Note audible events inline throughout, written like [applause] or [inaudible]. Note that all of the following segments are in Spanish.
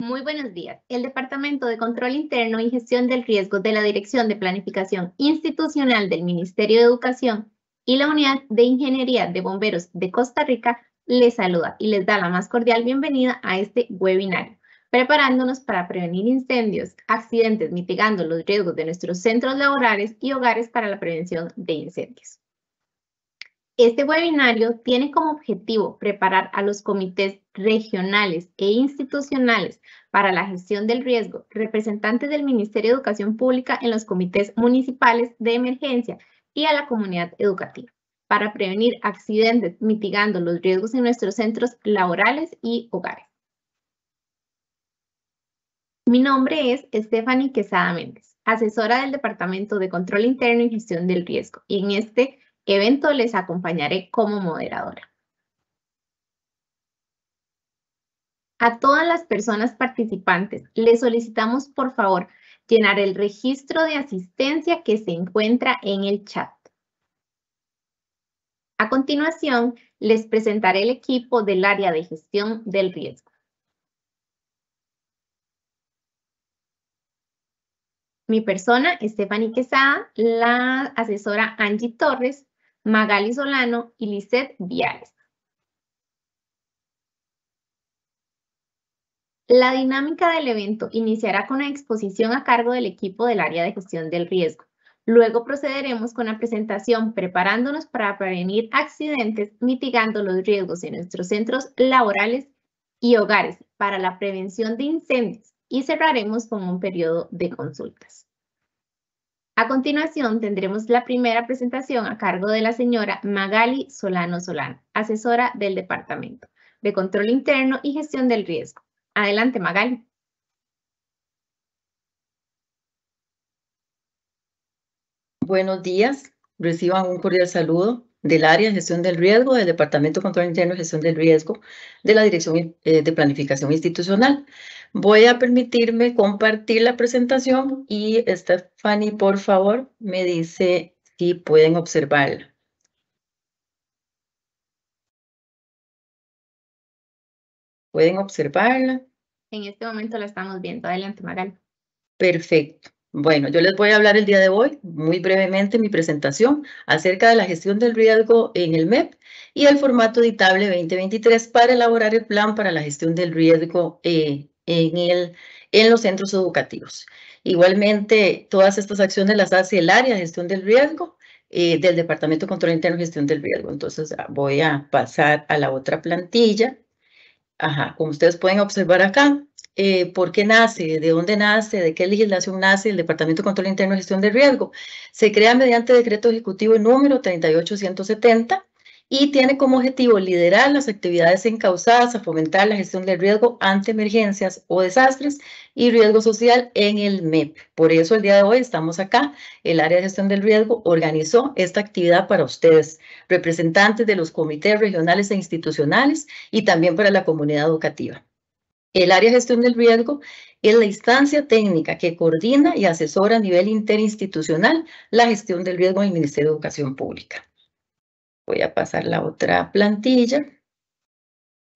Muy buenos días. El Departamento de Control Interno y Gestión del Riesgo de la Dirección de Planificación Institucional del Ministerio de Educación y la Unidad de Ingeniería de Bomberos de Costa Rica les saluda y les da la más cordial bienvenida a este webinario, preparándonos para prevenir incendios, accidentes, mitigando los riesgos de nuestros centros laborales y hogares para la prevención de incendios. Este webinario tiene como objetivo preparar a los comités regionales e institucionales para la gestión del riesgo, representantes del Ministerio de Educación Pública en los comités municipales de emergencia y a la comunidad educativa, para prevenir accidentes mitigando los riesgos en nuestros centros laborales y hogares. Mi nombre es Stephanie Quesada Méndez, asesora del Departamento de Control Interno y Gestión del Riesgo, y en este evento les acompañaré como moderadora. A todas las personas participantes les solicitamos por favor llenar el registro de asistencia que se encuentra en el chat. A continuación, les presentaré el equipo del área de gestión del riesgo. Mi persona, Stephanie Quesada, la asesora Angie Torres, Magali Solano y Lisette Viales. La dinámica del evento iniciará con la exposición a cargo del equipo del área de gestión del riesgo. Luego procederemos con la presentación preparándonos para prevenir accidentes, mitigando los riesgos en nuestros centros laborales y hogares para la prevención de incendios y cerraremos con un periodo de consultas. A continuación, tendremos la primera presentación a cargo de la señora Magali Solano Solano, asesora del Departamento de Control Interno y Gestión del Riesgo. Adelante, Magali. Buenos días. Reciban un cordial saludo del área de gestión del riesgo, del Departamento de Control Interno y Gestión del Riesgo, de la Dirección eh, de Planificación Institucional. Voy a permitirme compartir la presentación y Stephanie, por favor, me dice si pueden observarla. ¿Pueden observarla? En este momento la estamos viendo. Adelante, Magal. Perfecto. Bueno, yo les voy a hablar el día de hoy, muy brevemente, mi presentación acerca de la gestión del riesgo en el MEP y el formato editable 2023 para elaborar el plan para la gestión del riesgo eh, en, el, en los centros educativos. Igualmente, todas estas acciones las hace el área de gestión del riesgo eh, del Departamento de Control Interno y Gestión del Riesgo. Entonces, ah, voy a pasar a la otra plantilla. Ajá, como ustedes pueden observar acá, eh, por qué nace, de dónde nace, de qué legislación nace el Departamento de Control Interno y Gestión del Riesgo. Se crea mediante decreto ejecutivo número 3870 y tiene como objetivo liderar las actividades encausadas a fomentar la gestión del riesgo ante emergencias o desastres y riesgo social en el MEP. Por eso el día de hoy estamos acá. El área de gestión del riesgo organizó esta actividad para ustedes, representantes de los comités regionales e institucionales y también para la comunidad educativa. El área de gestión del riesgo es la instancia técnica que coordina y asesora a nivel interinstitucional la gestión del riesgo en el Ministerio de Educación Pública. Voy a pasar la otra plantilla.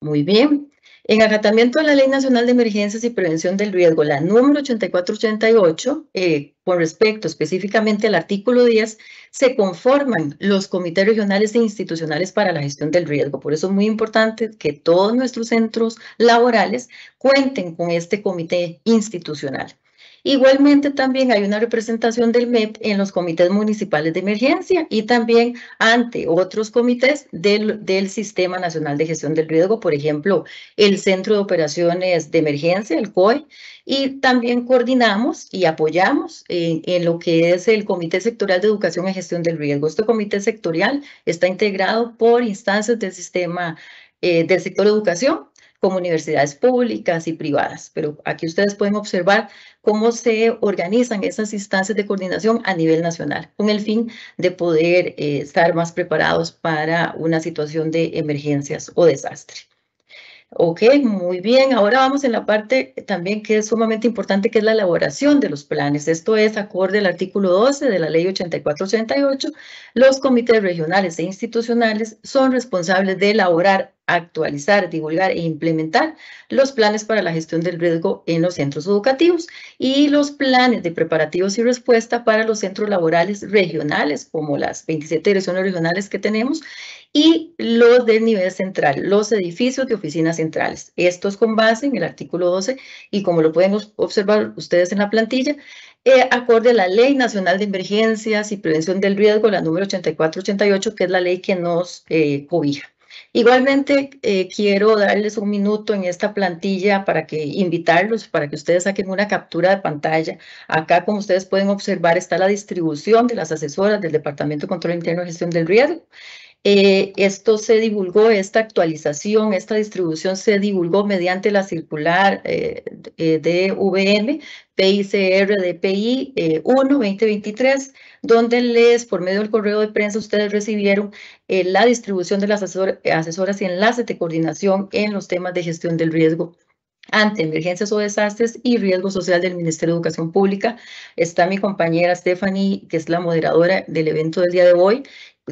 Muy bien. En acatamiento a la Ley Nacional de Emergencias y Prevención del Riesgo, la número 8488, eh, con respecto específicamente al artículo 10, se conforman los comités regionales e institucionales para la gestión del riesgo. Por eso es muy importante que todos nuestros centros laborales cuenten con este comité institucional. Igualmente también hay una representación del MEP en los comités municipales de emergencia y también ante otros comités del, Sistema Nacional de Gestión del Riesgo, por ejemplo, el Centro de Operaciones de Emergencia, el COE, y también coordinamos y apoyamos en, lo que es el Comité Sectorial de Educación y Gestión del Riesgo. Este comité sectorial está integrado por instancias del sistema eh, del sector educación, como universidades públicas y privadas. Pero aquí ustedes pueden observar cómo se organizan esas instancias de coordinación a nivel nacional, con el fin de poder eh, estar más preparados para una situación de emergencias o desastre. Ok, muy bien. Ahora vamos en la parte también que es sumamente importante, que es la elaboración de los planes. Esto es acorde al artículo 12 de la ley 8488. Los comités regionales e institucionales son responsables de elaborar, actualizar, divulgar e implementar los planes para la gestión del riesgo en los centros educativos y los planes de preparativos y respuesta para los centros laborales regionales, como las 27 direcciones regionales que tenemos, y los del nivel central, los edificios de oficinas centrales. Esto es con base en el artículo 12 y como lo pueden observar ustedes en la plantilla, eh, acorde a la Ley Nacional de Emergencias y Prevención del Riesgo, la número 8488, que es la ley que nos eh, cobija. Igualmente, eh, quiero darles un minuto en esta plantilla para que invitarlos, para que ustedes saquen una captura de pantalla. Acá, como ustedes pueden observar, está la distribución de las asesoras del Departamento de Control Interno y Gestión del Riesgo. Eh, esto se divulgó, esta actualización, esta distribución se divulgó mediante la circular eh, eh de VM PICR DPI 1 2023, donde les, por medio del correo de prensa, ustedes recibieron eh, la distribución de las asesoras y enlaces de coordinación en los temas de gestión del riesgo ante emergencias o desastres y riesgo social del Ministerio de Educación Pública. Está mi compañera Stephanie, que es la moderadora del evento del día de hoy,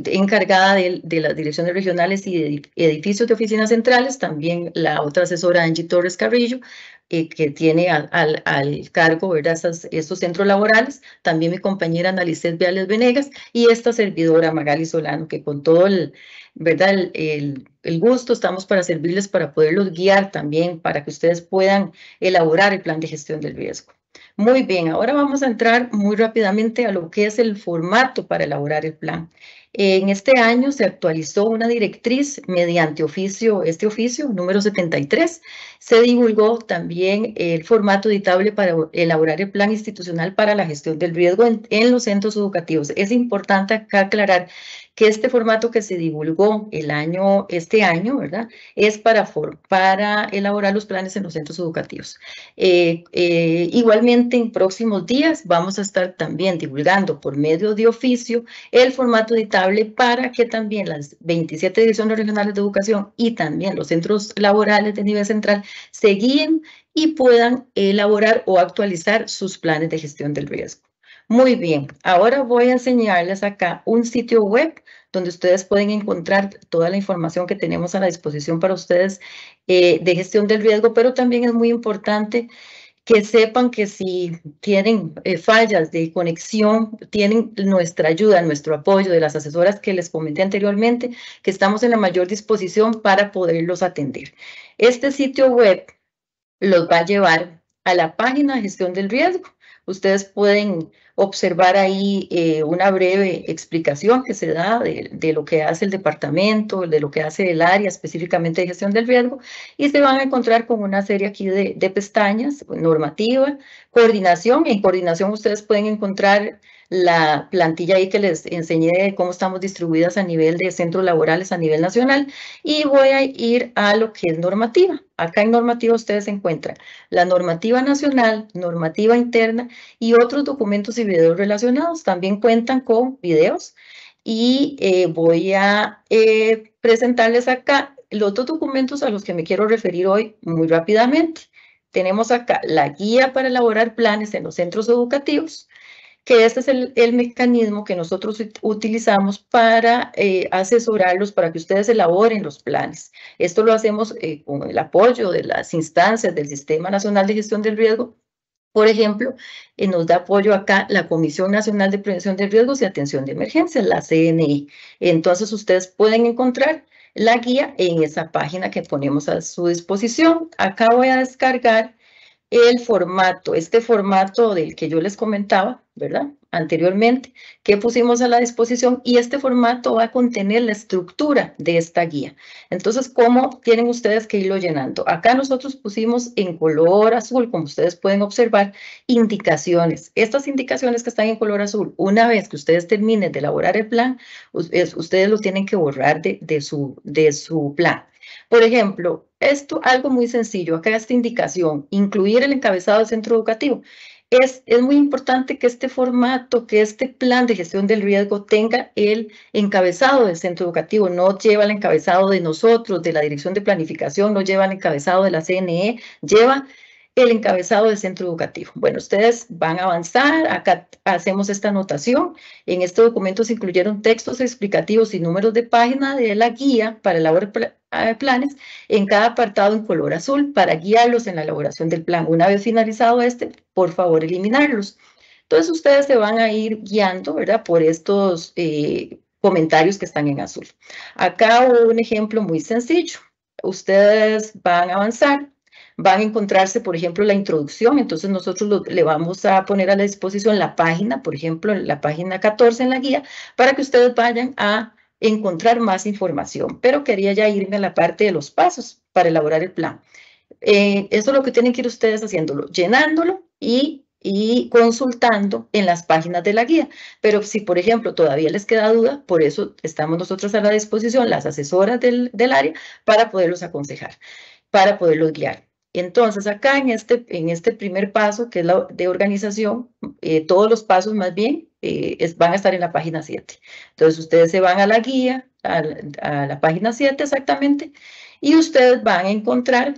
encargada de, las direcciones regionales y edificios de oficinas centrales, también la otra asesora Angie Torres Carrillo, eh, que tiene al, al, cargo ¿verdad?, estos centros laborales, también mi compañera Ana Viales Venegas y esta servidora Magali Solano, que con todo el, ¿verdad? el, gusto estamos para servirles, para poderlos guiar también, para que ustedes puedan elaborar el plan de gestión del riesgo. Muy bien, ahora vamos a entrar muy rápidamente a lo que es el formato para elaborar el plan. En este año se actualizó una directriz mediante oficio, este oficio número 73. Se divulgó también el formato editable para elaborar el plan institucional para la gestión del riesgo en, los centros educativos. Es importante aclarar que este formato que se divulgó el año, este año, ¿verdad? Es para, para elaborar los planes en los centros educativos. Eh, eh, igualmente, en próximos días vamos a estar también divulgando por medio de oficio el formato editable para que también las 27 direcciones regionales de educación y también los centros laborales de nivel central se guíen y puedan elaborar o actualizar sus planes de gestión del riesgo. Muy bien, ahora voy a enseñarles acá un sitio web donde ustedes pueden encontrar toda la información que tenemos a la disposición para ustedes eh, de gestión del riesgo, pero también es muy importante que sepan que si tienen eh, fallas de conexión, tienen nuestra ayuda, nuestro apoyo de las asesoras que les comenté anteriormente, que estamos en la mayor disposición para poderlos atender. Este sitio web los va a llevar a la página de gestión del riesgo. Ustedes pueden observar ahí eh, una breve explicación que se da de, lo que hace el departamento, de lo que hace el área específicamente de gestión del riesgo, y se van a encontrar con una serie aquí de, pestañas, normativa, coordinación. En coordinación ustedes pueden encontrar la plantilla ahí que les enseñé cómo estamos distribuidas a nivel de centros laborales a nivel nacional y voy a ir a lo que es normativa. Acá en normativa ustedes encuentran la normativa nacional, normativa interna y otros documentos y videos relacionados. También cuentan con videos y eh, voy a eh, presentarles acá los dos documentos a los que me quiero referir hoy muy rápidamente. Tenemos acá la guía para elaborar planes en los centros educativos, que este es el, el mecanismo que nosotros utilizamos para eh, asesorarlos, para que ustedes elaboren los planes. Esto lo hacemos eh, con el apoyo de las instancias del Sistema Nacional de Gestión del Riesgo, por ejemplo, eh, nos da apoyo acá la Comisión Nacional de Prevención de Riesgos y Atención de Emergencias, la CNI. Entonces, ustedes pueden encontrar la guía en esa página que ponemos a su disposición. Acá voy a descargar el formato, este formato del que yo les comentaba, ¿verdad? Anteriormente, que pusimos a la disposición y este formato va a contener la estructura de esta guía. Entonces, ¿cómo tienen ustedes que irlo llenando? Acá nosotros pusimos en color azul, como ustedes pueden observar, indicaciones. Estas indicaciones que están en color azul, una vez que ustedes terminen de elaborar el plan, ustedes lo tienen que borrar de, su, de su plan. Por ejemplo, esto algo muy sencillo, acá esta indicación, incluir el encabezado del centro educativo es, es, muy importante que este formato, que este plan de gestión del riesgo tenga el encabezado del centro educativo, no lleva el encabezado de nosotros, de la Dirección de Planificación, no lleva el encabezado de la CNE, lleva el encabezado del centro educativo. Bueno, ustedes van a avanzar, acá hacemos esta anotación. En este documento se incluyeron textos explicativos y números de página de la guía para elaborar eh, planes en cada apartado en color azul para guiarlos en la elaboración del plan. Una vez finalizado este, por favor, eliminarlos. Entonces, ustedes se van a ir guiando, ¿verdad? Por estos eh, comentarios que están en azul. Acá un ejemplo muy sencillo. Ustedes van a avanzar van a encontrarse, por ejemplo, la introducción. Entonces nosotros le vamos a poner a la disposición la página, por ejemplo, en la página 14 en la guía, para que ustedes vayan a encontrar más información. Pero quería ya irme a la parte de los pasos para elaborar el plan. Eh, eso es lo que tienen que ir ustedes haciéndolo, llenándolo y consultando en las páginas de la guía. Pero si, por ejemplo, todavía les queda duda, por eso estamos nosotros a la disposición, las asesoras del área, para poderlos aconsejar, para poderlos guiar. Entonces, acá en este, en este primer paso, que es la de organización, eh, todos los pasos más bien eh, van a estar en la página 7. Entonces, ustedes se van a la guía, a, la página 7 exactamente, y ustedes van a encontrar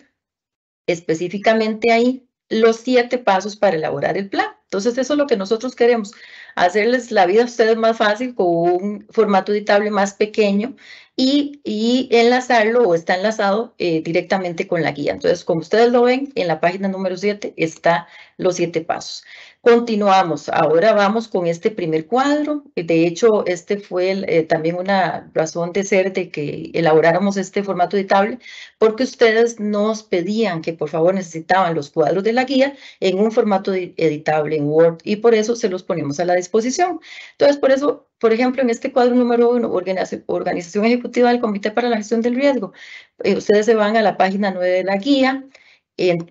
específicamente ahí los siete pasos para elaborar el plan. Entonces, eso es lo que nosotros queremos, hacerles la vida a ustedes más fácil con un formato editable más pequeño y, enlazarlo o está enlazado eh, directamente con la guía. Entonces, como ustedes lo ven, en la página número 7 está los siete pasos. Continuamos, ahora vamos con este primer cuadro. De hecho, este fue eh, también una razón de ser de que elaboráramos este formato editable, porque ustedes nos pedían que por favor necesitaban los cuadros de la guía en un formato editable en Word y por eso se los ponemos a la disposición. Entonces, por eso, por ejemplo, en este cuadro número uno, Organización Ejecutiva del Comité para la Gestión del Riesgo, eh, ustedes se van a la página 9 de la guía,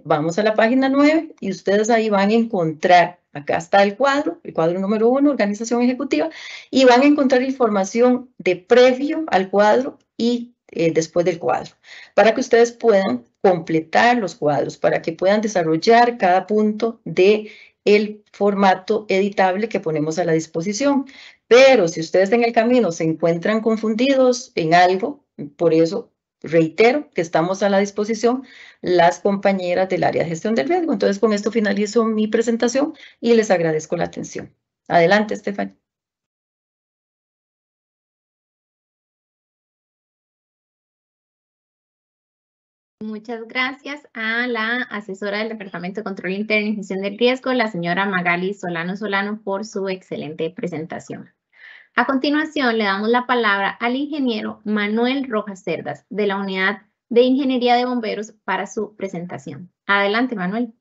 vamos a la página 9 y ustedes ahí van a encontrar, acá está el cuadro, el cuadro número 1, organización ejecutiva, y van a encontrar información de previo al cuadro y eh, después del cuadro, para que ustedes puedan completar los cuadros, para que puedan desarrollar cada punto de el formato editable que ponemos a la disposición. Pero si ustedes en el camino se encuentran confundidos en algo, por eso Reitero que estamos a la disposición las compañeras del área de gestión del riesgo. Entonces, con esto finalizo mi presentación y les agradezco la atención. Adelante, Estefan. Muchas gracias a la asesora del Departamento de Control Interno y Gestión del Riesgo, la señora Magali Solano Solano, por su excelente presentación. A continuación, le damos la palabra al ingeniero Manuel Rojas Cerdas de la Unidad de Ingeniería de Bomberos para su presentación. Adelante, Manuel.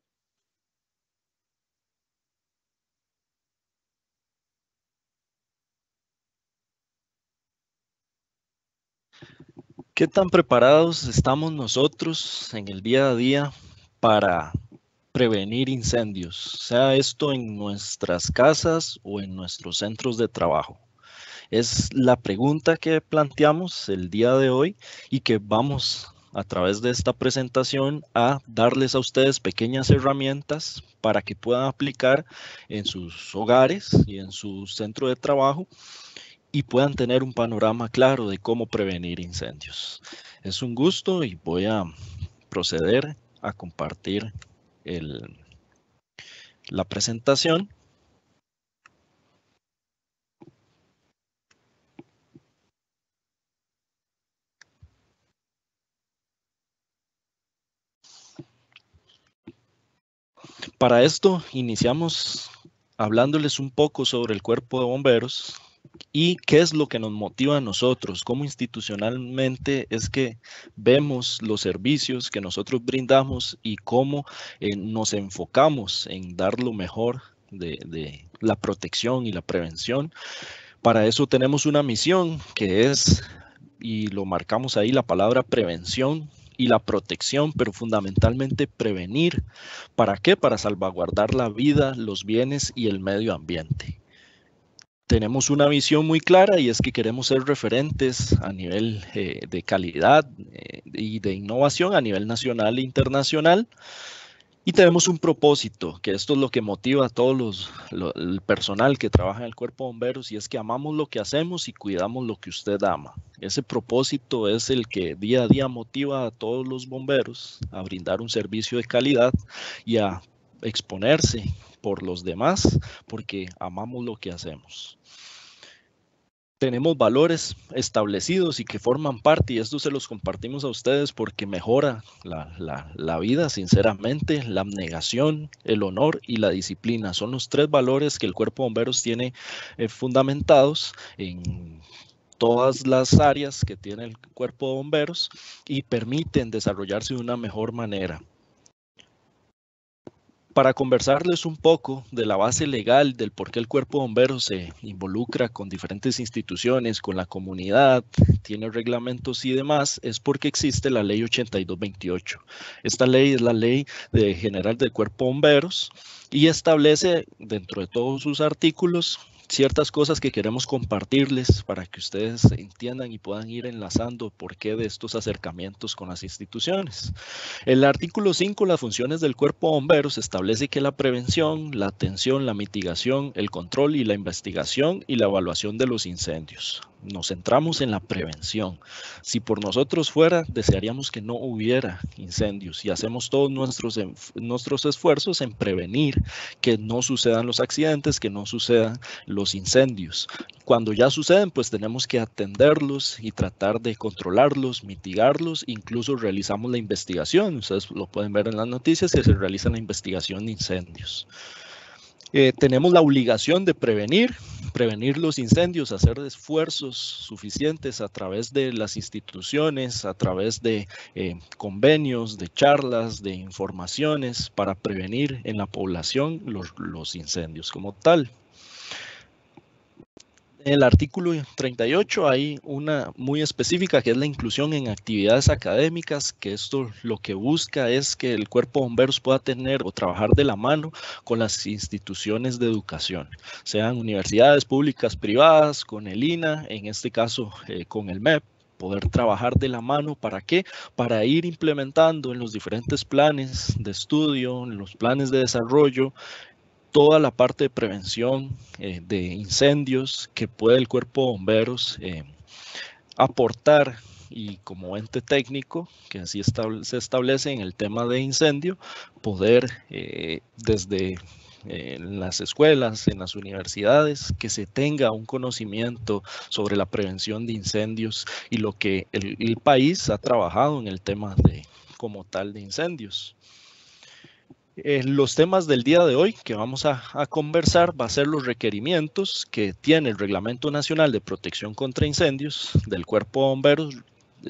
¿Qué tan preparados estamos nosotros en el día a día para prevenir incendios, sea esto en nuestras casas o en nuestros centros de trabajo? Es la pregunta que planteamos el día de hoy y que vamos a través de esta presentación a darles a ustedes pequeñas herramientas para que puedan aplicar en sus hogares y en su centro de trabajo y puedan tener un panorama claro de cómo prevenir incendios. Es un gusto y voy a proceder a compartir la presentación. Para esto iniciamos hablándoles un poco sobre el cuerpo de bomberos y qué es lo que nos motiva a nosotros, cómo institucionalmente es que vemos los servicios que nosotros brindamos y cómo eh, nos enfocamos en dar lo mejor de la protección y la prevención. Para eso tenemos una misión que es, y lo marcamos ahí, la palabra prevención, y la protección, pero fundamentalmente prevenir. ¿Para qué? Para salvaguardar la vida, los bienes y el medio ambiente. Tenemos una visión muy clara y es que queremos ser referentes a nivel eh, de calidad eh, y de innovación a nivel nacional e internacional. Y tenemos un propósito, que esto es lo que motiva a todos los el personal que trabaja en el cuerpo de bomberos y es que amamos lo que hacemos y cuidamos lo que usted ama. Ese propósito es el que día a día motiva a todos los bomberos a brindar un servicio de calidad y a exponerse por los demás porque amamos lo que hacemos tenemos valores establecidos y que forman parte, y esto se los compartimos a ustedes porque mejora la, vida, sinceramente, la abnegación, el honor y la disciplina. Son los tres valores que el cuerpo de bomberos tiene eh, fundamentados en todas las áreas que tiene el cuerpo de bomberos y permiten desarrollarse de una mejor manera. Para conversarles un poco de la base legal del por qué el cuerpo de bomberos se involucra con diferentes instituciones, con la comunidad, tiene reglamentos y demás, es porque existe la ley 8228. Esta ley es la ley de general del cuerpo bomberos y establece dentro de todos sus artículos ciertas cosas que queremos compartirles para que ustedes entiendan y puedan ir enlazando por qué de estos acercamientos con las instituciones. El artículo 5, las funciones del cuerpo bombero, se establece que la prevención, la atención, la mitigación, el control y la investigación y la evaluación de los incendios nos centramos en la prevención. Si por nosotros fuera, desearíamos que no hubiera incendios y hacemos todos nuestros, nuestros esfuerzos en prevenir que no sucedan los accidentes, que no sucedan los incendios. Cuando ya suceden, pues tenemos que atenderlos y tratar de controlarlos, mitigarlos. Incluso realizamos la investigación. Ustedes lo pueden ver en las noticias que se realiza la investigación de incendios. Eh, tenemos la obligación de prevenir, prevenir los incendios, hacer esfuerzos suficientes a través de las instituciones, a través de eh, convenios, de charlas, de informaciones para prevenir en la población los incendios como tal. En el artículo 38 hay una muy específica que es la inclusión en actividades académicas, que esto lo que busca es que el cuerpo bomberos pueda tener o trabajar de la mano con las instituciones de educación, sean universidades públicas, privadas, con el INA, en este caso eh, con el MEP, poder trabajar de la mano. ¿Para qué? Para ir implementando en los diferentes planes de estudio, en los planes de desarrollo, toda la parte de prevención eh, de incendios que puede el cuerpo de bomberos eh, aportar y como ente técnico que así se establece en el tema de incendio, poder eh, desde las escuelas, en las universidades, que se tenga un conocimiento sobre la prevención de incendios y lo que el, el país ha trabajado en el tema de como tal de incendios. Eh, los temas del día de hoy que vamos a, conversar va a ser los requerimientos que tiene el Reglamento Nacional de Protección contra Incendios del Cuerpo de Bomberos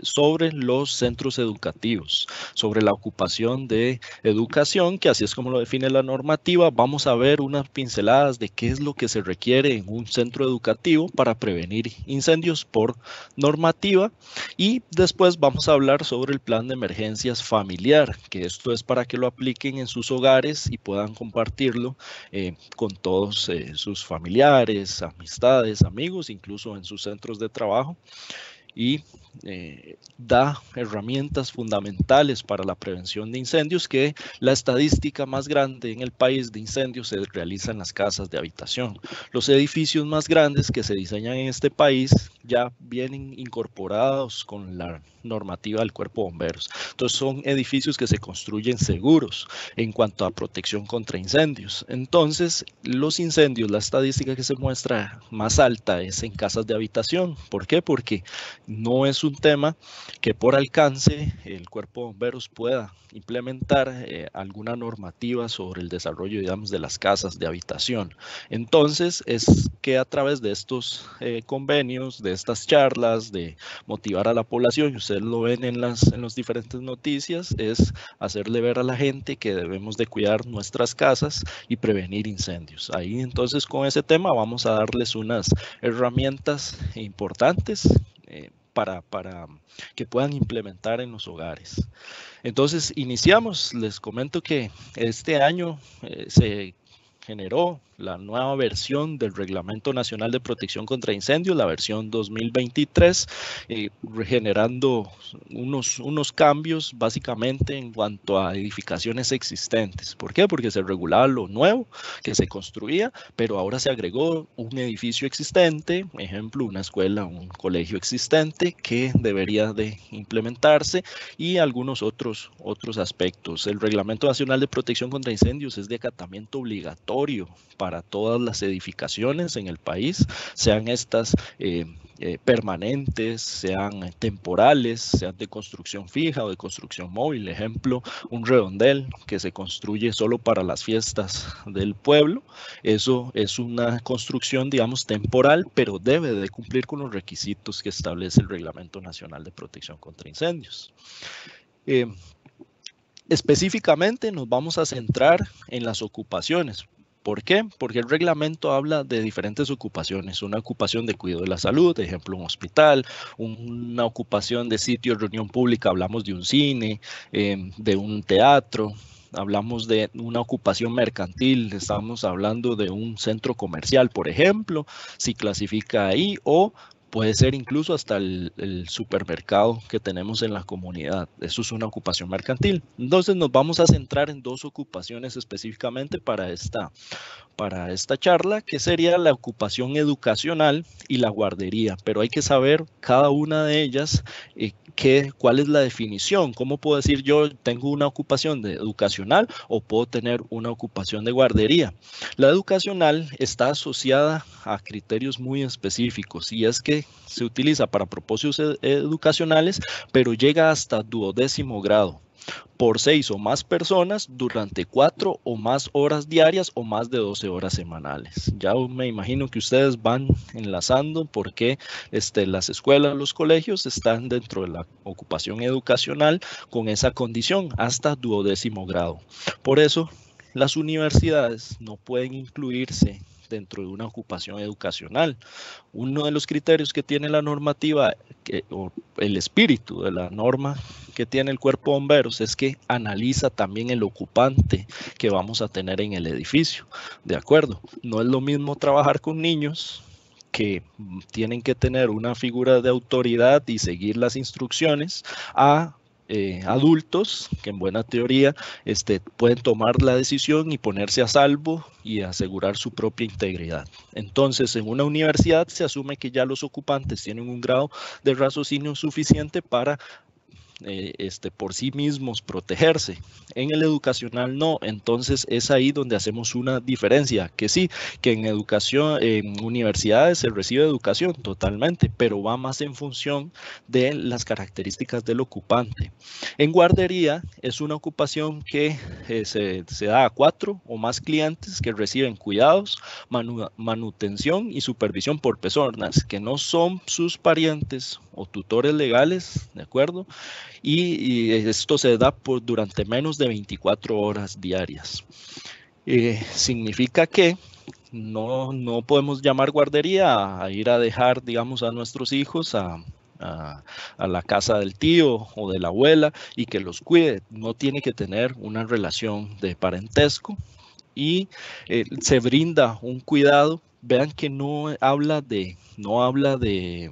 sobre los centros educativos, sobre la ocupación de educación, que así es como lo define la normativa. Vamos a ver unas pinceladas de qué es lo que se requiere en un centro educativo para prevenir incendios por normativa y después vamos a hablar sobre el plan de emergencias familiar, que esto es para que lo apliquen en sus hogares y puedan compartirlo eh, con todos eh, sus familiares, amistades, amigos, incluso en sus centros de trabajo. Y eh, da herramientas fundamentales para la prevención de incendios, que la estadística más grande en el país de incendios se realiza en las casas de habitación. Los edificios más grandes que se diseñan en este país ya vienen incorporados con la normativa del cuerpo bomberos. Entonces son edificios que se construyen seguros en cuanto a protección contra incendios. Entonces los incendios, la estadística que se muestra más alta es en casas de habitación. ¿Por qué? Porque no es un tema que por alcance el cuerpo bomberos pueda implementar eh, alguna normativa sobre el desarrollo, digamos, de las casas de habitación. Entonces, es que a través de estos eh, convenios, de estas charlas, de motivar a la población, y ustedes lo ven en las en los diferentes noticias, es hacerle ver a la gente que debemos de cuidar nuestras casas y prevenir incendios. Ahí entonces con ese tema vamos a darles unas herramientas importantes eh, para, para que puedan implementar en los hogares. Entonces, iniciamos, les comento que este año eh, se generó la nueva versión del Reglamento Nacional de Protección contra Incendios, la versión 2023, eh, generando unos, unos cambios básicamente en cuanto a edificaciones existentes. ¿Por qué? Porque se regulaba lo nuevo que se construía, pero ahora se agregó un edificio existente, ejemplo, una escuela, un colegio existente que debería de implementarse y algunos otros, otros aspectos. El Reglamento Nacional de Protección contra Incendios es de acatamiento obligatorio para para todas las edificaciones en el país, sean estas... Eh, eh, permanentes, sean temporales, sean de construcción fija o de construcción móvil. Ejemplo, un redondel que se construye solo para las fiestas del pueblo. Eso es una construcción, digamos, temporal, pero debe de cumplir con los requisitos que establece el Reglamento Nacional de Protección contra Incendios. Eh, específicamente nos vamos a centrar en las ocupaciones. ¿Por qué? Porque el reglamento habla de diferentes ocupaciones, una ocupación de cuidado de la salud, de ejemplo un hospital, una ocupación de sitio de reunión pública, hablamos de un cine, em, de un teatro, hablamos de una ocupación mercantil, estamos hablando de un centro comercial, por ejemplo, si clasifica ahí, o Puede ser incluso hasta el, supermercado que tenemos en la comunidad. Eso es una ocupación mercantil. Entonces nos vamos a centrar en dos ocupaciones específicamente para esta, para esta charla, que sería la ocupación educacional y la guardería. Pero hay que saber cada una de ellas eh, qué, cuál es la definición, cómo puedo decir yo tengo una ocupación de educacional o puedo tener una ocupación de guardería. La educacional está asociada a criterios muy específicos y es que se utiliza para propósitos e-, educacionales, pero llega hasta duodécimo grado por seis o más personas durante cuatro o más horas diarias o más de 12 horas semanales. Ya me imagino que ustedes van enlazando porque este, las escuelas, los colegios están dentro de la ocupación educacional con esa condición hasta duodécimo grado. Por eso las universidades no pueden incluirse dentro de una ocupación educacional. Uno de los criterios que tiene la normativa, o el espíritu de la norma que tiene el cuerpo de bomberos, es que analiza también el ocupante que vamos a tener en el edificio. ¿De acuerdo? No es lo mismo trabajar con niños que tienen que tener una figura de autoridad y seguir las instrucciones a eh, adultos que en buena teoría este, pueden tomar la decisión y ponerse a salvo y asegurar su propia integridad. Entonces, en una universidad se asume que ya los ocupantes tienen un grado de raciocinio suficiente para eh, este, por sí mismos protegerse. En el educacional no, entonces es ahí donde hacemos una diferencia, que sí, que en educación, en universidades se recibe educación totalmente, pero va más en función de las características del ocupante. En guardería es una ocupación que eh, se, da a cuatro o más clientes que reciben cuidados, manutención y supervisión por personas que no son sus parientes o tutores legales, ¿de acuerdo? y, esto se da por, durante menos de 24 horas diarias. Eh, significa que no, podemos llamar guardería a ir a dejar, digamos, a nuestros hijos a, la casa del tío o de la abuela y que los cuide. No tiene que tener una relación de parentesco y eh, se brinda un cuidado. Vean que no habla de, no habla de,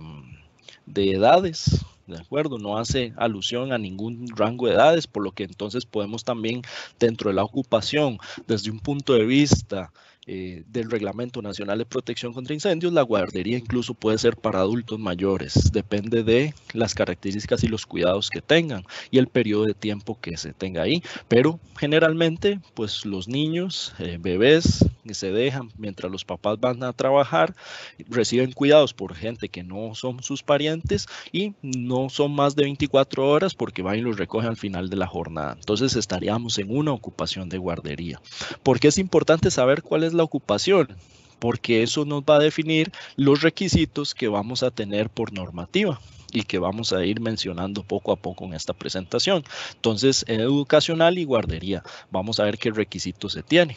de edades, ¿de acuerdo? No hace alusión a ningún rango de edades, por lo que entonces podemos también dentro de la ocupación, desde un punto de vista eh, del Reglamento Nacional de Protección contra Incendios, la guardería incluso puede ser para adultos mayores, depende de las características y los cuidados que tengan y el periodo de tiempo que se tenga ahí. Pero generalmente, pues los niños, eh, bebés, que se dejan mientras los papás van a trabajar, reciben cuidados por gente que no son sus parientes y no son más de 24 horas porque van y los recogen al final de la jornada. Entonces estaríamos en una ocupación de guardería. Porque es importante saber cuál es la ocupación, porque eso nos va a definir los requisitos que vamos a tener por normativa y que vamos a ir mencionando poco a poco en esta presentación. Entonces, educacional y guardería, vamos a ver qué requisitos se tiene.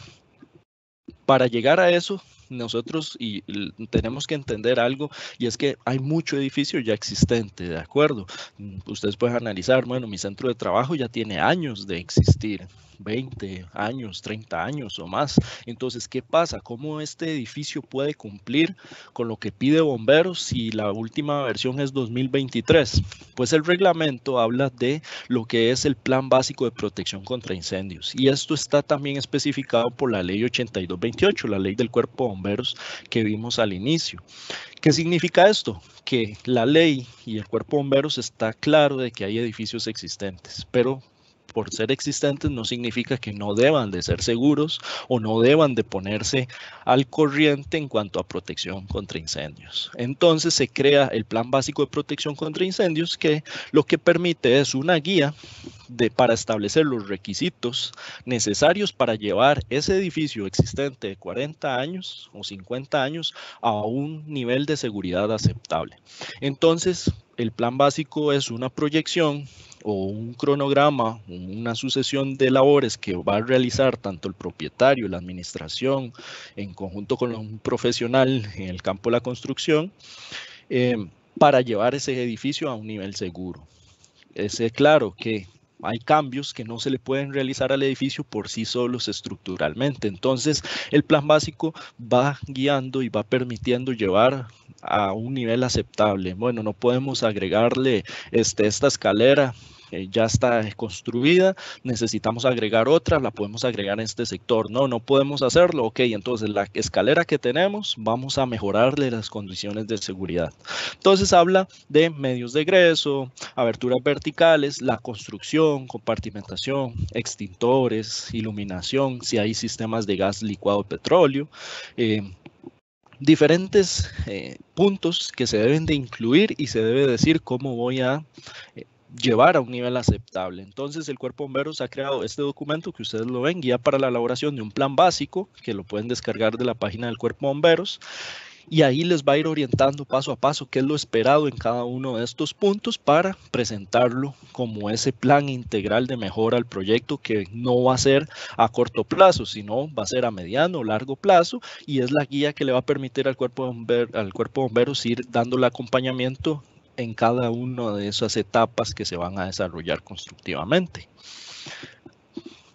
Para llegar a eso, nosotros y tenemos que entender algo y es que hay mucho edificio ya existente, ¿de acuerdo? Ustedes pueden analizar, bueno, mi centro de trabajo ya tiene años de existir 20 años, 30 años o más. Entonces, ¿qué pasa? ¿Cómo este edificio puede cumplir con lo que pide bomberos si la última versión es 2023? Pues el reglamento habla de lo que es el plan básico de protección contra incendios y esto está también especificado por la ley 8228, la ley del cuerpo de bomberos que vimos al inicio. ¿Qué significa esto? Que la ley y el cuerpo de bomberos está claro de que hay edificios existentes, pero por ser existentes no significa que no deban de ser seguros o no deban de ponerse al corriente en cuanto a protección contra incendios. Entonces se crea el Plan Básico de Protección contra Incendios que lo que permite es una guía de, para establecer los requisitos necesarios para llevar ese edificio existente de 40 años o 50 años a un nivel de seguridad aceptable. Entonces, el plan básico es una proyección o un cronograma, una sucesión de labores que va a realizar tanto el propietario, la administración, en conjunto con un profesional en el campo de la construcción, eh, para llevar ese edificio a un nivel seguro. Es eh, claro que hay cambios que no se le pueden realizar al edificio por sí solos estructuralmente. Entonces, el plan básico va guiando y va permitiendo llevar a un nivel aceptable. Bueno, no podemos agregarle este, esta escalera ya está construida, necesitamos agregar otra, la podemos agregar en este sector. No, no podemos hacerlo. Ok, entonces la escalera que tenemos, vamos a mejorarle las condiciones de seguridad. Entonces habla de medios de egreso, aberturas verticales, la construcción, compartimentación, extintores, iluminación, si hay sistemas de gas licuado o petróleo. Eh, diferentes eh, puntos que se deben de incluir y se debe decir cómo voy a eh, llevar a un nivel aceptable. Entonces el cuerpo bomberos ha creado este documento que ustedes lo ven, guía para la elaboración de un plan básico, que lo pueden descargar de la página del cuerpo bomberos, y ahí les va a ir orientando paso a paso qué es lo esperado en cada uno de estos puntos para presentarlo como ese plan integral de mejora al proyecto que no va a ser a corto plazo, sino va a ser a mediano o largo plazo y es la guía que le va a permitir al cuerpo, bomberos ir dándole acompañamiento en cada una de esas etapas que se van a desarrollar constructivamente.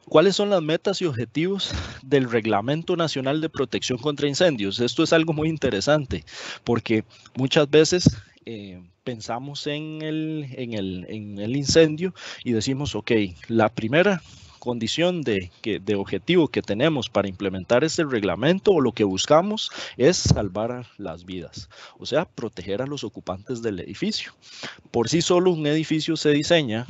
¿Cuáles son las metas y objetivos del Reglamento Nacional de Protección contra Incendios? Esto es algo muy interesante porque muchas veces eh, pensamos en el, en, el, en el incendio y decimos, ok, la primera condición de, que, de objetivo que tenemos para implementar este reglamento o lo que buscamos es salvar las vidas, o sea, proteger a los ocupantes del edificio. Por sí solo un edificio se diseña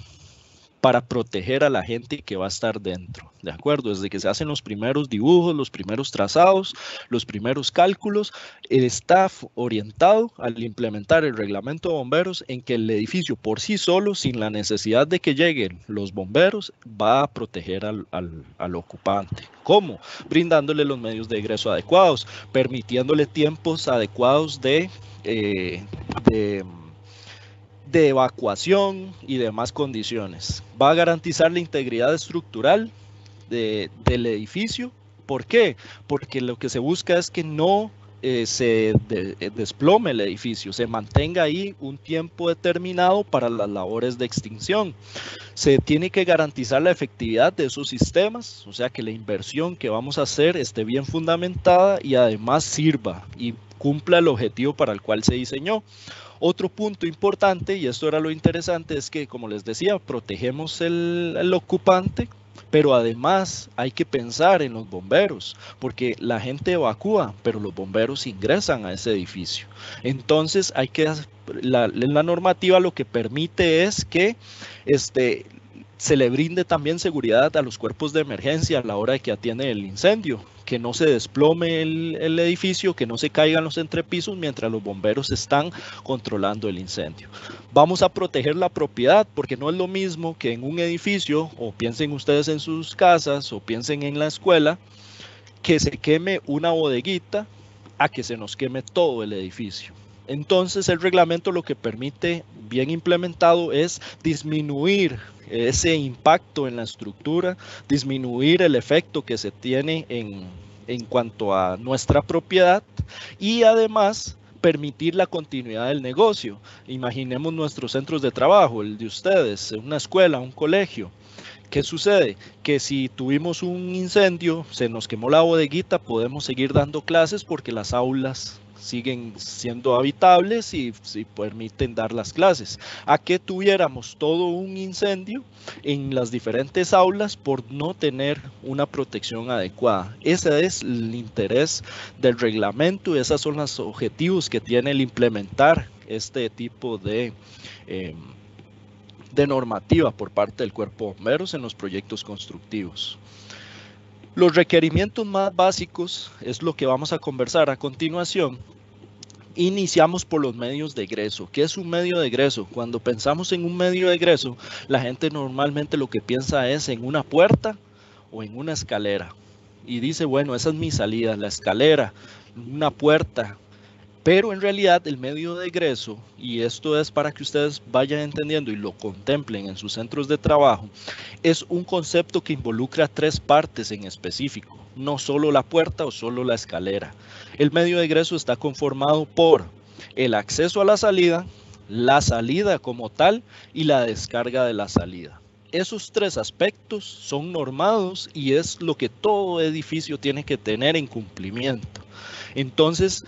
para proteger a la gente que va a estar dentro, ¿de acuerdo? Desde que se hacen los primeros dibujos, los primeros trazados, los primeros cálculos, el staff orientado al implementar el reglamento de bomberos en que el edificio por sí solo, sin la necesidad de que lleguen los bomberos, va a proteger al, ocupante. ¿Cómo? Brindándole los medios de egreso adecuados, permitiéndole tiempos adecuados de eh, de evacuación y demás condiciones. Va a garantizar la integridad estructural del edificio. ¿Por qué? Porque lo que se busca es que no eh, se eh, desplome el edificio, se mantenga ahí un tiempo determinado para las labores de extinción. Se tiene que garantizar la efectividad de esos sistemas, o sea que la inversión que vamos a hacer esté bien fundamentada y además sirva y cumpla el objetivo para el cual se diseñó. Otro punto importante, y esto era lo interesante, es que, como les decía, protegemos el, ocupante, pero además hay que pensar en los bomberos, porque la gente evacúa, pero los bomberos ingresan a ese edificio. Entonces hay que la, la normativa lo que permite es que este, se le brinde también seguridad a los cuerpos de emergencia a la hora de que atiende el incendio, que no se desplome el, edificio, que no se caigan los entrepisos mientras los bomberos están controlando el incendio. Vamos a proteger la propiedad porque no es lo mismo que en un edificio, o piensen ustedes en sus casas, o piensen en la escuela, que se queme una bodeguita a que se nos queme todo el edificio. Entonces el reglamento lo que permite, bien implementado, es disminuir ese impacto en la estructura, disminuir el efecto que se tiene en, cuanto a nuestra propiedad y además permitir la continuidad del negocio. Imaginemos nuestros centros de trabajo, el de ustedes, una escuela, un colegio. ¿Qué sucede? Que si tuvimos un incendio, se nos quemó la bodeguita, podemos seguir dando clases porque las aulas siguen siendo habitables y, permiten dar las clases, a que tuviéramos todo un incendio en las diferentes aulas por no tener una protección adecuada. Ese es el interés del reglamento y esos son los objetivos que tiene el implementar este tipo de... Eh, de normativa por parte del cuerpo de bomberos en los proyectos constructivos. Los requerimientos más básicos es lo que vamos a conversar a continuación. Iniciamos por los medios de egreso. ¿Qué es un medio de egreso? Cuando pensamos en un medio de egreso, la gente normalmente lo que piensa es en una puerta o en una escalera. Y dice, bueno, esa es mi salida, la escalera, una puerta, pero en realidad el medio de egreso, y esto es para que ustedes vayan entendiendo y lo contemplen en sus centros de trabajo, es un concepto que involucra tres partes en específico, no solo la puerta o solo la escalera. El medio de egreso está conformado por el acceso a la salida, la salida como tal y la descarga de la salida. Esos tres aspectos son normados y es lo que todo edificio tiene que tener en cumplimiento. Entonces,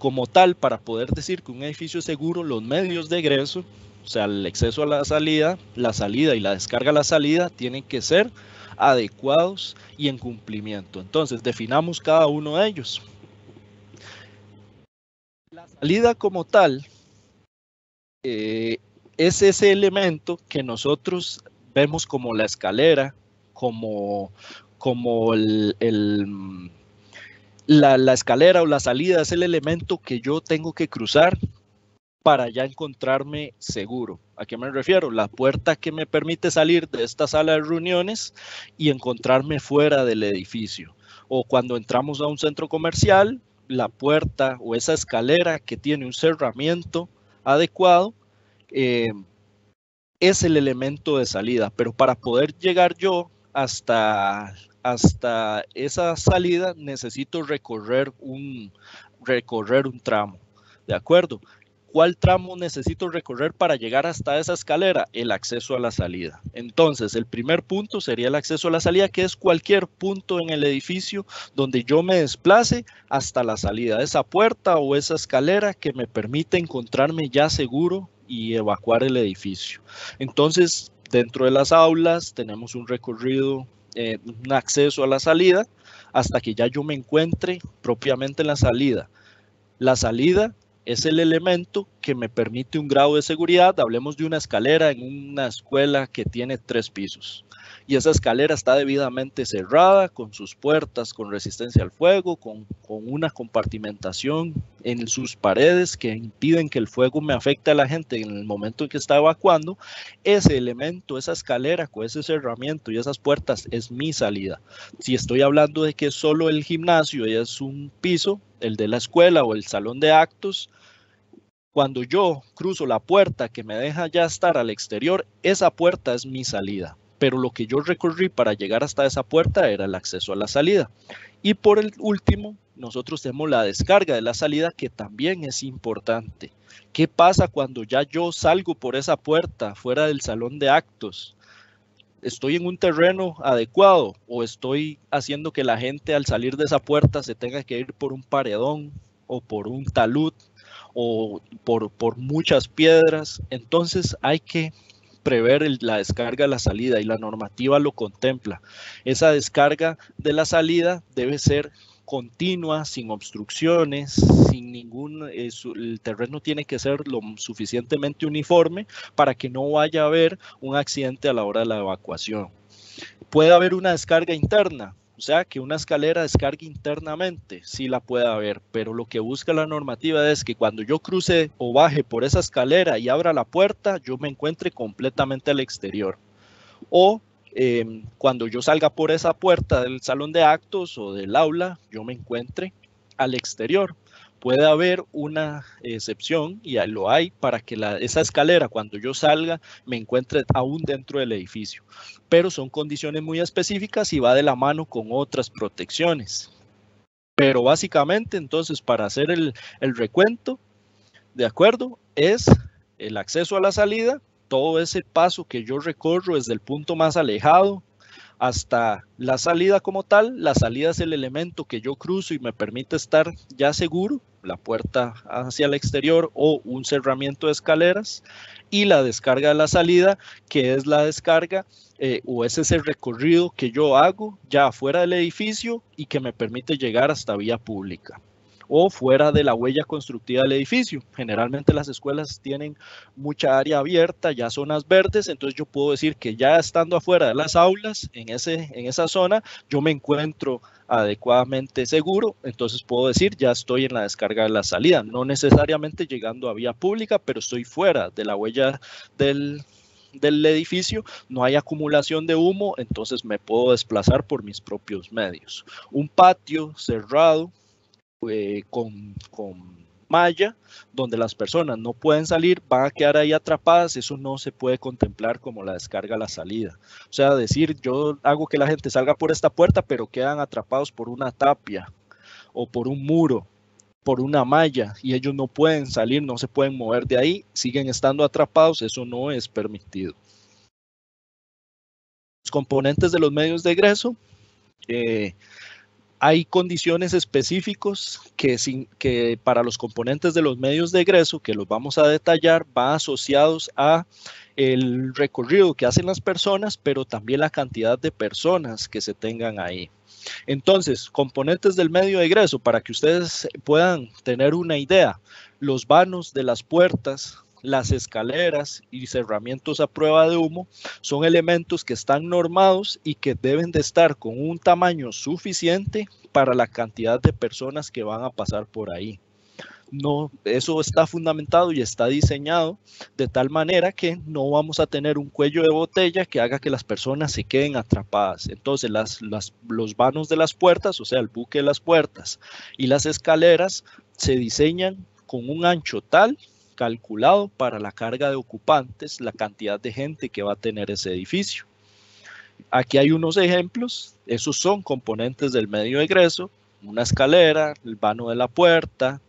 como tal, para poder decir que un edificio es seguro, los medios de egreso, o sea, el exceso a la salida, la salida y la descarga a la salida, tienen que ser adecuados y en cumplimiento. Entonces, definamos cada uno de ellos. La salida como tal eh, es ese elemento que nosotros vemos como la escalera, como, como el la, escalera o la salida es el elemento que yo tengo que cruzar para ya encontrarme seguro. ¿A qué me refiero? La puerta que me permite salir de esta sala de reuniones y encontrarme fuera del edificio. O cuando entramos a un centro comercial, la puerta o esa escalera que tiene un cerramiento adecuado eh, es el elemento de salida. Pero para poder llegar yo hasta hasta esa salida necesito recorrer un, recorrer un tramo. ¿De acuerdo? ¿Cuál tramo necesito recorrer para llegar hasta esa escalera? El acceso a la salida. Entonces, el primer punto sería el acceso a la salida, que es cualquier punto en el edificio donde yo me desplace hasta la salida. Esa puerta o esa escalera que me permite encontrarme ya seguro y evacuar el edificio. Entonces, dentro de las aulas tenemos un recorrido eh, un acceso a la salida hasta que ya yo me encuentre propiamente en la salida. La salida es el elemento que me permite un grado de seguridad. Hablemos de una escalera en una escuela que tiene tres pisos y esa escalera está debidamente cerrada, con sus puertas, con resistencia al fuego, con, una compartimentación en sus paredes que impiden que el fuego me afecte a la gente en el momento en que está evacuando, ese elemento, esa escalera con ese cerramiento y esas puertas es mi salida. Si estoy hablando de que solo el gimnasio es un piso, el de la escuela o el salón de actos, cuando yo cruzo la puerta que me deja ya estar al exterior, esa puerta es mi salida pero lo que yo recorrí para llegar hasta esa puerta era el acceso a la salida. Y por el último, nosotros tenemos la descarga de la salida que también es importante. ¿Qué pasa cuando ya yo salgo por esa puerta fuera del salón de actos? ¿Estoy en un terreno adecuado o estoy haciendo que la gente al salir de esa puerta se tenga que ir por un paredón o por un talud o por, por muchas piedras? Entonces hay que prever la descarga de la salida y la normativa lo contempla. Esa descarga de la salida debe ser continua, sin obstrucciones, sin ningún, eh, el terreno tiene que ser lo suficientemente uniforme para que no vaya a haber un accidente a la hora de la evacuación. Puede haber una descarga interna, o sea, que una escalera descargue internamente, sí la puede haber, pero lo que busca la normativa es que cuando yo cruce o baje por esa escalera y abra la puerta, yo me encuentre completamente al exterior. O em, cuando yo salga por esa puerta del salón de actos o del aula, yo me encuentre al exterior puede haber una excepción, y lo hay, para que esa escalera cuando yo salga me encuentre aún dentro del edificio. Pero son condiciones muy específicas y va de la mano con otras protecciones. Pero básicamente, entonces, para hacer el, el recuento, ¿de acuerdo? Es el acceso a la salida, todo ese paso que yo recorro desde el punto más alejado hasta la salida como tal. La salida es el elemento que yo cruzo y me permite estar ya seguro la puerta hacia el exterior o un cerramiento de escaleras y la descarga de la salida, que es la descarga eh, o ese es el recorrido que yo hago ya afuera del edificio y que me permite llegar hasta vía pública o fuera de la huella constructiva del edificio. Generalmente las escuelas tienen mucha área abierta, ya zonas verdes, entonces yo puedo decir que ya estando afuera de las aulas, en, ese, en esa zona, yo me encuentro adecuadamente seguro, entonces puedo decir ya estoy en la descarga de la salida, no necesariamente llegando a vía pública, pero estoy fuera de la huella del, del edificio, no hay acumulación de humo, entonces me puedo desplazar por mis propios medios. Un patio cerrado eh, con, malla, donde las personas no pueden salir, van a quedar ahí atrapadas, eso no se puede contemplar como la descarga la salida. O sea, decir, yo hago que la gente salga por esta puerta, pero quedan atrapados por una tapia o por un muro, por una malla, y ellos no pueden salir, no se pueden mover de ahí, siguen estando atrapados, eso no es permitido. Los componentes de los medios de egreso, eh, hay condiciones específicos que, que para los componentes de los medios de egreso, que los vamos a detallar, van asociados a el recorrido que hacen las personas, pero también la cantidad de personas que se tengan ahí. Entonces, componentes del medio de egreso, para que ustedes puedan tener una idea, los vanos de las puertas las escaleras y cerramientos a prueba de humo son elementos que están normados y que deben de estar con un tamaño suficiente para la cantidad de personas que van a pasar por ahí. No, eso está fundamentado y está diseñado de tal manera que no vamos a tener un cuello de botella que haga que las personas se queden atrapadas. Entonces, los vanos de las puertas, o sea, el buque de las puertas y las escaleras se diseñan con un ancho tal calculado para la carga de ocupantes la cantidad de gente que va a tener ese edificio. Aquí hay unos ejemplos, esos son componentes del medio egreso, una escalera, el vano de la puerta,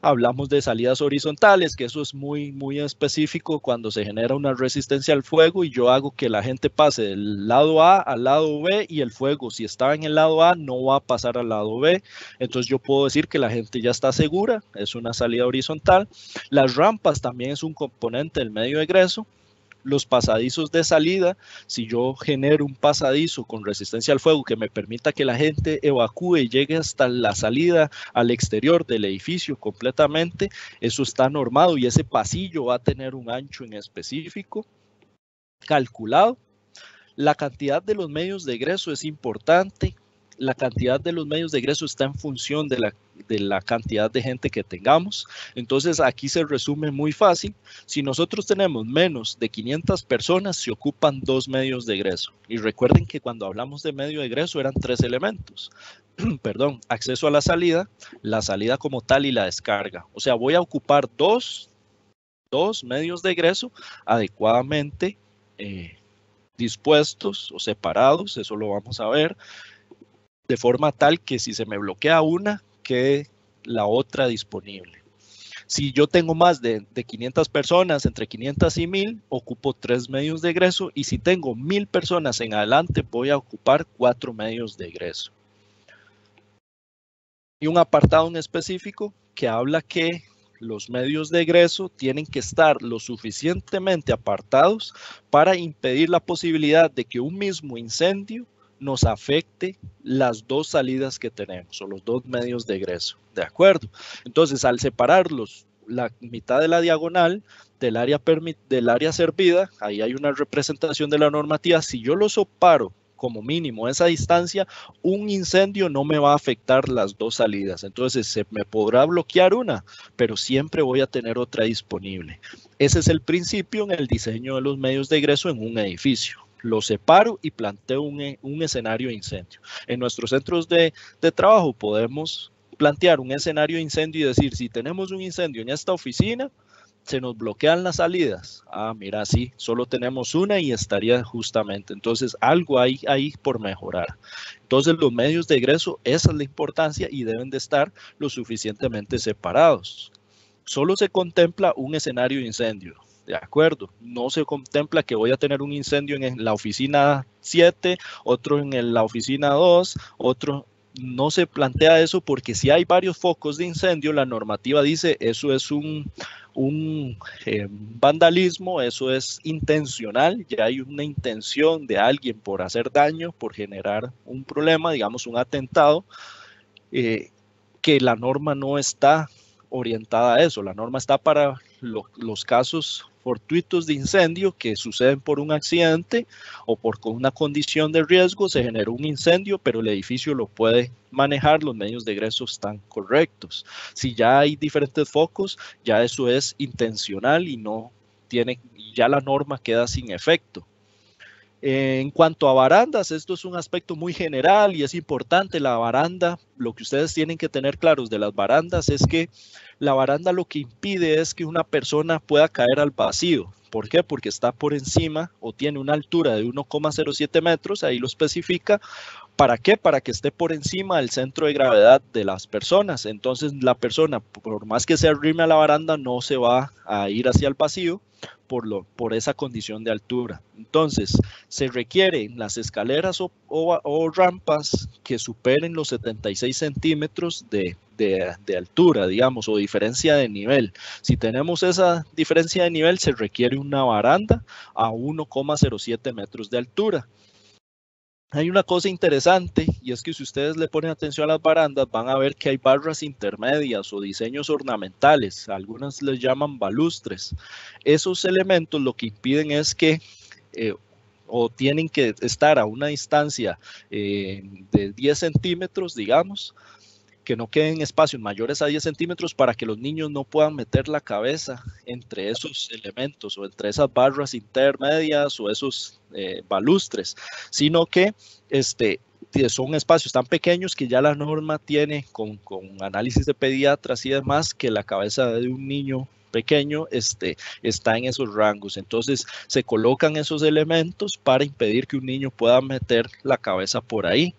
hablamos de salidas horizontales, que eso es muy, muy específico cuando se genera una resistencia al fuego y yo hago que la gente pase del lado A al lado B y el fuego, si está en el lado A, no va a pasar al lado B. Entonces yo puedo decir que la gente ya está segura, es una salida horizontal. Las rampas también es un componente del medio egreso los pasadizos de salida, si yo genero un pasadizo con resistencia al fuego que me permita que la gente evacúe y llegue hasta la salida al exterior del edificio completamente, eso está normado y ese pasillo va a tener un ancho en específico calculado. La cantidad de los medios de egreso es importante, la cantidad de los medios de egreso está en función de la, cantidad de gente que tengamos. Entonces aquí se resume muy fácil. Si nosotros tenemos menos de 500 personas, se ocupan dos medios de egreso. Y recuerden que cuando hablamos de medio de egreso eran tres elementos [clears throat] perdón, acceso a la salida, la salida como tal y la descarga. O sea, voy a ocupar dos, medios de egreso adecuadamente eh, dispuestos o separados, eso lo vamos a ver de forma tal que si se me bloquea una, quede la otra disponible. Si yo tengo más de, 500 personas, entre 500 y 1000, ocupo tres medios de egreso y si tengo 1000 personas en adelante, voy a ocupar cuatro medios de egreso. Y un apartado en específico que habla que los medios de egreso tienen que estar lo suficientemente apartados para impedir la posibilidad de que un mismo incendio nos afecte las dos salidas que tenemos o los dos medios de egreso. ¿De acuerdo? Entonces, al separarlos la mitad de la diagonal del área, del área servida, ahí hay una representación de la normativa, si yo lo separo como mínimo esa distancia, un incendio no me va a afectar las dos salidas. Entonces se me podrá bloquear una, pero siempre voy a tener otra disponible. Ese es el principio en el diseño de los medios de egreso en un edificio lo separo y planteo eh, un, escenario de incendio. En nuestros centros de, trabajo podemos plantear un escenario de incendio y decir, si tenemos un incendio en esta oficina, se nos bloquean las salidas. Ah, mira, sí, solo tenemos una y estaría justamente. Entonces, algo hay ahí por mejorar. Entonces, los medios de egreso, esa es la importancia y deben de estar lo suficientemente separados. Solo se contempla un escenario de incendio de acuerdo. No se contempla que voy a tener un incendio en la oficina 7, otro en la oficina 2, otro... No se plantea eso porque si hay varios focos de incendio, la normativa dice eso es un, un eh, vandalismo, eso es intencional, ya hay una intención de alguien por hacer daño, por generar un problema, digamos un atentado, eh, que la norma no está orientada a eso, la norma está para los casos fortuitos de incendio que suceden por un accidente o por una condición de riesgo, se generó un incendio, pero el edificio lo puede manejar, los medios de egreso están correctos. Si ya hay diferentes focos, ya eso es intencional y no tiene, ya la norma queda sin efecto en cuanto a barandas, esto es un aspecto muy general y es importante. La baranda, lo que ustedes tienen que tener claros de las barandas es que la baranda lo que impide es que una persona pueda caer al vacío. ¿Por qué? Porque está por encima o tiene una altura de 1,07 metros, ahí lo especifica. ¿Para qué? Para que esté por encima del centro de gravedad de las personas. Entonces la persona, por más que se arrime a la baranda, no se va a ir hacia el vacío, por, lo, por esa condición de altura. Entonces, se requieren las escaleras o, rampas que superen los 76 centímetros de, de, altura, digamos, o diferencia de nivel. Si tenemos esa diferencia de nivel, se requiere una baranda a 1,07 metros de altura. Hay una cosa interesante y es que si ustedes le ponen atención a las barandas van a ver que hay barras intermedias o diseños ornamentales, algunas les llaman balustres. Esos elementos lo que impiden es que eh, o tienen que estar a una distancia eh, de 10 centímetros, digamos, que no queden espacios mayores a 10 centímetros para que los niños no puedan meter la cabeza entre esos elementos o entre esas barras intermedias o esos eh, balustres, sino que este, son espacios tan pequeños que ya la norma tiene con, análisis de pediatras y demás que la cabeza de un niño pequeño este, está en esos rangos. Entonces se colocan esos elementos para impedir que un niño pueda meter la cabeza por ahí.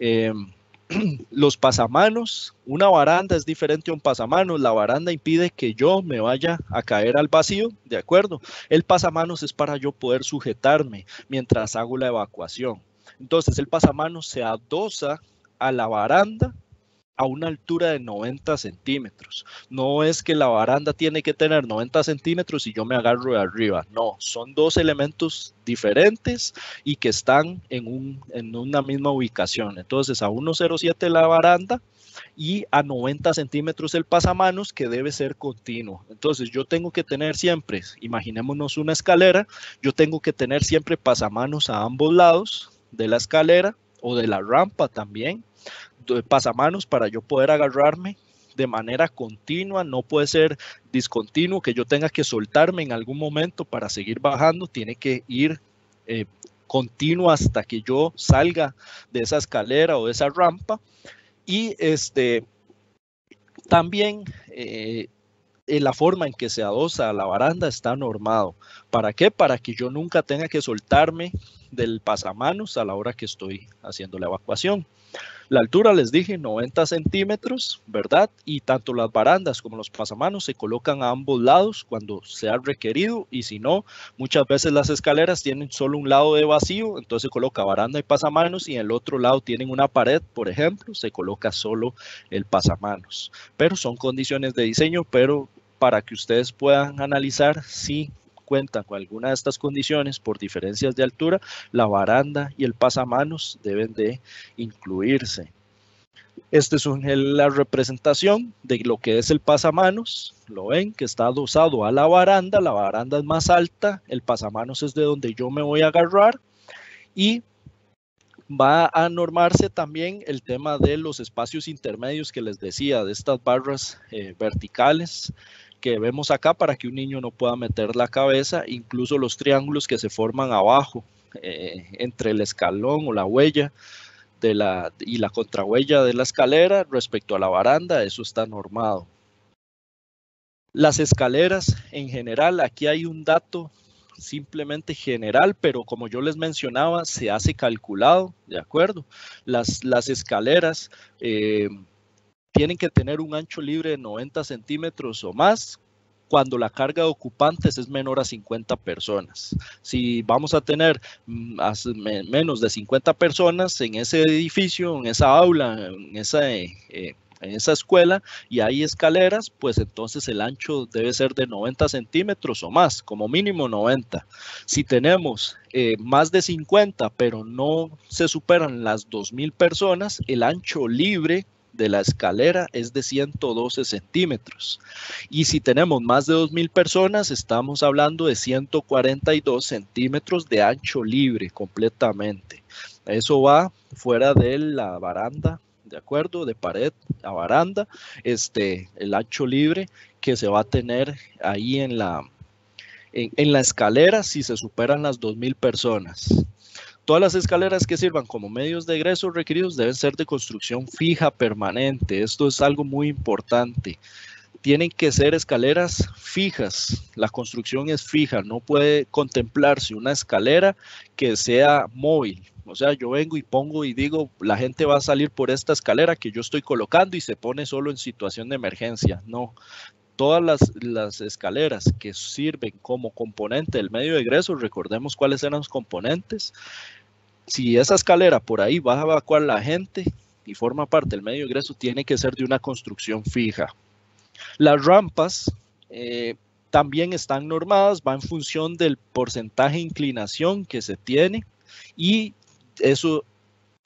Em, [clears throat] los pasamanos, una baranda es diferente a un pasamanos, la baranda impide que yo me vaya a caer al vacío, ¿de acuerdo? El pasamanos es para yo poder sujetarme mientras hago la evacuación. Entonces el pasamanos se adosa a la baranda a una altura de 90 centímetros. No es que la baranda tiene que tener 90 centímetros y yo me agarro de arriba. No, son dos elementos diferentes y que están en, un, en una misma ubicación. Entonces, a 1,07 la baranda y a 90 centímetros el pasamanos que debe ser continuo. Entonces yo tengo que tener siempre, imaginémonos una escalera, yo tengo que tener siempre pasamanos a ambos lados de la escalera o de la rampa también eh, pasamanos para yo poder agarrarme de manera continua, no puede ser discontinuo, que yo tenga que soltarme en algún momento para seguir bajando, tiene que ir eh, continuo hasta que yo salga de esa escalera o de esa rampa. Y este, también eh, la forma en que se adosa a la baranda está normado. ¿Para qué? Para que yo nunca tenga que soltarme del pasamanos a la hora que estoy haciendo la evacuación. La altura, les dije, 90 centímetros, ¿verdad? Y tanto las barandas como los pasamanos se colocan a ambos lados cuando sea requerido y si no, muchas veces las escaleras tienen solo un lado de vacío, entonces se coloca baranda y pasamanos y en el otro lado tienen una pared, por ejemplo, se coloca solo el pasamanos. Pero son condiciones de diseño, pero para que ustedes puedan analizar si cuenta con alguna de estas condiciones por diferencias de altura, la baranda y el pasamanos deben de incluirse. Esta es la representación de lo que es el pasamanos. Lo ven, que está adosado a la baranda. La baranda es más alta. El pasamanos es de donde yo me voy a agarrar. Y va a normarse también el tema de los espacios intermedios que les decía, de estas barras eh, verticales que vemos acá para que un niño no pueda meter la cabeza, incluso los triángulos que se forman abajo eh, entre el escalón o la huella de la, y la contrahuella de la escalera respecto a la baranda, eso está normado. Las escaleras en general, aquí hay un dato simplemente general, pero como yo les mencionaba, se hace calculado, ¿de acuerdo? Las, escaleras... Eh, tienen que tener un ancho libre de 90 centímetros o más cuando la carga de ocupantes es menor a 50 personas. Si vamos a tener mm, menos de 50 personas en ese edificio, en esa aula, eh, eh, en esa, escuela y hay escaleras, pues entonces el ancho debe ser de 90 centímetros o más, como mínimo 90. Si tenemos eh, más de 50, pero no se superan las 2.000 personas, el ancho libre de la escalera es de 112 centímetros. Y si tenemos más de 2.000 personas, estamos hablando de 142 centímetros de ancho libre completamente. Eso va fuera de la baranda de acuerdo, de pared a baranda, este, el ancho libre que se va a tener ahí en la, en, en la escalera si se superan las 2.000 personas. Todas las escaleras que sirvan como medios de egreso requeridos deben ser de construcción fija permanente. Esto es algo muy importante. Tienen que ser escaleras fijas. La construcción es fija. No puede contemplarse una escalera que sea móvil. O sea, yo vengo y pongo y digo, la gente va a salir por esta escalera que yo estoy colocando y se pone solo en situación de emergencia. No, todas las, escaleras que sirven como componente del medio de egreso, recordemos cuáles eran los componentes. Si esa escalera por ahí va a evacuar la gente y forma parte del medio de egreso, tiene que ser de una construcción fija. Las rampas eh, también están normadas, va en función del porcentaje de inclinación que se tiene y eso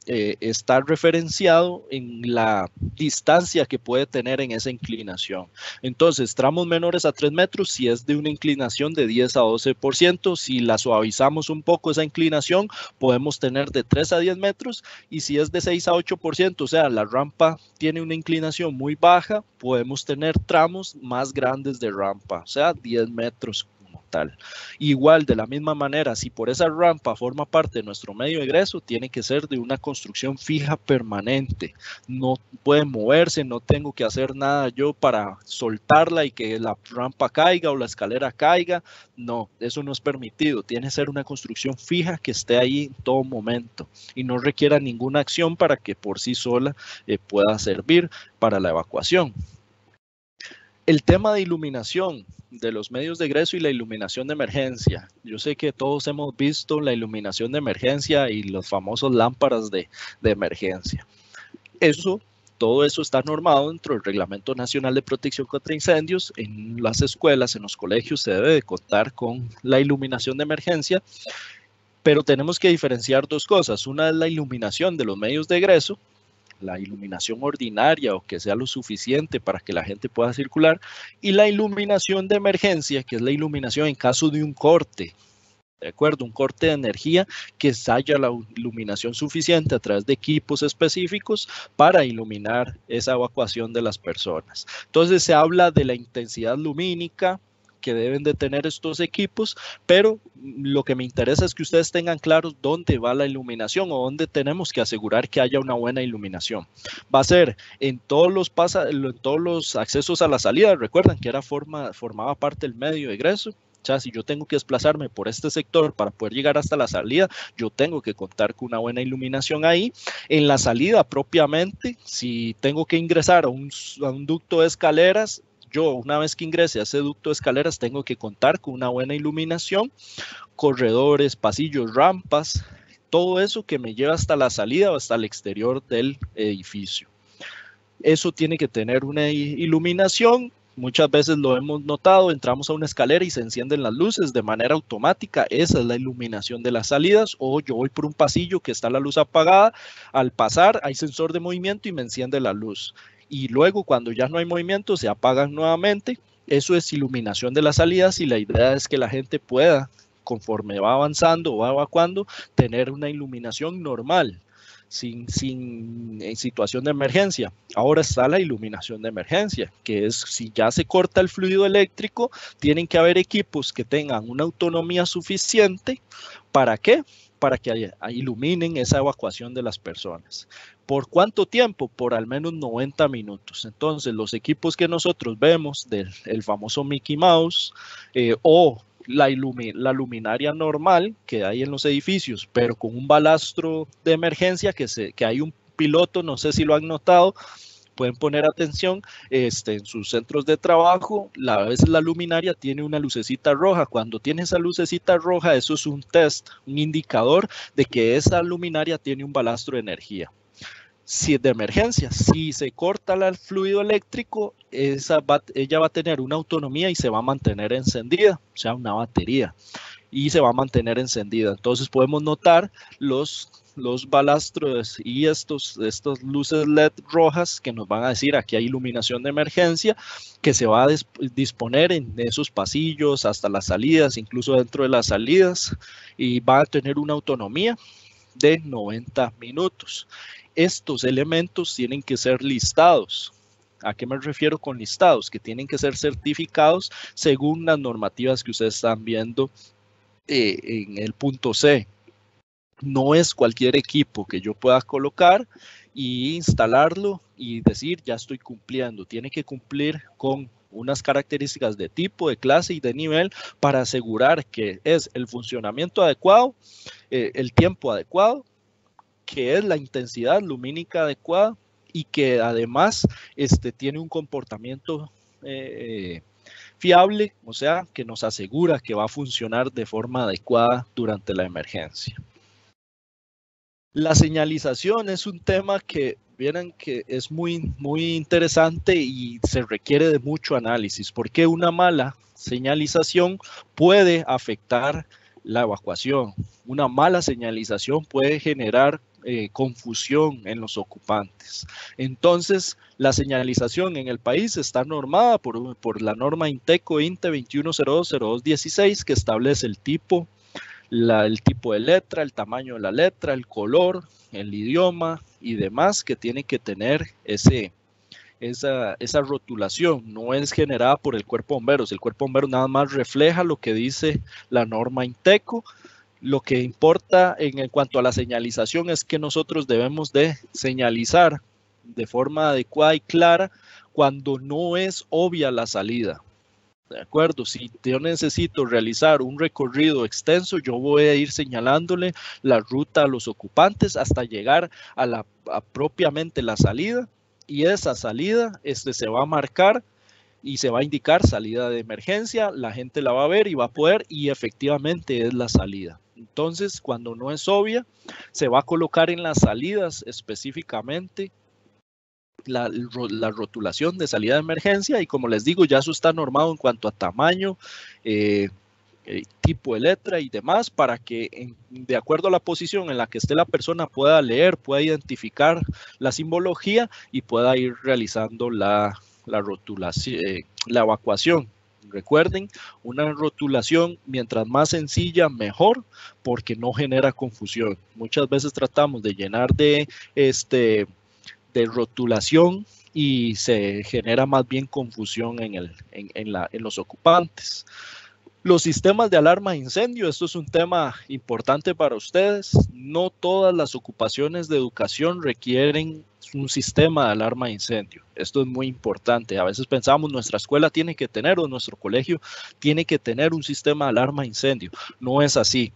eh, está referenciado en la distancia que puede tener en esa inclinación. Entonces, tramos menores a 3 metros, si es de una inclinación de 10 a 12%, si la suavizamos un poco esa inclinación, podemos tener de 3 a 10 metros, y si es de 6 a 8%, o sea, la rampa tiene una inclinación muy baja, podemos tener tramos más grandes de rampa, o sea, 10 metros Igual, de la misma manera, si por esa rampa forma parte de nuestro medio de egreso, tiene que ser de una construcción fija permanente. No puede moverse, no tengo que hacer nada yo para soltarla y que la rampa caiga o la escalera caiga. No, eso no es permitido. Tiene que ser una construcción fija que esté ahí en todo momento y no requiera ninguna acción para que por sí sola eh, pueda servir para la evacuación. El tema de iluminación de los medios de egreso y la iluminación de emergencia. Yo sé que todos hemos visto la iluminación de emergencia y los famosos lámparas de, de emergencia. Eso, todo eso está normado dentro del Reglamento Nacional de Protección contra Incendios. En las escuelas, en los colegios se debe contar con la iluminación de emergencia, pero tenemos que diferenciar dos cosas. Una es la iluminación de los medios de egreso la iluminación ordinaria o que sea lo suficiente para que la gente pueda circular, y la iluminación de emergencia, que es la iluminación en caso de un corte. ¿De acuerdo? Un corte de energía que haya la iluminación suficiente a través de equipos específicos para iluminar esa evacuación de las personas. Entonces se habla de la intensidad lumínica, que deben de tener estos equipos, pero lo que me interesa es que ustedes tengan claros dónde va la iluminación o dónde tenemos que asegurar que haya una buena iluminación. Va a ser en todos los, pasos, en todos los accesos a la salida, recuerdan que era forma, formaba parte del medio de egreso, o sea, si yo tengo que desplazarme por este sector para poder llegar hasta la salida, yo tengo que contar con una buena iluminación ahí. En la salida propiamente, si tengo que ingresar a un, a un ducto de escaleras, yo una vez que ingrese a ese ducto de escaleras tengo que contar con una buena iluminación, corredores, pasillos, rampas, todo eso que me lleva hasta la salida o hasta el exterior del edificio. Eso tiene que tener una iluminación. Muchas veces lo hemos notado, entramos a una escalera y se encienden las luces de manera automática. Esa es la iluminación de las salidas. O yo voy por un pasillo que está la luz apagada. Al pasar hay sensor de movimiento y me enciende la luz y luego cuando ya no hay movimiento se apagan nuevamente. Eso es iluminación de las salidas y la idea es que la gente pueda, conforme va avanzando o va evacuando, tener una iluminación normal, sin, sin, en situación de emergencia. Ahora está la iluminación de emergencia, que es si ya se corta el fluido eléctrico, tienen que haber equipos que tengan una autonomía suficiente. ¿Para que para que ah, iluminen esa evacuación de las personas. ¿Por cuánto tiempo? Por al menos 90 minutos. Entonces, los equipos que nosotros vemos del el famoso Mickey Mouse eh, o la, la, luminaria normal que hay en los edificios, pero con un balastro de emergencia que, se, que hay un piloto, no sé si lo han notado, pueden poner atención este, en sus centros de trabajo, la, vez la luminaria tiene una lucecita roja, cuando tiene esa lucecita roja, eso es un test, un indicador de que esa luminaria tiene un balastro de energía si es de emergencia, si se corta el fluido eléctrico, esa ella va a tener una autonomía y se va a mantener encendida, o sea, una batería, y se va a mantener encendida. Entonces podemos notar los los balastros y estos, estas luces LED rojas que nos van a decir aquí hay iluminación de emergencia que se va a disponer en esos pasillos hasta las salidas, incluso dentro de las salidas y va a tener una autonomía de 90 minutos. Estos elementos tienen que ser listados. ¿A qué me refiero con listados? Que tienen que ser certificados según las normativas que ustedes están viendo eh, en el punto C, no es cualquier equipo que yo pueda colocar y instalarlo y decir ya estoy cumpliendo. Tiene que cumplir con unas características de tipo, de clase y de nivel para asegurar que es el funcionamiento adecuado, eh, el tiempo adecuado, que es la intensidad lumínica adecuada y que además este, tiene un comportamiento eh, fiable, o sea, que nos asegura que va a funcionar de forma adecuada durante la emergencia. La señalización es un tema que vieran que es muy, muy interesante y se requiere de mucho análisis, porque una mala señalización puede afectar la evacuación. Una mala señalización puede generar eh, confusión en los ocupantes. Entonces, la señalización en el país está normada por, por la norma INTECO INTE 21020216 que establece el tipo, el tipo de letra, el tamaño de la letra, el color, el idioma y demás que tiene que tener ese, esa, rotulación no es generada por el cuerpo de bomberos. El cuerpo bombero nada más refleja lo que dice la norma Inteco. Lo que importa en, en cuanto a la señalización es que nosotros debemos de señalizar de forma adecuada y clara cuando no es obvia la salida de acuerdo, si yo necesito realizar un recorrido extenso, yo voy a ir señalándole la ruta a los ocupantes hasta llegar a la propiamente la salida y esa salida este, se va a marcar y se va a indicar salida de emergencia, la gente la va a ver y va a poder y efectivamente es la salida. Entonces, cuando no es obvia, se va a colocar en las salidas específicamente la, rotulación de salida de emergencia y como les digo, ya eso está normado en cuanto a tamaño, eh, eh, tipo de letra y demás para que de acuerdo a la posición en la que esté la persona pueda leer, pueda identificar la simbología y pueda ir realizando la, rotulación, eh, la evacuación. Recuerden, una rotulación mientras más sencilla, mejor, porque no genera confusión. Muchas veces tratamos de llenar de este, de rotulación y se genera más bien confusión en, en, los ocupantes. Los sistemas de alarma de incendio, esto es un tema importante para ustedes. No todas las ocupaciones de educación requieren un sistema de alarma de incendio. Esto es muy importante. A veces pensamos nuestra escuela tiene que tener o nuestro colegio tiene que tener un sistema de alarma de incendio. No es así.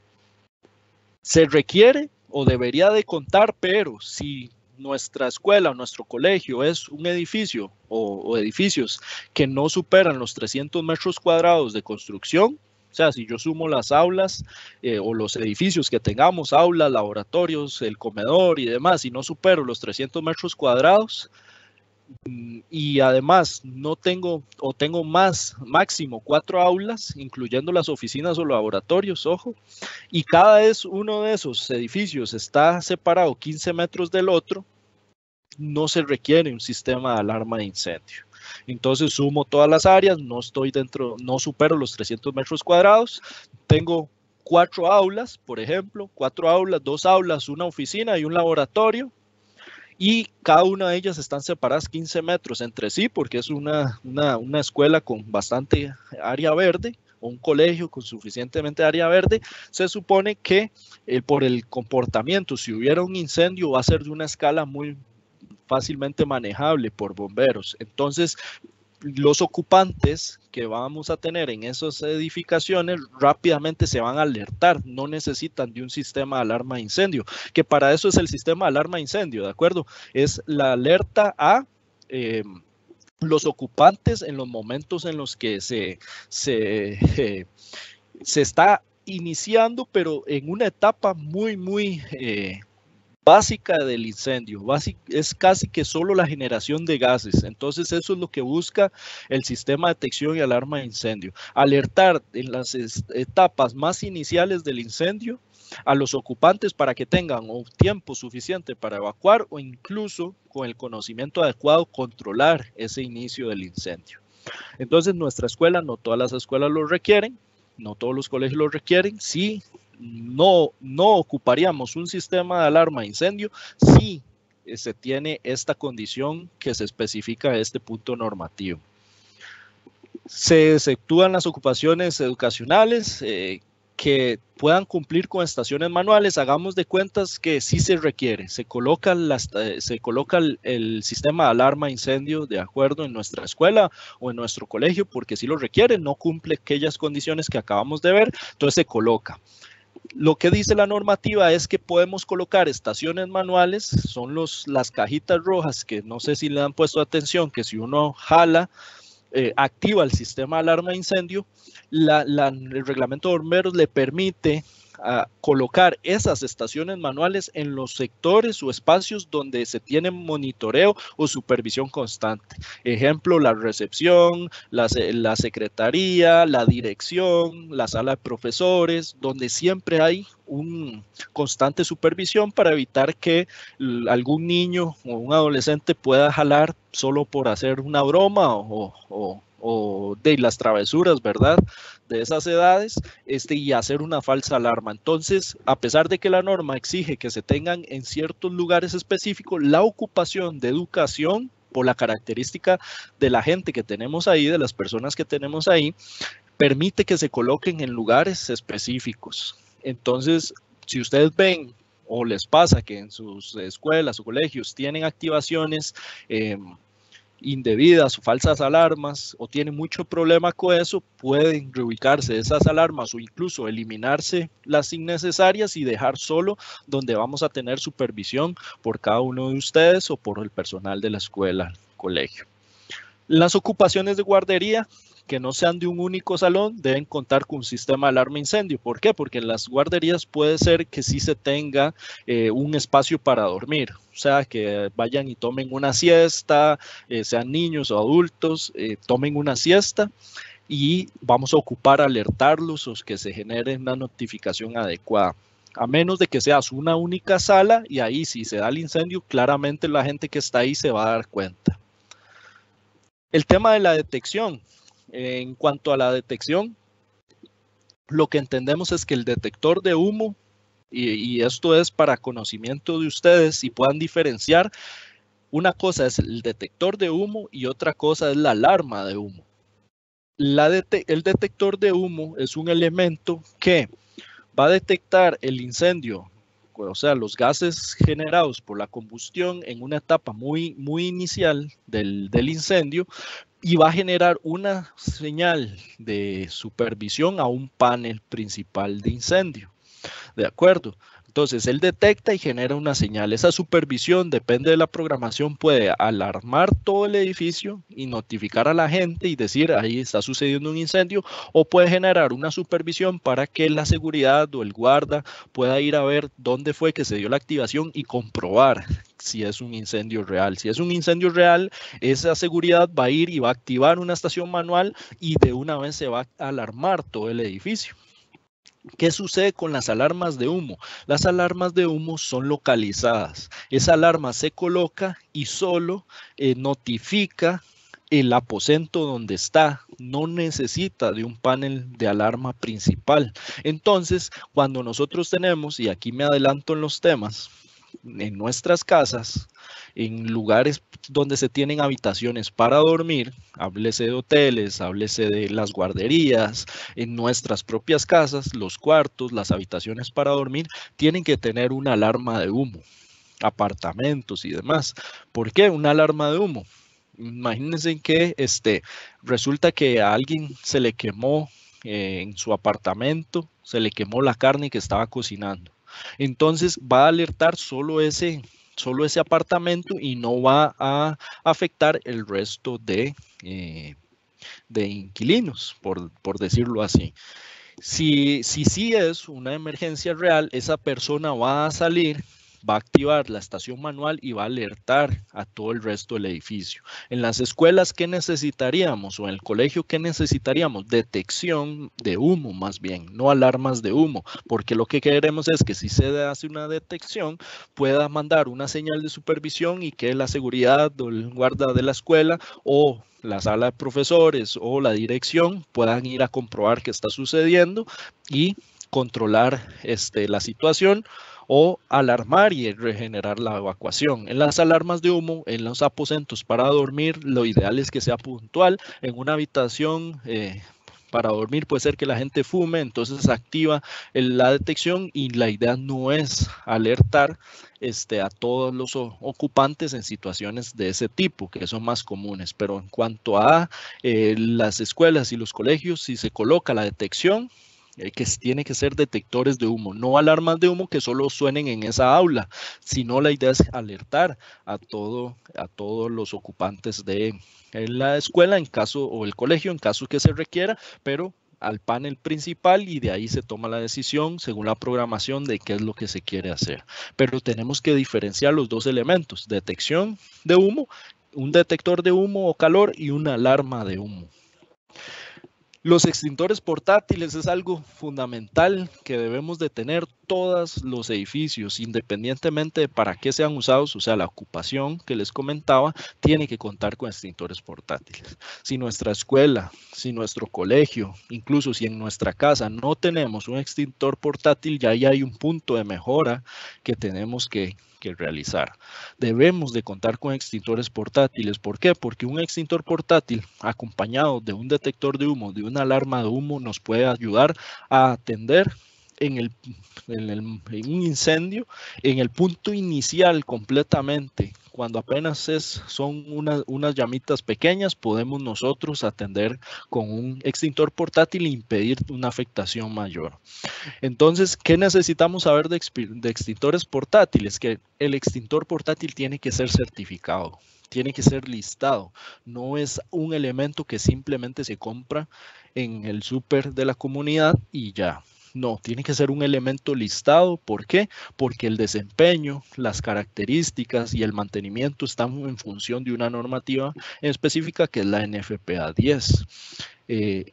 Se requiere o debería de contar, pero si nuestra escuela nuestro colegio es un edificio o, edificios que no superan los 300 metros cuadrados de construcción, o sea, si yo sumo las aulas eh, o los edificios que tengamos, aulas, laboratorios, el comedor y demás, y no supero los 300 metros cuadrados, y además no tengo o tengo más, máximo cuatro aulas, incluyendo las oficinas o laboratorios, ojo, y cada vez uno de esos edificios está separado 15 metros del otro, no se requiere un sistema de alarma de incendio. Entonces sumo todas las áreas, no estoy dentro, no supero los 300 metros cuadrados, tengo cuatro aulas, por ejemplo, cuatro aulas, dos aulas, una oficina y un laboratorio, y cada una de ellas están separadas 15 metros entre sí porque es una, una, escuela con bastante área verde o un colegio con suficientemente área verde, se supone que eh, por el comportamiento, si hubiera un incendio, va a ser de una escala muy fácilmente manejable por bomberos. Entonces, los ocupantes que vamos a tener en esas edificaciones rápidamente se van a alertar, no necesitan de un sistema de alarma incendio, que para eso es el sistema de alarma incendio, ¿de acuerdo? Es la alerta a... Eh, los ocupantes en los momentos en los que se, se, eh, está iniciando, pero en una etapa muy, muy eh, básica del incendio. es casi que solo la generación de gases. Entonces eso es lo que busca el sistema de detección y alarma de incendio. Alertar en las etapas más iniciales del incendio a los ocupantes para que tengan un tiempo suficiente para evacuar o incluso con el conocimiento adecuado controlar ese inicio del incendio. Entonces nuestra escuela, no todas las escuelas lo requieren, no todos los colegios lo requieren, Si no, no ocuparíamos un sistema de alarma incendio, Si eh, se tiene esta condición que se especifica este punto normativo. Se exceptúan las ocupaciones educacionales, eh, que puedan cumplir con estaciones manuales, hagamos de cuentas que sí se requiere. Se coloca, eh, se coloca el, sistema de alarma incendio de acuerdo en nuestra escuela o en nuestro colegio porque si lo requiere, no cumple aquellas condiciones que acabamos de ver, entonces se coloca. Lo que dice la normativa es que podemos colocar estaciones manuales, son las cajitas rojas que no sé si le han puesto atención, que si uno jala, eh, activa el sistema de alarma de incendio, el reglamento de le permite a colocar esas estaciones manuales en los sectores o espacios donde se tiene monitoreo o supervisión constante. Ejemplo, la recepción, la, secretaría, la dirección, la sala de profesores, donde siempre hay un constante supervisión para evitar que algún niño o un adolescente pueda jalar solo por hacer una broma o, o o de las travesuras, ¿verdad? De esas edades este, y hacer una falsa alarma. Entonces, a pesar de que la norma exige que se tengan en ciertos lugares específicos la ocupación de educación por la característica de la gente que tenemos ahí, de las personas que tenemos ahí, permite que se coloquen en lugares específicos. Entonces, si ustedes ven o les pasa que en sus escuelas o colegios tienen activaciones, eh, indebidas o falsas alarmas o tienen mucho problema con eso, pueden reubicarse esas alarmas o incluso eliminarse las innecesarias y dejar solo donde vamos a tener supervisión por cada uno de ustedes o por el personal de la escuela, colegio. Las ocupaciones de guardería que no sean de un único salón deben contar con un sistema de alarma incendio. ¿Por qué? Porque en las guarderías puede ser que sí se tenga eh, un espacio para dormir, o sea, que vayan y tomen una siesta, eh, sean niños o adultos, eh, tomen una siesta y vamos a ocupar alertarlos o que se genere una notificación adecuada a menos de que seas una única sala y ahí si se da el incendio, claramente la gente que está ahí se va a dar cuenta. El tema de la detección, en cuanto a la detección, lo que entendemos es que el detector de humo, y, esto es para conocimiento de ustedes y puedan diferenciar, una cosa es el detector de humo y otra cosa es la alarma de humo. La el detector de humo es un elemento que va a detectar el incendio, o sea, los gases generados por la combustión en una etapa muy, muy inicial del, del incendio, y va a generar una señal de supervisión a un panel principal de incendio. ¿De acuerdo? Entonces, él detecta y genera una señal. Esa supervisión, depende de la programación, puede alarmar todo el edificio y notificar a la gente y decir, ahí está sucediendo un incendio, o puede generar una supervisión para que la seguridad o el guarda pueda ir a ver dónde fue que se dio la activación y comprobar si es un incendio real. Si es un incendio real, esa seguridad va a ir y va a activar una estación manual y de una vez se va a alarmar todo el edificio. ¿Qué sucede con las alarmas de humo? Las alarmas de humo son localizadas. Esa alarma se coloca y solo eh, notifica el aposento donde está no necesita de un panel de alarma principal. Entonces, cuando nosotros tenemos, y aquí me adelanto en los temas, en nuestras casas en lugares donde se tienen habitaciones para dormir, háblese de hoteles, háblese de las guarderías, en nuestras propias casas, los cuartos, las habitaciones para dormir, tienen que tener una alarma de humo, apartamentos y demás. ¿Por qué una alarma de humo? Imagínense que este, resulta que a alguien se le quemó eh, en su apartamento, se le quemó la carne que estaba cocinando. Entonces va a alertar solo ese, solo ese apartamento y no va a afectar el resto de, eh, de inquilinos, por, decirlo así. Si sí si, si es una emergencia real, esa persona va a salir va a activar la estación manual y va a alertar a todo el resto del edificio. En las escuelas, ¿qué necesitaríamos? O en el colegio, ¿qué necesitaríamos? Detección de humo, más bien, no alarmas de humo, porque lo que queremos es que si se hace una detección, pueda mandar una señal de supervisión y que la seguridad o el guarda de la escuela o la sala de profesores o la dirección puedan ir a comprobar qué está sucediendo y controlar este, la situación o alarmar y regenerar la evacuación. En las alarmas de humo, en los aposentos para dormir, lo ideal es que sea puntual, en una habitación... Eh, para dormir puede ser que la gente fume, entonces activa la detección y la idea no es alertar este, a todos los ocupantes en situaciones de ese tipo, que son más comunes. Pero en cuanto a eh, las escuelas y los colegios, si se coloca la detección, que, tiene que ser detectores de humo, no alarmas de humo que solo suenen en esa aula, sino la idea es alertar a, todo, a todos los ocupantes de la escuela en caso o el colegio en caso que se requiera, pero al panel principal y de ahí se toma la decisión según la programación de qué es lo que se quiere hacer. Pero tenemos que diferenciar los dos elementos, detección de humo, un detector de humo o calor y una alarma de humo. Los extintores portátiles es algo fundamental que debemos de tener todos los edificios, independientemente de para qué sean usados, o sea, la ocupación que les comentaba, tiene que contar con extintores portátiles. Si nuestra escuela, si nuestro colegio, incluso si en nuestra casa no tenemos un extintor portátil, ya ahí hay un punto de mejora que tenemos que, que realizar. Debemos de contar con extintores portátiles. ¿Por qué? Porque un extintor portátil acompañado de un detector de humo, de una alarma de humo, nos puede ayudar a atender en, un incendio, en el punto inicial completamente, cuando apenas es, son unas llamitas pequeñas, podemos nosotros atender con un extintor portátil e impedir una afectación mayor. Entonces, ¿qué necesitamos saber de, de extintores portátiles? Que el extintor portátil tiene que ser certificado tiene que ser listado. No es un elemento que simplemente se compra en el súper de la comunidad y ya. No, tiene que ser un elemento listado. ¿Por qué? Porque el desempeño, las características y el mantenimiento están en función de una normativa específica que es la NFPA 10. Eh,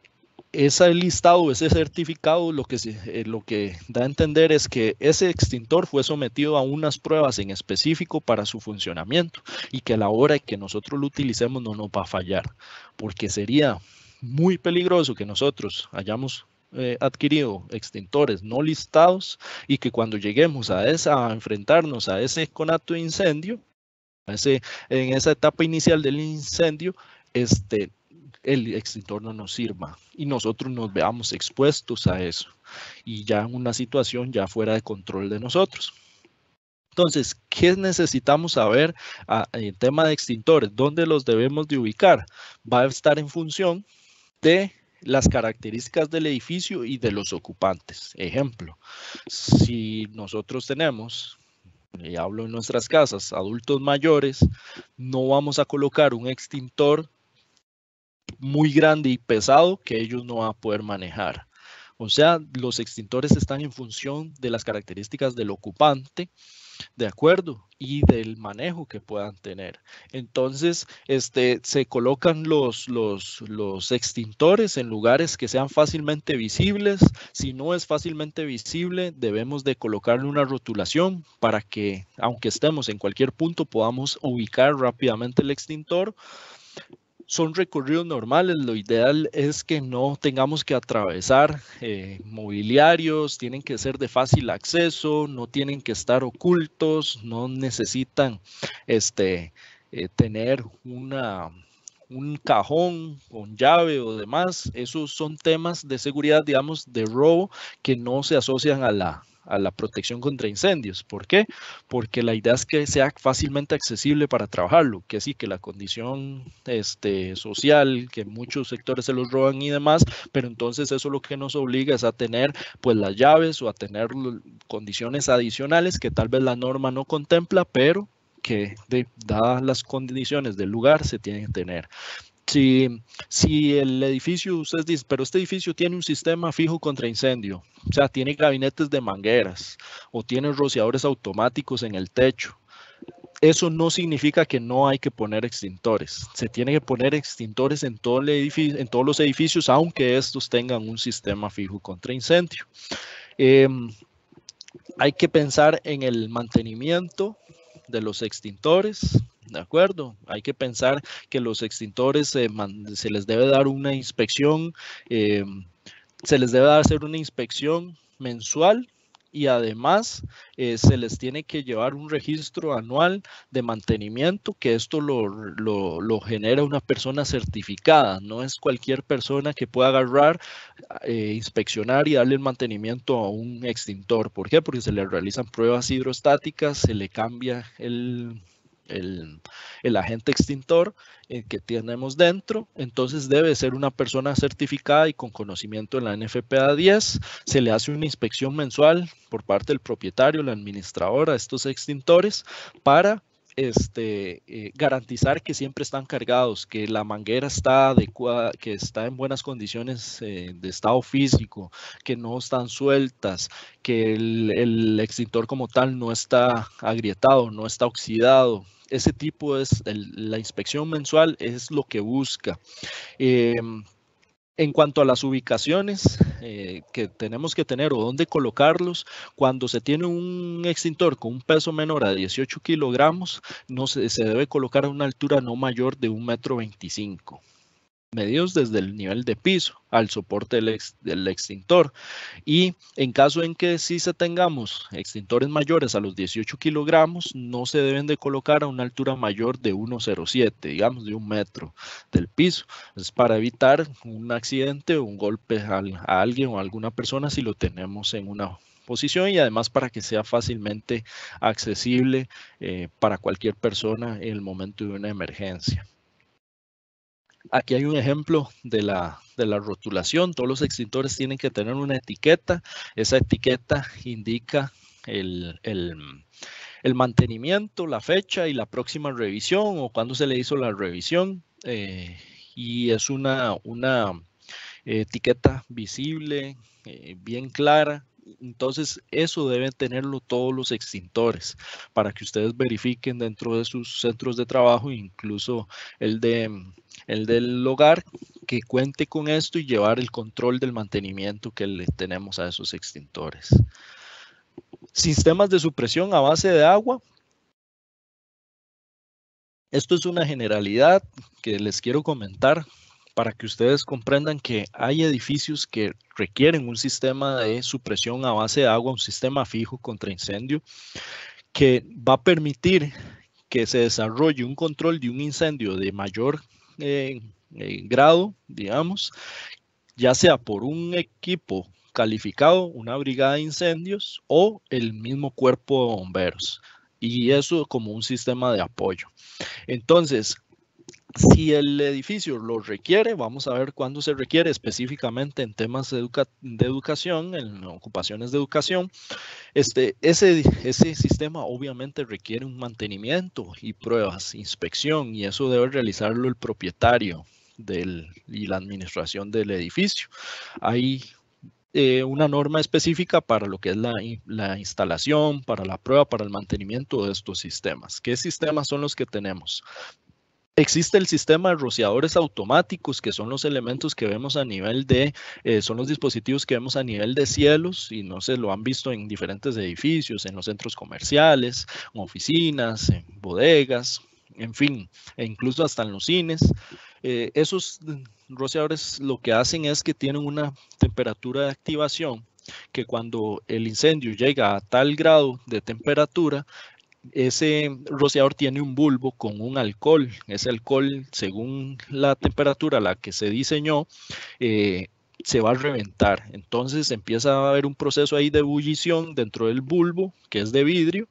ese listado, ese certificado, eh, lo que, da a entender es que ese extintor fue sometido a unas pruebas en específico para su funcionamiento y que a la hora que nosotros lo utilicemos no nos va a fallar, porque sería muy peligroso que nosotros hayamos eh, adquirido extintores no listados y que cuando lleguemos a, esa, a enfrentarnos a ese conato de incendio, ese, en esa etapa inicial del incendio, este, el extintor no nos sirva y nosotros nos veamos expuestos a eso y ya en una situación ya fuera de control de nosotros. Entonces, ¿qué necesitamos saber en el tema de extintores? ¿Dónde los debemos de ubicar? Va a estar en función de las características del edificio y de los ocupantes. Ejemplo, si nosotros tenemos y hablo en nuestras casas, adultos mayores, no vamos a colocar un extintor muy grande y pesado que ellos no van a poder manejar. O sea, los extintores están en función de las características del ocupante ¿de acuerdo? Y del manejo que puedan tener. Entonces, este, se colocan los, los, los extintores en lugares que sean fácilmente visibles. Si no es fácilmente visible, debemos de colocarle una rotulación para que, aunque estemos en cualquier punto, podamos ubicar rápidamente el extintor son recorridos normales. Lo ideal es que no tengamos que atravesar eh, mobiliarios, tienen que ser de fácil acceso, no tienen que estar ocultos, no necesitan este, eh, tener una, un cajón con llave o demás. Esos son temas de seguridad, digamos, de robo que no se asocian a la, a la protección contra incendios. ¿Por qué? Porque la idea es que sea fácilmente accesible para trabajarlo, que sí, que la condición este, social, que muchos sectores se los roban y demás, pero entonces eso lo que nos obliga es a tener pues las llaves o a tener condiciones adicionales que tal vez la norma no contempla, pero que dadas las condiciones del lugar se tienen que tener. Si, el edificio, ustedes dicen, pero este edificio tiene un sistema fijo contra incendio, o sea, tiene gabinetes de mangueras o tiene rociadores automáticos en el techo, eso no significa que no hay que poner extintores. Se tiene que poner extintores en, todo edificio, en todos los edificios, aunque estos tengan un sistema fijo contra incendio. Em, hay que pensar en el mantenimiento de los extintores, ¿de acuerdo? Hay que pensar que los extintores se, les debe dar una inspección, eh, se les debe hacer una inspección mensual y además eh, se les tiene que llevar un registro anual de mantenimiento, que esto lo, genera una persona certificada, no es cualquier persona que pueda agarrar, eh, inspeccionar y darle el mantenimiento a un extintor. ¿Por qué? Porque se le realizan pruebas hidrostáticas, se le cambia el el, agente extintor eh, que tenemos dentro. Entonces debe ser una persona certificada y con conocimiento en la NFPA 10. Se le hace una inspección mensual por parte del propietario, la administradora de estos extintores para este, eh, garantizar que siempre están cargados, que la manguera está adecuada, que está en buenas condiciones eh, de estado físico, que no están sueltas, que el, extintor como tal no está agrietado, no está oxidado, ese tipo es la inspección mensual, es lo que busca. Em, en cuanto a las ubicaciones eh, que tenemos que tener o dónde colocarlos, cuando se tiene un extintor con un peso menor a 18 kilogramos, no se, debe colocar a una altura no mayor de un metro medidos desde el nivel de piso al soporte del, extintor. Y en caso en que sí se tengamos extintores mayores a los 18 kilogramos, no se deben de colocar a una altura mayor de 1,07, digamos de un metro del piso. Es para evitar un accidente o un golpe a, alguien o a alguna persona si lo tenemos en una posición y además para que sea fácilmente accesible eh, para cualquier persona en el momento de una emergencia. Aquí hay un ejemplo de la, rotulación. Todos los extintores tienen que tener una etiqueta. Esa etiqueta indica el, mantenimiento, la fecha y la próxima revisión o cuándo se le hizo la revisión. Eh, y es una, eh, etiqueta visible, eh, bien clara, entonces, eso deben tenerlo todos los extintores para que ustedes verifiquen dentro de sus centros de trabajo, incluso el, de, mm, el del hogar, que cuente con esto y llevar el control del mantenimiento que le tenemos a esos extintores. Sistemas de supresión a base de agua, esto es una generalidad que les quiero comentar para que ustedes comprendan que hay edificios que requieren un sistema de supresión a base de agua, un sistema fijo contra incendio, que va a permitir que se desarrolle un control de un incendio de mayor eh, eh, grado, digamos, ya sea por un equipo calificado, una brigada de incendios o el mismo cuerpo de bomberos. Y eso como un sistema de apoyo. Entonces, si el edificio lo requiere, vamos a ver cuándo se requiere específicamente en temas de, educación, en ocupaciones de educación. Este, ese, ese sistema obviamente requiere un mantenimiento y pruebas, inspección, y eso debe realizarlo el propietario del, y la administración del edificio. Hay eh, una norma específica para lo que es la, la, instalación, para la prueba, para el mantenimiento de estos sistemas. ¿Qué sistemas son los que tenemos? Existe el sistema de rociadores automáticos, que son los elementos que vemos a nivel de, eh, son los dispositivos que vemos a nivel de cielos, y no se lo han visto en diferentes edificios, en los centros comerciales, en oficinas, en bodegas, en fin, e incluso hasta en los cines. Eh, esos rociadores lo que hacen es que tienen una temperatura de activación que cuando el incendio llega a tal grado de temperatura, ese rociador tiene un bulbo con un alcohol. Ese alcohol, según la temperatura a la que se diseñó, eh, se va a reventar. Entonces empieza a haber un proceso ahí de ebullición dentro del bulbo, que es de vidrio.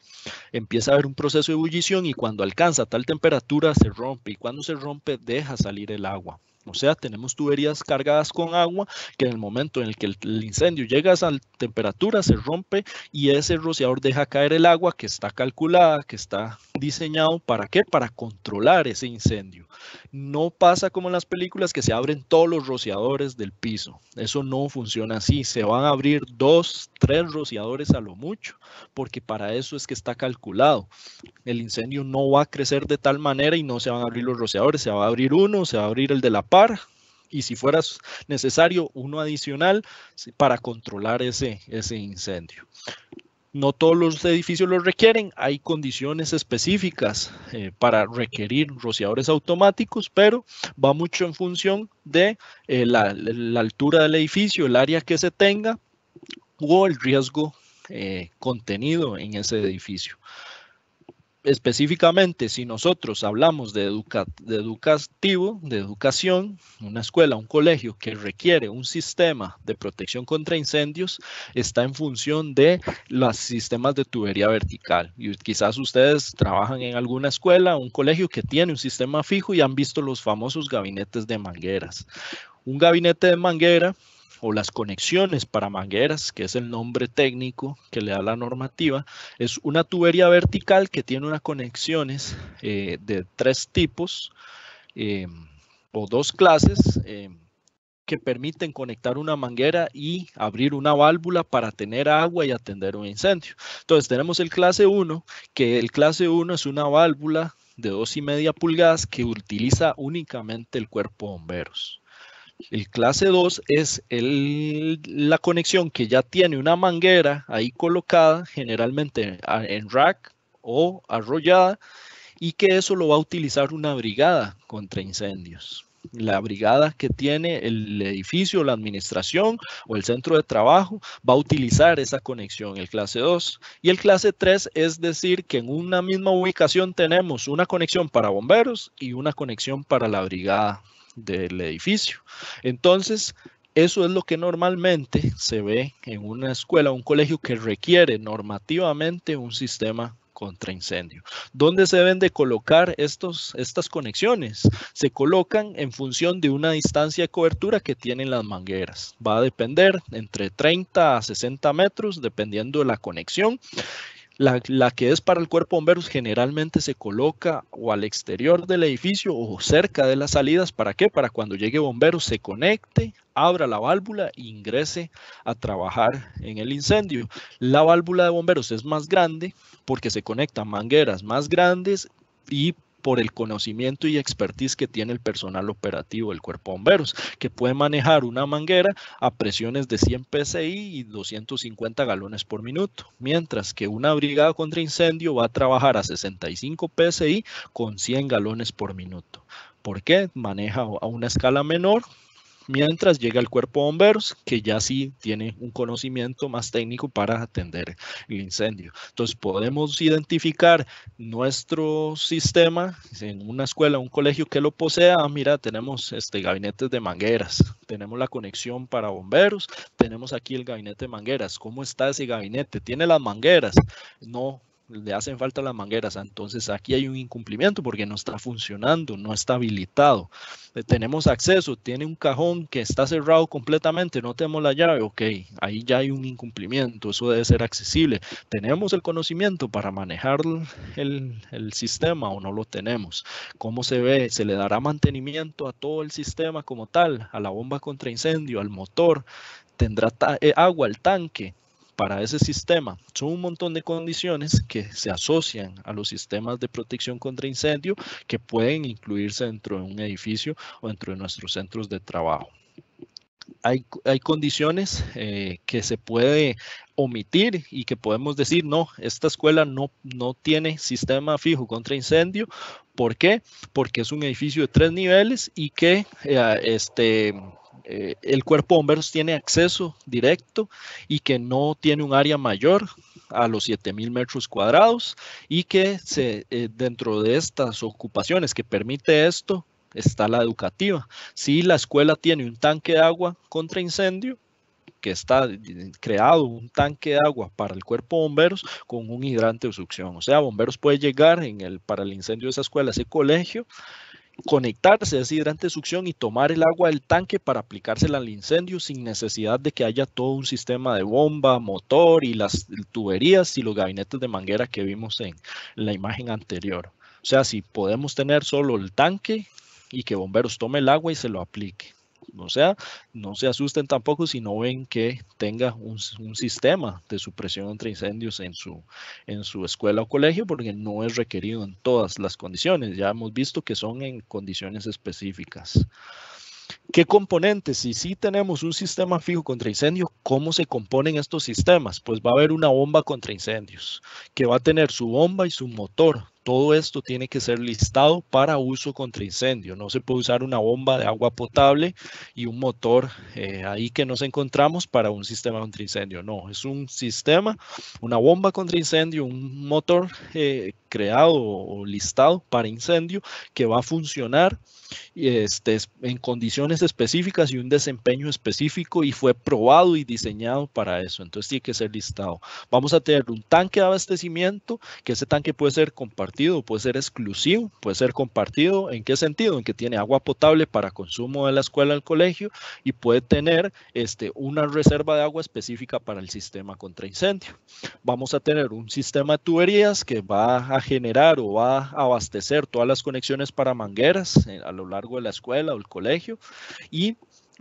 Empieza a haber un proceso de ebullición y cuando alcanza tal temperatura se rompe. Y cuando se rompe deja salir el agua. O sea, tenemos tuberías cargadas con agua que en el momento en el que el incendio llega a esa temperatura se rompe y ese rociador deja caer el agua que está calculada, que está diseñado para qué? Para controlar ese incendio. No pasa como en las películas que se abren todos los rociadores del piso. Eso no funciona así. Se van a abrir dos, tres rociadores a lo mucho, porque para eso es que está calculado. El incendio no va a crecer de tal manera y no se van a abrir los rociadores, se va a abrir uno, se va a abrir el de la y si fuera necesario uno adicional para controlar ese, ese incendio. No todos los edificios lo requieren, hay condiciones específicas eh, para requerir rociadores automáticos, pero va mucho en función de eh, la, altura del edificio, el área que se tenga o el riesgo eh, contenido en ese edificio específicamente, si nosotros hablamos de, educativo, de educación, una escuela, un colegio que requiere un sistema de protección contra incendios, está en función de los sistemas de tubería vertical. Y quizás ustedes trabajan en alguna escuela, un colegio que tiene un sistema fijo y han visto los famosos gabinetes de mangueras. Un gabinete de manguera o las conexiones para mangueras, que es el nombre técnico que le da la normativa, es una tubería vertical que tiene unas conexiones eh, de tres tipos eh, o dos clases eh, que permiten conectar una manguera y abrir una válvula para tener agua y atender un incendio. Entonces tenemos el clase 1, que el clase 1 es una válvula de dos y media pulgadas que utiliza únicamente el cuerpo bomberos. El clase 2 es la conexión que ya tiene una manguera ahí colocada, generalmente en rack o arrollada, y que eso lo va a utilizar una brigada contra incendios. La brigada que tiene el edificio, la administración o el centro de trabajo va a utilizar esa conexión, el clase 2. Y el clase 3 es decir que en una misma ubicación tenemos una conexión para bomberos y una conexión para la brigada del edificio. Entonces, eso es lo que normalmente se ve en una escuela, un colegio que requiere normativamente un sistema contra incendio. ¿Dónde se deben de colocar estos, estas conexiones? Se colocan en función de una distancia de cobertura que tienen las mangueras. Va a depender entre 30 a 60 metros, dependiendo de la conexión. La, que es para el cuerpo bomberos generalmente se coloca o al exterior del edificio o cerca de las salidas. ¿Para qué? Para cuando llegue bomberos se conecte, abra la válvula e ingrese a trabajar en el incendio. La válvula de bomberos es más grande porque se conectan mangueras más grandes y por el conocimiento y expertise que tiene el personal operativo del cuerpo bomberos, que puede manejar una manguera a presiones de 100 psi y 250 galones por minuto, mientras que una brigada contra incendio va a trabajar a 65 psi con 100 galones por minuto. ¿Por qué? Maneja a una escala menor, mientras llega el cuerpo bomberos, que ya sí tiene un conocimiento más técnico para atender el incendio. Entonces podemos identificar nuestro sistema en una escuela, un colegio que lo posea. Ah, mira, tenemos este, gabinetes de mangueras, tenemos la conexión para bomberos, tenemos aquí el gabinete de mangueras. ¿Cómo está ese gabinete? ¿Tiene las mangueras? No, le hacen falta las mangueras. Entonces aquí hay un incumplimiento porque no está funcionando, no está habilitado. Eh, tenemos acceso, tiene un cajón que está cerrado completamente, no tenemos la llave, ok, ahí ya hay un incumplimiento, eso debe ser accesible. ¿Tenemos el conocimiento para manejar el, sistema o no lo tenemos? ¿Cómo se ve? ¿Se le dará mantenimiento a todo el sistema como tal, a la bomba contra incendio, al motor? ¿Tendrá eh, agua el tanque? para ese sistema. Son un montón de condiciones que se asocian a los sistemas de protección contra incendio que pueden incluirse dentro de un edificio o dentro de nuestros centros de trabajo. Hay, condiciones eh, que se puede omitir y que podemos decir, no, esta escuela no, no tiene sistema fijo contra incendio. ¿Por qué? Porque es un edificio de tres niveles y que eh, este, eh, el cuerpo bomberos tiene acceso directo y que no tiene un área mayor a los 7000 metros cuadrados y que eh, dentro de estas ocupaciones que permite esto está la educativa. Si la escuela tiene un tanque de agua contra incendio, que está eh, creado un tanque de agua para el cuerpo bomberos con un hidrante de succión. O sea, bomberos puede llegar en el, para el incendio de esa escuela, ese colegio, conectarse a ese hidrante de succión y tomar el agua del tanque para aplicársela al incendio sin necesidad de que haya todo un sistema de bomba, motor y las tuberías y los gabinetes de manguera que vimos en la imagen anterior. O sea, si podemos tener solo el tanque y que bomberos tome el agua y se lo aplique. O sea, no se asusten tampoco si no ven que tenga un, sistema de supresión contra incendios en su, escuela o colegio, porque no es requerido en todas las condiciones. Ya hemos visto que son en condiciones específicas. ¿Qué componentes? Si sí tenemos un sistema fijo contra incendios, ¿cómo se componen estos sistemas? Pues va a haber una bomba contra incendios, que va a tener su bomba y su motor todo esto tiene que ser listado para uso contra incendio. No se puede usar una bomba de agua potable y un motor eh, ahí que nos encontramos para un sistema contra incendio. No, es un sistema, una bomba contra incendio, un motor eh, creado o listado para incendio que va a funcionar este, en condiciones específicas y un desempeño específico y fue probado y diseñado para eso. Entonces tiene que ser listado. Vamos a tener un tanque de abastecimiento, que ese tanque puede ser compartido, puede ser exclusivo, puede ser compartido. ¿En qué sentido? En que tiene agua potable para consumo de la escuela al colegio y puede tener este, una reserva de agua específica para el sistema contra incendio. Vamos a tener un sistema de tuberías que va a generar o va a abastecer todas las conexiones para mangueras eh, a lo largo de la escuela o el colegio y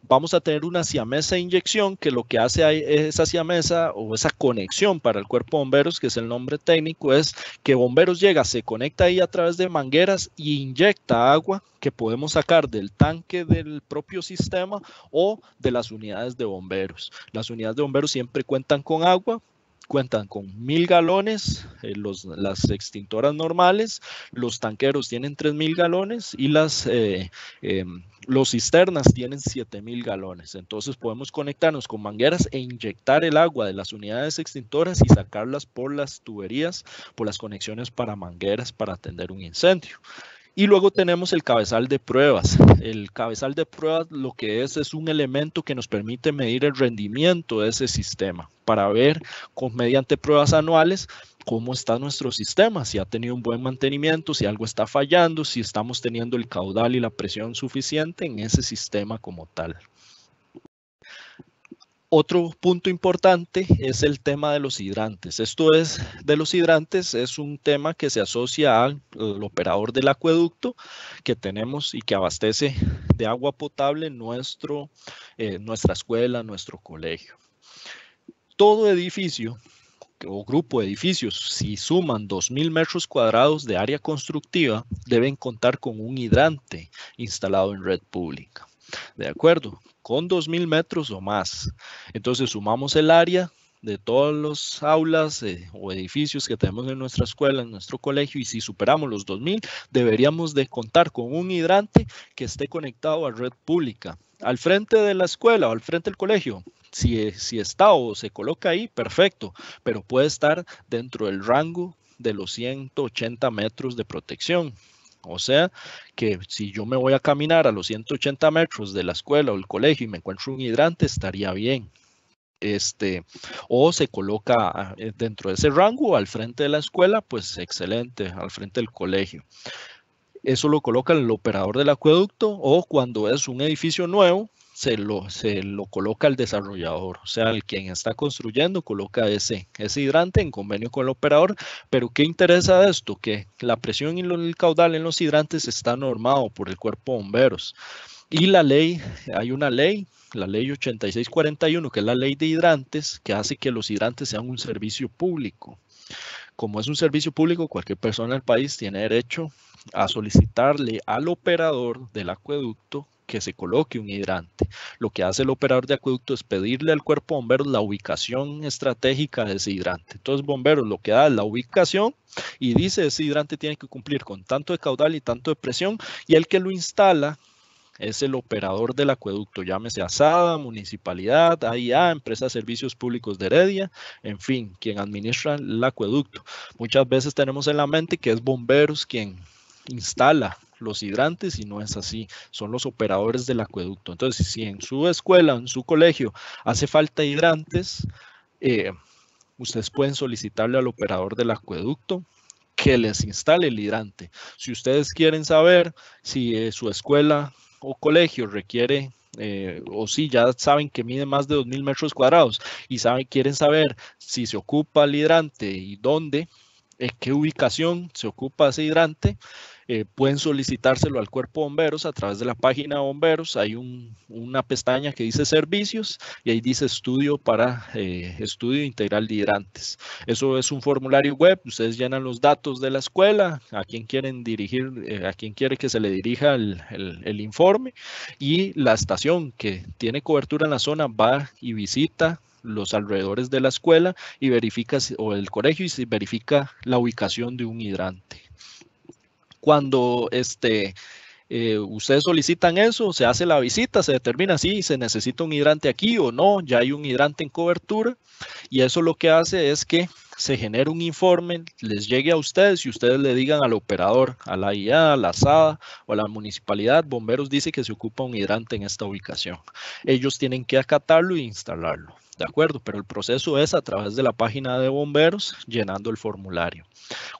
vamos a tener una siamesa inyección que lo que hace esa siamesa o esa conexión para el cuerpo bomberos, que es el nombre técnico, es que bomberos llega, se conecta ahí a través de mangueras y inyecta agua que podemos sacar del tanque del propio sistema o de las unidades de bomberos. Las unidades de bomberos siempre cuentan con agua cuentan con mil galones, eh, los, las extintoras normales, los tanqueros tienen tres mil galones y las, eh, em, los cisternas tienen siete mil galones. Entonces podemos conectarnos con mangueras e inyectar el agua de las unidades extintoras y sacarlas por las tuberías, por las conexiones para mangueras para atender un incendio. Y luego tenemos el cabezal de pruebas. El cabezal de pruebas lo que es es un elemento que nos permite medir el rendimiento de ese sistema para ver con, mediante pruebas anuales cómo está nuestro sistema, si ha tenido un buen mantenimiento, si algo está fallando, si estamos teniendo el caudal y la presión suficiente en ese sistema como tal. Otro punto importante es el tema de los hidrantes. Esto es de los hidrantes, es un tema que se asocia al, operador del acueducto que tenemos y que abastece de agua potable nuestro, eh, nuestra escuela, nuestro colegio. Todo edificio o grupo de edificios, si suman 2.000 metros cuadrados de área constructiva, deben contar con un hidrante instalado en red pública. De acuerdo, con 2.000 metros o más. Entonces sumamos el área de todos los aulas eh, o edificios que tenemos en nuestra escuela, en nuestro colegio, y si superamos los 2.000, deberíamos de contar con un hidrante que esté conectado a red pública. Al frente de la escuela o al frente del colegio, si, e, si está o se coloca ahí, perfecto, pero puede estar dentro del rango de los 180 metros de protección. O sea, que si yo me voy a caminar a los 180 metros de la escuela o el colegio y me encuentro un hidrante, estaría bien. Este, o se coloca ah, eh, dentro de ese rango al frente de la escuela, pues excelente, al frente del colegio. Eso lo coloca el operador del acueducto o cuando es un edificio nuevo, se lo, coloca el desarrollador, o sea, el quien está construyendo coloca ese, ese hidrante en convenio con el operador, pero ¿qué interesa de esto? Que la presión y el caudal en los hidrantes está normado por el cuerpo de bomberos. Y la ley, hay una ley, la ley 8641, que es la ley de hidrantes, que hace que los hidrantes sean un servicio público. Como es un servicio público, cualquier persona del país tiene derecho a solicitarle al operador del acueducto que se coloque un hidrante. Lo que hace el operador de acueducto es pedirle al cuerpo bombero la ubicación estratégica de ese hidrante. Entonces, bomberos lo que da es la ubicación y dice ese hidrante tiene que cumplir con tanto de caudal y tanto de presión y el que lo instala es el operador del acueducto, llámese ASADA, municipalidad, AIA, empresa de servicios públicos de Heredia, en fin, quien administra el acueducto. Muchas veces tenemos en la mente que es bomberos quien instala los hidrantes y no es así, son los operadores del acueducto. Entonces, si en su escuela, en su colegio, hace falta hidrantes, eh, ustedes pueden solicitarle al operador del acueducto que les instale el hidrante. Si ustedes quieren saber si eh, su escuela o colegio requiere eh, o si ya saben que mide más de 2.000 metros cuadrados y saben, quieren saber si se ocupa el hidrante y dónde, en qué ubicación se ocupa ese hidrante, eh, pueden solicitárselo al cuerpo bomberos a través de la página bomberos. Hay una pestaña que dice servicios y ahí dice estudio para eh, estudio integral de hidrantes. Eso es un formulario web. Ustedes llenan los datos de la escuela, a quién quieren dirigir, eh, a quién quiere que se le dirija el, informe y la estación que tiene cobertura en la zona va y visita los alrededores de la escuela y verifica o el colegio y se verifica la ubicación de un hidrante. Cuando este, eh, ustedes solicitan eso, se hace la visita, se determina si se necesita un hidrante aquí o no, ya hay un hidrante en cobertura y eso lo que hace es que se genere un informe, les llegue a ustedes y ustedes le digan al operador, a la IA, a la SADA o a la municipalidad, bomberos dice que se ocupa un hidrante en esta ubicación. Ellos tienen que acatarlo e instalarlo. ¿De acuerdo? Pero el proceso es a través de la página de bomberos llenando el formulario.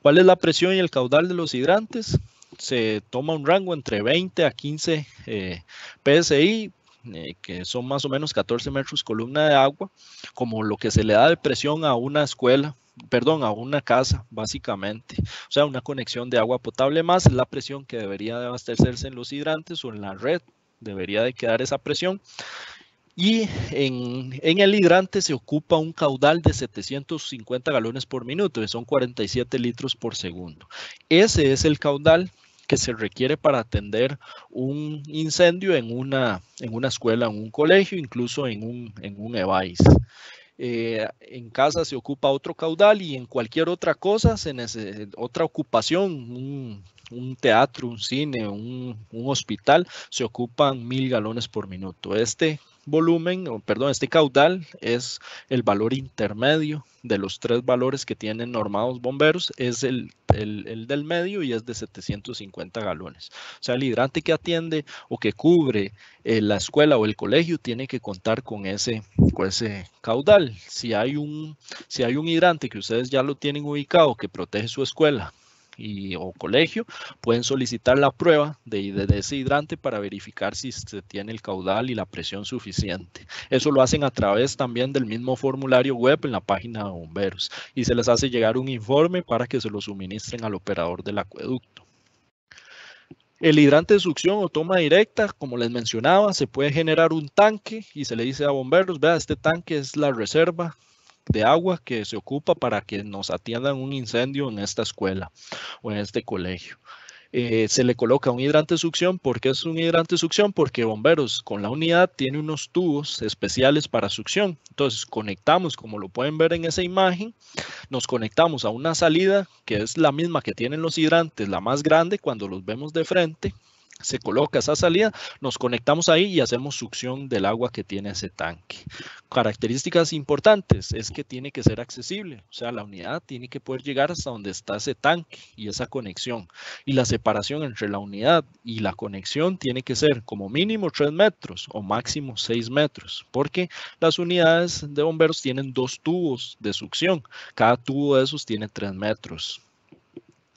¿Cuál es la presión y el caudal de los hidrantes? Se toma un rango entre 20 a 15 eh, PSI, eh, que son más o menos 14 metros columna de agua, como lo que se le da de presión a una escuela perdón, a una casa, básicamente. O sea, una conexión de agua potable más es la presión que debería de abastecerse en los hidrantes o en la red. Debería de quedar esa presión y en, el hidrante se ocupa un caudal de 750 galones por minuto, que son 47 litros por segundo. Ese es el caudal que se requiere para atender un incendio en una, en una escuela, en un colegio, incluso en un, en un EVAIS. Eh, en casa se ocupa otro caudal y en cualquier otra cosa, en otra ocupación, un, teatro, un cine, un, hospital, se ocupan mil galones por minuto. Este volumen, o perdón, este caudal es el valor intermedio de los tres valores que tienen normados bomberos, es el, del medio y es de 750 galones. O sea, el hidrante que atiende o que cubre eh, la escuela o el colegio tiene que contar con ese, ese caudal. Si hay, un, si hay un hidrante que ustedes ya lo tienen ubicado que protege su escuela o colegio pueden solicitar la prueba de, de ese hidrante para verificar si se tiene el caudal y la presión suficiente. Eso lo hacen a través también del mismo formulario web en la página de bomberos y se les hace llegar un informe para que se lo suministren al operador del acueducto. El hidrante de succión o toma directa, como les mencionaba, se puede generar un tanque y se le dice a bomberos, vea, este tanque es la reserva de agua que se ocupa para que nos atiendan un incendio en esta escuela o en este colegio. Eh, se le coloca un hidrante de succión. ¿Por qué es un hidrante de succión? Porque bomberos con la unidad tiene unos tubos especiales para succión. Entonces conectamos, como lo pueden ver en esa imagen, nos conectamos a una salida que es la misma que tienen los hidrantes, la más grande cuando los vemos de frente, se coloca esa salida, nos conectamos ahí y hacemos succión del agua que tiene ese tanque. Características importantes es que tiene que ser accesible, o sea, la unidad tiene que poder llegar hasta donde está ese tanque y esa conexión. Y la separación entre la unidad y la conexión tiene que ser como mínimo 3 metros o máximo 6 metros, porque las unidades de bomberos tienen dos tubos de succión, cada tubo de esos tiene 3 metros.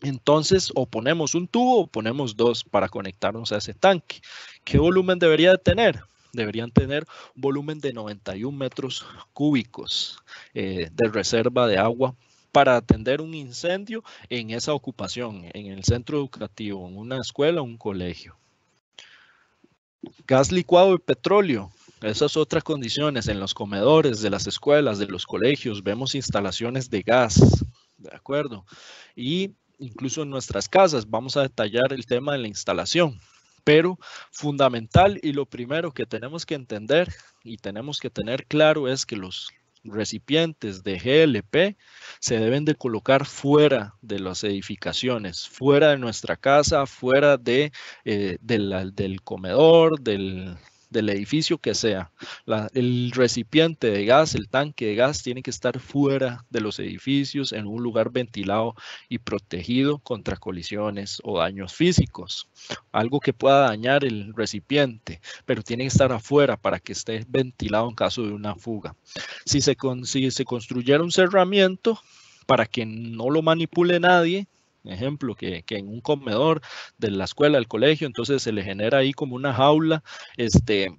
Entonces, o ponemos un tubo o ponemos dos para conectarnos a ese tanque. ¿Qué volumen debería de tener? Deberían tener un volumen de 91 metros cúbicos eh, de reserva de agua para atender un incendio en esa ocupación, en el centro educativo, en una escuela o un colegio. Gas licuado y petróleo, esas otras condiciones en los comedores de las escuelas, de los colegios, vemos instalaciones de gas, ¿de acuerdo? Y incluso en nuestras casas. Vamos a detallar el tema de la instalación. Pero fundamental y lo primero que tenemos que entender y tenemos que tener claro es que los recipientes de GLP se deben de colocar fuera de las edificaciones, fuera de nuestra casa, fuera de, eh, del comedor, del, del edificio que sea. el recipiente de gas, el tanque de gas, tiene que estar fuera de los edificios, en un lugar ventilado y protegido contra colisiones o daños físicos. Algo que pueda dañar el recipiente, pero tiene que estar afuera para que esté ventilado en caso de una fuga. Si se, si se construyera un cerramiento, para que no lo manipule nadie, ejemplo, que, en un comedor de la escuela, del colegio, entonces se le genera ahí como una jaula, este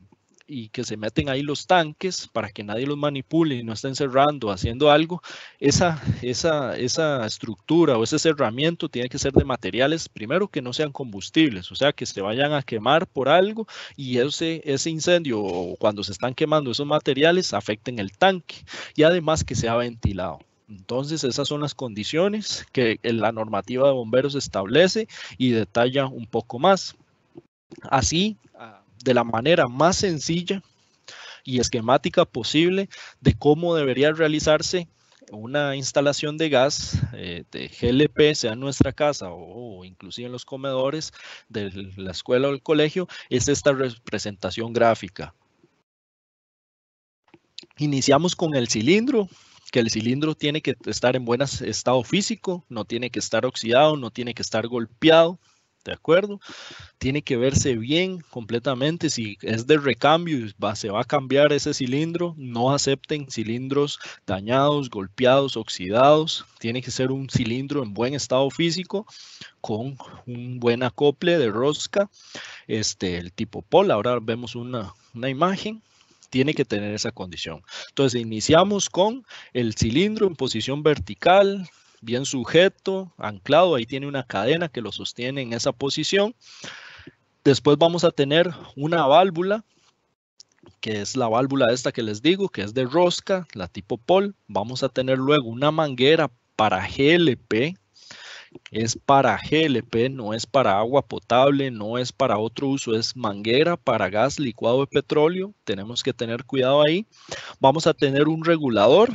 y que se meten ahí los tanques para que nadie los manipule y no estén cerrando, haciendo algo, esa, esa, esa estructura o ese cerramiento tiene que ser de materiales, primero que no sean combustibles, o sea, que se vayan a quemar por algo y ese, ese incendio o cuando se están quemando esos materiales afecten el tanque y además que sea ventilado. Entonces, esas son las condiciones que eh, la normativa de bomberos establece y detalla un poco más. Así, ah, de la manera más sencilla y esquemática posible de cómo debería realizarse una instalación de gas eh, de GLP, sea en nuestra casa o, o, inclusive en los comedores de la escuela o el colegio, es esta representación gráfica. Iniciamos con el cilindro, que el cilindro tiene que estar en buen estado físico, no tiene que estar oxidado, no tiene que estar golpeado, ¿de acuerdo? Tiene que verse bien completamente. Si es de recambio y se va a cambiar ese cilindro, no acepten cilindros dañados, golpeados, oxidados. Tiene que ser un cilindro en buen estado físico con un buen acople de rosca, este, el tipo pol. Ahora vemos una, una imagen tiene que tener esa condición. Entonces iniciamos con el cilindro en posición vertical, bien sujeto, anclado, ahí tiene una cadena que lo sostiene en esa posición. Después vamos a tener una válvula, que es la válvula esta que les digo, que es de rosca, la tipo POL. Vamos a tener luego una manguera para GLP, es para GLP, no es para agua potable, no es para otro uso, es manguera para gas licuado de petróleo. Tenemos que tener cuidado ahí. Vamos a tener un regulador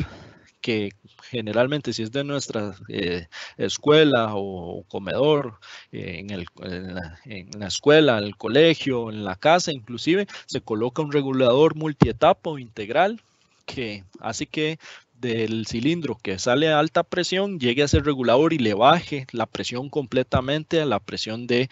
que generalmente si es de nuestra eh, escuela o, comedor, eh, en, la, escuela, en el colegio, en la casa inclusive, se coloca un regulador multietapo integral que así que del cilindro que sale a alta presión llegue a ese regulador y le baje la presión completamente a la presión de,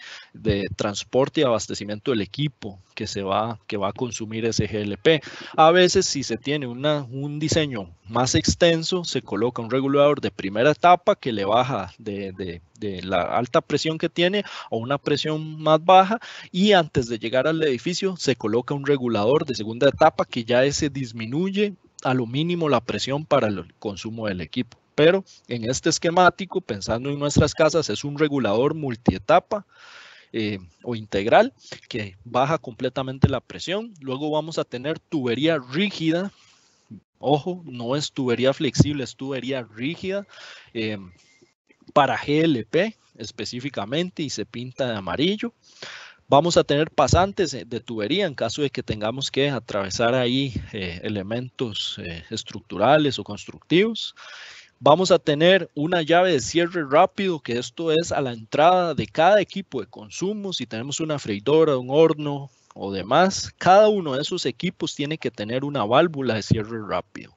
transporte y abastecimiento del equipo que, se va, que va a consumir ese GLP. A veces si se tiene una, un diseño más extenso, se coloca un regulador de primera etapa que le baja de, de la alta presión que tiene a una presión más baja y antes de llegar al edificio se coloca un regulador de segunda etapa que ya ese disminuye a lo mínimo la presión para el consumo del equipo. Pero en este esquemático, pensando en nuestras casas, es un regulador multietapa eh, o integral que baja completamente la presión. Luego vamos a tener tubería rígida. Ojo, no es tubería flexible, es tubería rígida. Eh, para GLP específicamente y se pinta de amarillo. Vamos a tener pasantes eh, de tubería en caso de que tengamos que atravesar ahí eh, elementos eh, estructurales o constructivos. Vamos a tener una llave de cierre rápido, que esto es a la entrada de cada equipo de consumo. Si tenemos una freidora, un horno o demás, cada uno de esos equipos tiene que tener una válvula de cierre rápido.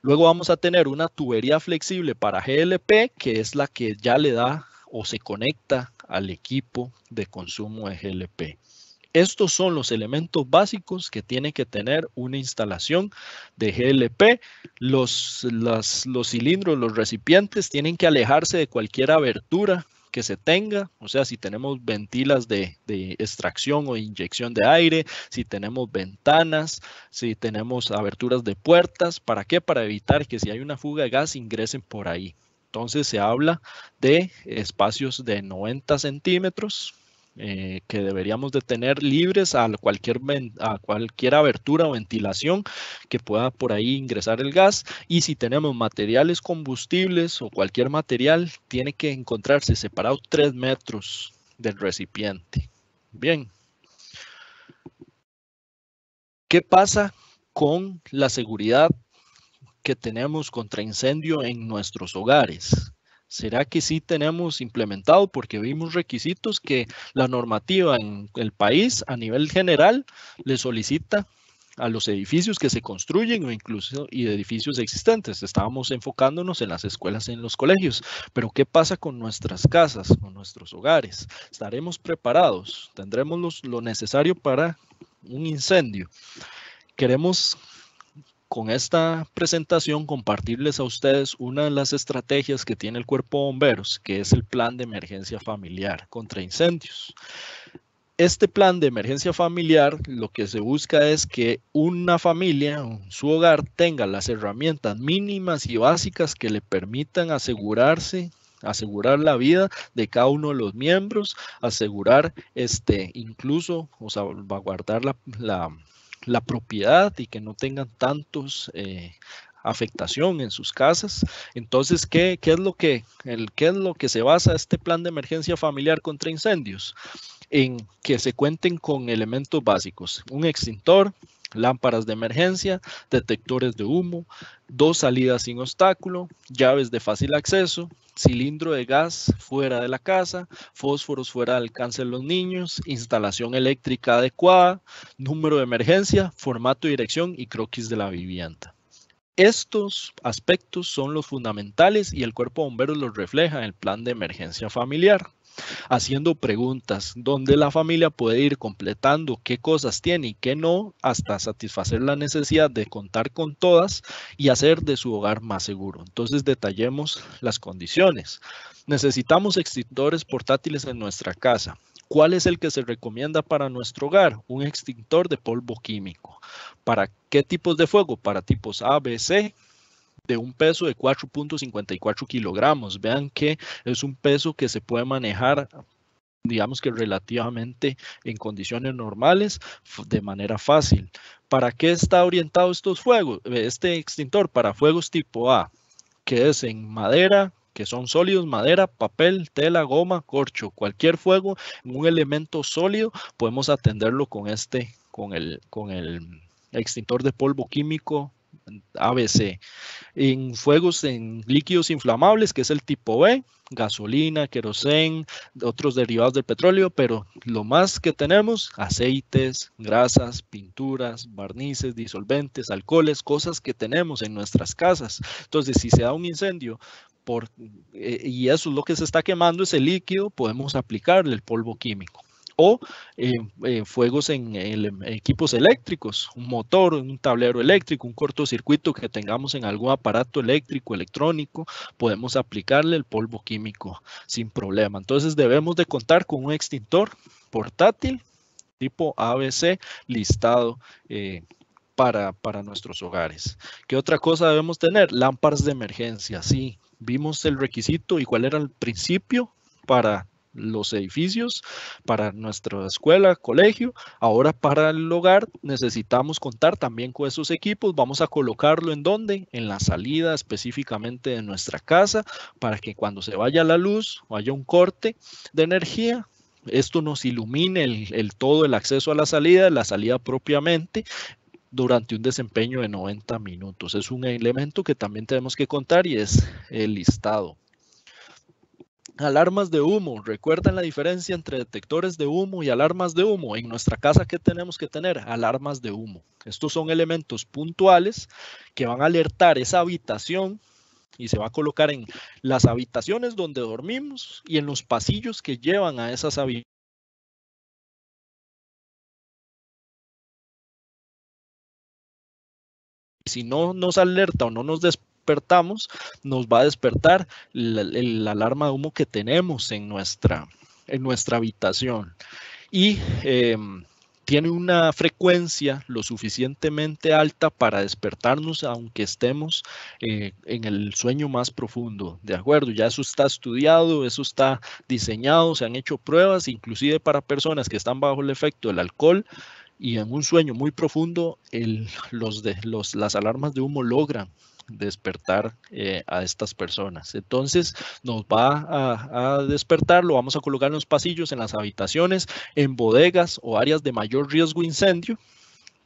Luego vamos a tener una tubería flexible para GLP, que es la que ya le da o se conecta al equipo de consumo de GLP. Estos son los elementos básicos que tiene que tener una instalación de GLP. Los, los cilindros, los recipientes tienen que alejarse de cualquier abertura que se tenga, o sea, si tenemos ventilas de, de, extracción o inyección de aire, si tenemos ventanas, si tenemos aberturas de puertas, ¿para qué? Para evitar que si hay una fuga de gas ingresen por ahí. Entonces se habla de espacios de 90 centímetros eh, que deberíamos de tener libres a cualquier, a cualquier abertura o ventilación que pueda por ahí ingresar el gas. Y si tenemos materiales combustibles o cualquier material, tiene que encontrarse separado 3 metros del recipiente. Bien. ¿Qué pasa con la seguridad que tenemos contra incendio en nuestros hogares. ¿Será que sí tenemos implementado? Porque vimos requisitos que la normativa en el país a nivel general le solicita a los edificios que se construyen o incluso y de edificios existentes. Estábamos enfocándonos en las escuelas, en los colegios, pero ¿qué pasa con nuestras casas, con nuestros hogares? ¿Estaremos preparados? ¿Tendremos lo necesario para un incendio? Queremos con esta presentación compartirles a ustedes una de las estrategias que tiene el Cuerpo Bomberos, que es el Plan de Emergencia Familiar contra Incendios. Este plan de emergencia familiar lo que se busca es que una familia, su hogar, tenga las herramientas mínimas y básicas que le permitan asegurarse asegurar la vida de cada uno de los miembros, asegurar este, incluso o salvaguardar la, la, la propiedad y que no tengan tantos eh, afectación en sus casas. Entonces, ¿qué, qué es lo que, el, ¿qué es lo que se basa este plan de emergencia familiar contra incendios? En que se cuenten con elementos básicos, un extintor, lámparas de emergencia, detectores de humo, dos salidas sin obstáculo, llaves de fácil acceso, cilindro de gas fuera de la casa, fósforos fuera de alcance de los niños, instalación eléctrica adecuada, número de emergencia, formato de dirección y croquis de la vivienda. Estos aspectos son los fundamentales y el cuerpo bombero los refleja en el plan de emergencia familiar haciendo preguntas, donde la familia puede ir completando qué cosas tiene y qué no, hasta satisfacer la necesidad de contar con todas y hacer de su hogar más seguro. Entonces detallemos las condiciones. Necesitamos extintores portátiles en nuestra casa. ¿Cuál es el que se recomienda para nuestro hogar? Un extintor de polvo químico. ¿Para qué tipos de fuego? Para tipos A, B, C, de un peso de 4.54 kilogramos. Vean que es un peso que se puede manejar digamos que relativamente en condiciones normales de manera fácil. ¿Para qué está orientado estos fuegos? Este extintor para fuegos tipo A, que es en madera, que son sólidos, madera, papel, tela, goma, corcho, cualquier fuego, un elemento sólido, podemos atenderlo con este, con el, con el extintor de polvo químico ABC. En fuegos en líquidos inflamables, que es el tipo B, gasolina, querosén, otros derivados del petróleo, pero lo más que tenemos, aceites, grasas, pinturas, barnices, disolventes, alcoholes, cosas que tenemos en nuestras casas. Entonces, si se da un incendio eh, y eso es lo que se está quemando, ese líquido, podemos aplicarle el polvo químico o eh, eh, fuegos en, equipos eléctricos, un motor, un tablero eléctrico, un cortocircuito que tengamos en algún aparato eléctrico, electrónico, podemos aplicarle el polvo químico sin problema. Entonces debemos de contar con un extintor portátil tipo ABC listado eh, para, para, nuestros hogares. ¿Qué otra cosa debemos tener? Lámparas de emergencia, sí. Vimos el requisito y cuál era el principio para los edificios, para nuestra escuela, colegio. Ahora para el hogar necesitamos contar también con esos equipos. Vamos a colocarlo en donde? En la salida específicamente de nuestra casa para que cuando se vaya la luz o haya un corte de energía, esto nos ilumine el, todo, el acceso a la salida, la salida propiamente, durante un desempeño de 90 minutos. Es un elemento que también tenemos que contar y es el listado. Alarmas de humo. ¿Recuerdan la diferencia entre detectores de humo y alarmas de humo? En nuestra casa, ¿qué tenemos que tener? Alarmas de humo. Estos son elementos puntuales que van a alertar esa habitación y se va a colocar en las habitaciones donde dormimos y en los pasillos que llevan a esas habitaciones. Si no nos alerta o no nos despierta, despertamos, nos va a despertar la, alarma de humo que tenemos en nuestra, en nuestra habitación. Y em, tiene una frecuencia lo suficientemente alta para despertarnos aunque estemos eh, en el sueño más profundo, ¿de acuerdo? Ya eso está estudiado, eso está diseñado, se han hecho pruebas, inclusive para personas que están bajo el efecto del alcohol y en un sueño muy profundo, los de, las alarmas de humo logran despertar eh, a estas personas. Entonces nos va a, a, despertar, lo vamos a colocar en los pasillos, en las habitaciones, en bodegas o áreas de mayor riesgo incendio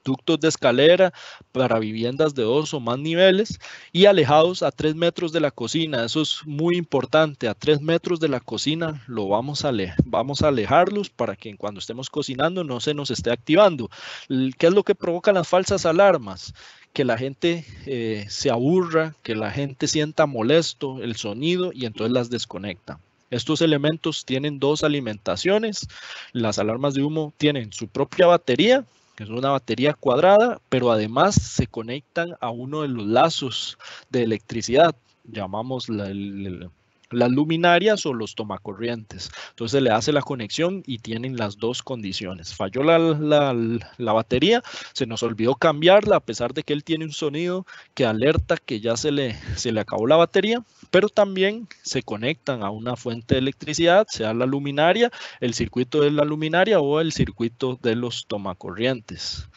ductos de escalera para viviendas de dos o más niveles y alejados a tres metros de la cocina. Eso es muy importante. A tres metros de la cocina lo vamos a, vamos a alejarlos para que cuando estemos cocinando no se nos esté activando. ¿Qué es lo que provoca las falsas alarmas? que la gente eh, se aburra, que la gente sienta molesto el sonido y entonces las desconecta. Estos elementos tienen dos alimentaciones. Las alarmas de humo tienen su propia batería que es una batería cuadrada, pero además se conectan a uno de los lazos de electricidad. Llamamos la, el las luminarias o los tomacorrientes. Entonces le hace la conexión y tienen las dos condiciones. Falló la, batería, se nos olvidó cambiarla a pesar de que él tiene un sonido que alerta que ya se le, se le acabó la batería, pero también se conectan a una fuente de electricidad, sea la luminaria, el circuito de la luminaria o el circuito de los tomacorrientes.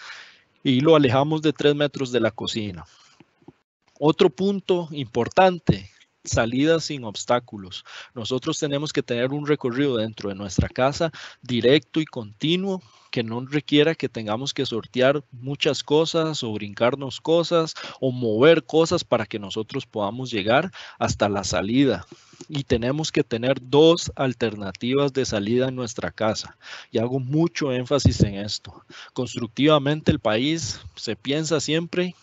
Y lo alejamos de 3 metros de la cocina. Otro punto importante salida sin obstáculos. Nosotros tenemos que tener un recorrido dentro de nuestra casa directo y continuo que no requiera que tengamos que sortear muchas cosas o brincarnos cosas o mover cosas para que nosotros podamos llegar hasta la salida. Y tenemos que tener dos alternativas de salida en nuestra casa. Y hago mucho énfasis en esto. Constructivamente el país se piensa siempre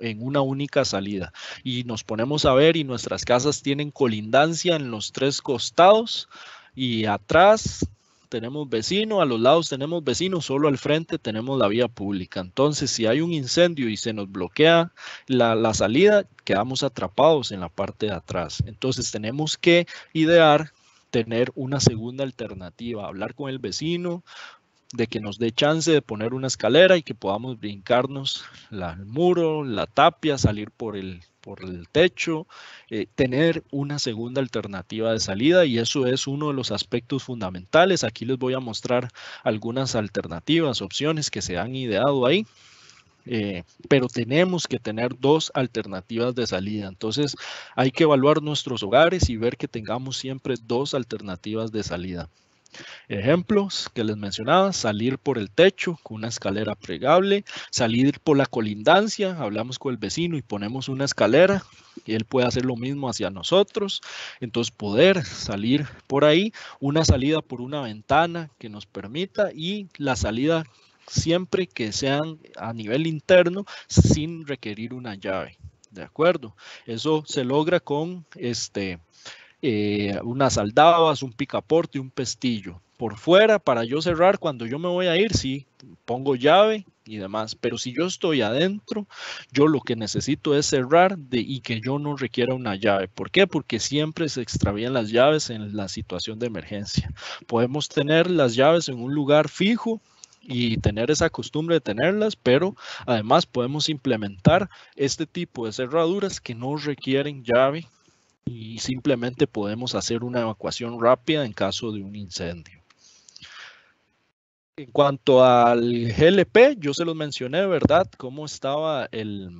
en una única salida. Y nos ponemos a ver y nuestras casas tienen colindancia en los tres costados y atrás tenemos vecino, a los lados tenemos vecino solo al frente tenemos la vía pública. Entonces, si hay un incendio y se nos bloquea la, la, salida, quedamos atrapados en la parte de atrás. Entonces, tenemos que idear tener una segunda alternativa, hablar con el vecino, de que nos dé chance de poner una escalera y que podamos brincarnos el muro, la tapia, salir por el, techo, eh, tener una segunda alternativa de salida y eso es uno de los aspectos fundamentales. Aquí les voy a mostrar algunas alternativas, opciones que se han ideado ahí. Eh, pero tenemos que tener dos alternativas de salida. Entonces hay que evaluar nuestros hogares y ver que tengamos siempre dos alternativas de salida. Ejemplos que les mencionaba, salir por el techo con una escalera plegable, salir por la colindancia, hablamos con el vecino y ponemos una escalera, y él puede hacer lo mismo hacia nosotros, entonces poder salir por ahí, una salida por una ventana que nos permita y la salida siempre que sean a nivel interno sin requerir una llave. ¿De acuerdo? Eso se logra con este, eh, unas aldabas, un picaporte, y un pestillo. Por fuera, para yo cerrar, cuando yo me voy a ir, sí, pongo llave y demás. Pero si yo estoy adentro, yo lo que necesito es cerrar de, y que yo no requiera una llave. ¿Por qué? Porque siempre se extravían las llaves en la situación de emergencia. Podemos tener las llaves en un lugar fijo y tener esa costumbre de tenerlas, pero además podemos implementar este tipo de cerraduras que no requieren llave y simplemente podemos hacer una evacuación rápida en caso de un incendio. En cuanto al GLP, yo se los mencioné, ¿verdad? Cómo estaba el,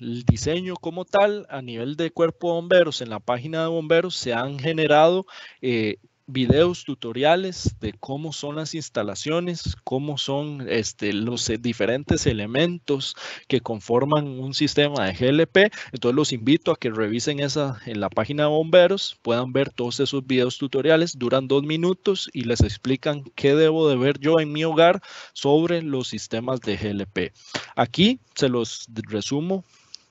diseño como tal a nivel de cuerpo de bomberos. En la página de bomberos se han generado eh, videos tutoriales de cómo son las instalaciones, cómo son este, los diferentes elementos que conforman un sistema de GLP. Entonces los invito a que revisen esa en la página de bomberos, puedan ver todos esos videos tutoriales, duran dos minutos y les explican qué debo de ver yo en mi hogar sobre los sistemas de GLP. Aquí se los resumo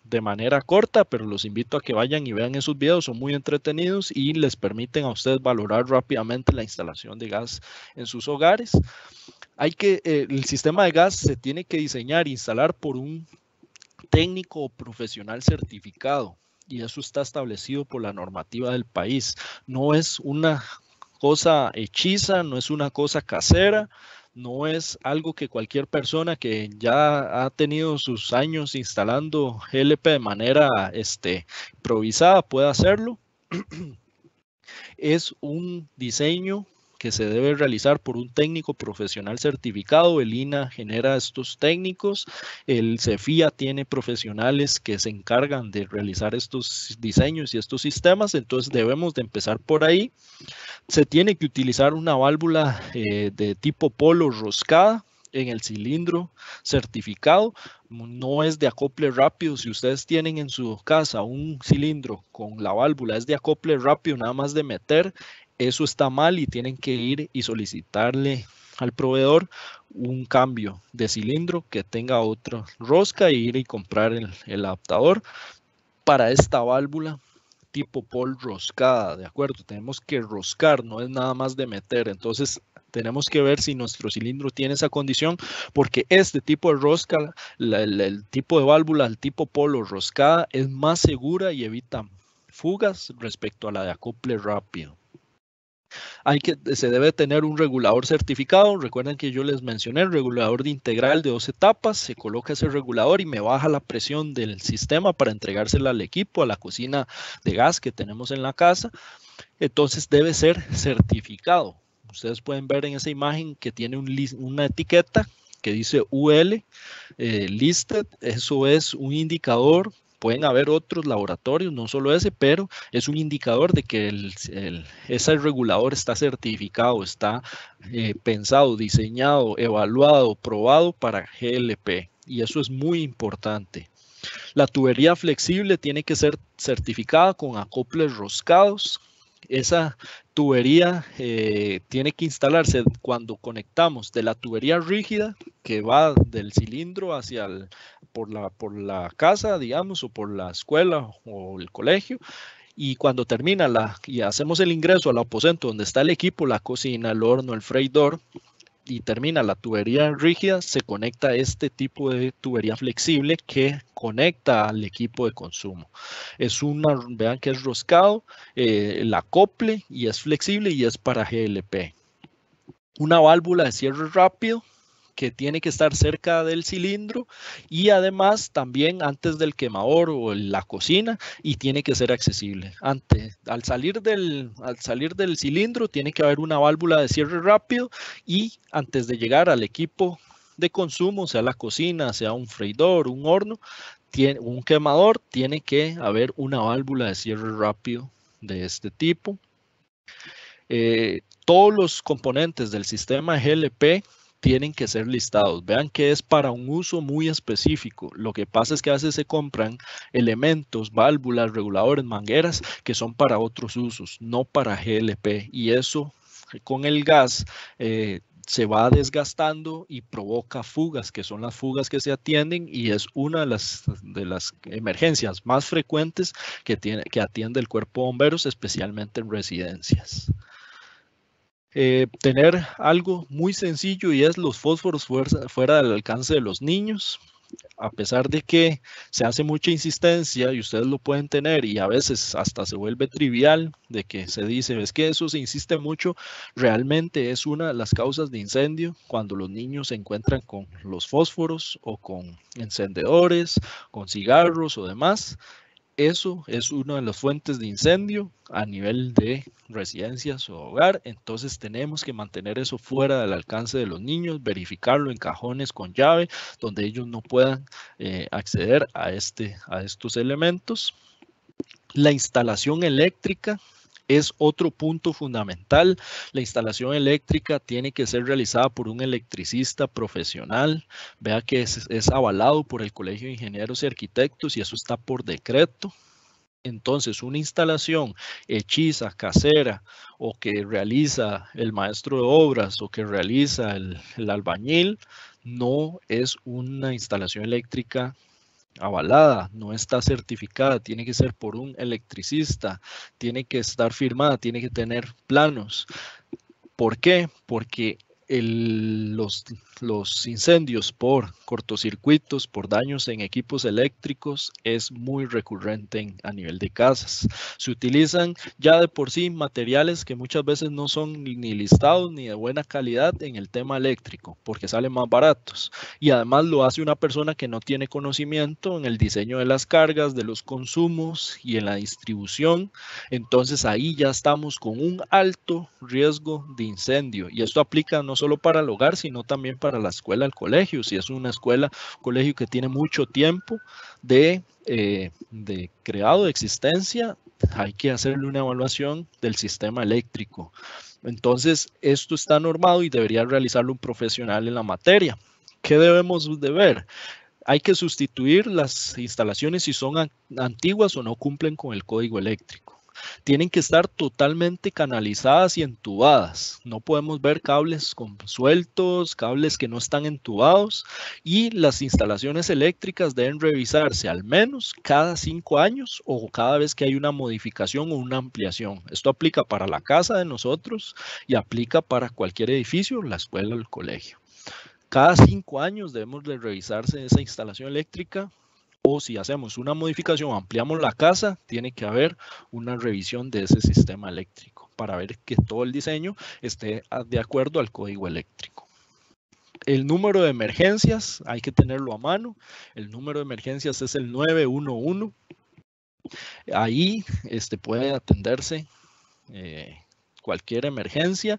de manera corta, pero los invito a que vayan y vean esos videos, son muy entretenidos y les permiten a ustedes valorar rápidamente la instalación de gas en sus hogares. Hay que, eh, el sistema de gas se tiene que diseñar e instalar por un técnico profesional certificado y eso está establecido por la normativa del país. No es una cosa hechiza, no es una cosa casera, no es algo que cualquier persona que ya ha tenido sus años instalando GLP de manera este, improvisada pueda hacerlo. [clears throat] es un diseño que se debe realizar por un técnico profesional certificado. El INA genera estos técnicos. El CEFIA tiene profesionales que se encargan de realizar estos diseños y estos sistemas. Entonces debemos de empezar por ahí. Se tiene que utilizar una válvula eh, de tipo polo roscada en el cilindro certificado. No es de acople rápido. Si ustedes tienen en su casa un cilindro con la válvula, es de acople rápido, nada más de meter eso está mal y tienen que ir y solicitarle al proveedor un cambio de cilindro que tenga otra rosca e ir y comprar el, adaptador para esta válvula tipo pol roscada, ¿de acuerdo? Tenemos que roscar, no es nada más de meter. Entonces, tenemos que ver si nuestro cilindro tiene esa condición, porque este tipo de rosca, el tipo de válvula, el tipo polo roscada, es más segura y evita fugas respecto a la de acople rápido. Hay que, se debe tener un regulador certificado. Recuerden que yo les mencioné el regulador de integral de dos etapas. Se coloca ese regulador y me baja la presión del sistema para entregársela al equipo, a la cocina de gas que tenemos en la casa. Entonces debe ser certificado. Ustedes pueden ver en esa imagen que tiene una etiqueta que dice UL eh, listed. Eso es un indicador Pueden haber otros laboratorios, no solo ese, pero es un indicador de que el, ese regulador está certificado, está eh, pensado, diseñado, evaluado, probado para GLP. Y eso es muy importante. La tubería flexible tiene que ser certificada con acoples roscados, esa tubería eh, tiene que instalarse cuando conectamos de la tubería rígida que va del cilindro hacia el, por, la, por la casa, digamos, o por la escuela o el colegio, y cuando termina la, y hacemos el ingreso al aposento donde está el equipo, la cocina, el horno, el freidor, y termina la tubería rígida, se conecta este tipo de tubería flexible que conecta al equipo de consumo. Es una, vean que es roscado, eh, la cople acople y es flexible y es para GLP. Una válvula de cierre rápido que tiene que estar cerca del cilindro y además también antes del quemador o la cocina y tiene que ser accesible. Antes, al, salir del, al salir del cilindro tiene que haber una válvula de cierre rápido y antes de llegar al equipo de consumo, sea la cocina, sea un freidor, un horno, tiene, un quemador, tiene que haber una válvula de cierre rápido de este tipo. Eh, todos los componentes del sistema GLP tienen que ser listados. Vean que es para un uso muy específico. Lo que pasa es que a veces se compran elementos, válvulas, reguladores, mangueras, que son para otros usos, no para GLP. Y eso con el gas eh, se va desgastando y provoca fugas, que son las fugas que se atienden y es una de las, de las emergencias más frecuentes que, tiene, que atiende el cuerpo de bomberos, especialmente en residencias. Eh, tener algo muy sencillo y es los fósforos fuera del alcance de los niños. A pesar de que se hace mucha insistencia y ustedes lo pueden tener y a veces hasta se vuelve trivial de que se dice, es que eso se insiste mucho, realmente es una de las causas de incendio cuando los niños se encuentran con los fósforos o con encendedores, con cigarros o demás eso es una de las fuentes de incendio a nivel de residencias o hogar, entonces tenemos que mantener eso fuera del alcance de los niños, verificarlo en cajones con llave, donde ellos no puedan eh, acceder a, este, a estos elementos. La instalación eléctrica es otro punto fundamental. La instalación eléctrica tiene que ser realizada por un electricista profesional. Vea que es, avalado por el Colegio de Ingenieros y Arquitectos y eso está por decreto. Entonces, una instalación hechiza, casera, o que realiza el maestro de obras o que realiza el, el albañil, no es una instalación eléctrica avalada, no está certificada, tiene que ser por un electricista, tiene que estar firmada, tiene que tener planos. ¿Por qué? Porque el, los los incendios por cortocircuitos, por daños en equipos eléctricos, es muy recurrente a nivel de casas. Se utilizan ya de por sí materiales que muchas veces no son ni listados ni de buena calidad en el tema eléctrico, porque salen más baratos. Y además lo hace una persona que no tiene conocimiento en el diseño de las cargas, de los consumos y en la distribución. Entonces ahí ya estamos con un alto riesgo de incendio. Y esto aplica no solo para el hogar, sino también para para la escuela, el colegio, si es una escuela, colegio que tiene mucho tiempo de, eh, de creado, de existencia, hay que hacerle una evaluación del sistema eléctrico. Entonces, esto está normado y debería realizarlo un profesional en la materia. ¿Qué debemos de ver? Hay que sustituir las instalaciones si son antiguas o no cumplen con el código eléctrico tienen que estar totalmente canalizadas y entubadas. No podemos ver cables con sueltos, cables que no están entubados y las instalaciones eléctricas deben revisarse al menos cada cinco años o cada vez que hay una modificación o una ampliación. Esto aplica para la casa de nosotros y aplica para cualquier edificio, la escuela o el colegio. Cada cinco años debemos de revisarse esa instalación eléctrica o si hacemos una modificación, ampliamos la casa, tiene que haber una revisión de ese sistema eléctrico para ver que todo el diseño esté de acuerdo al código eléctrico. El número de emergencias hay que tenerlo a mano. El número de emergencias es el 911. Ahí este, puede atenderse eh, cualquier emergencia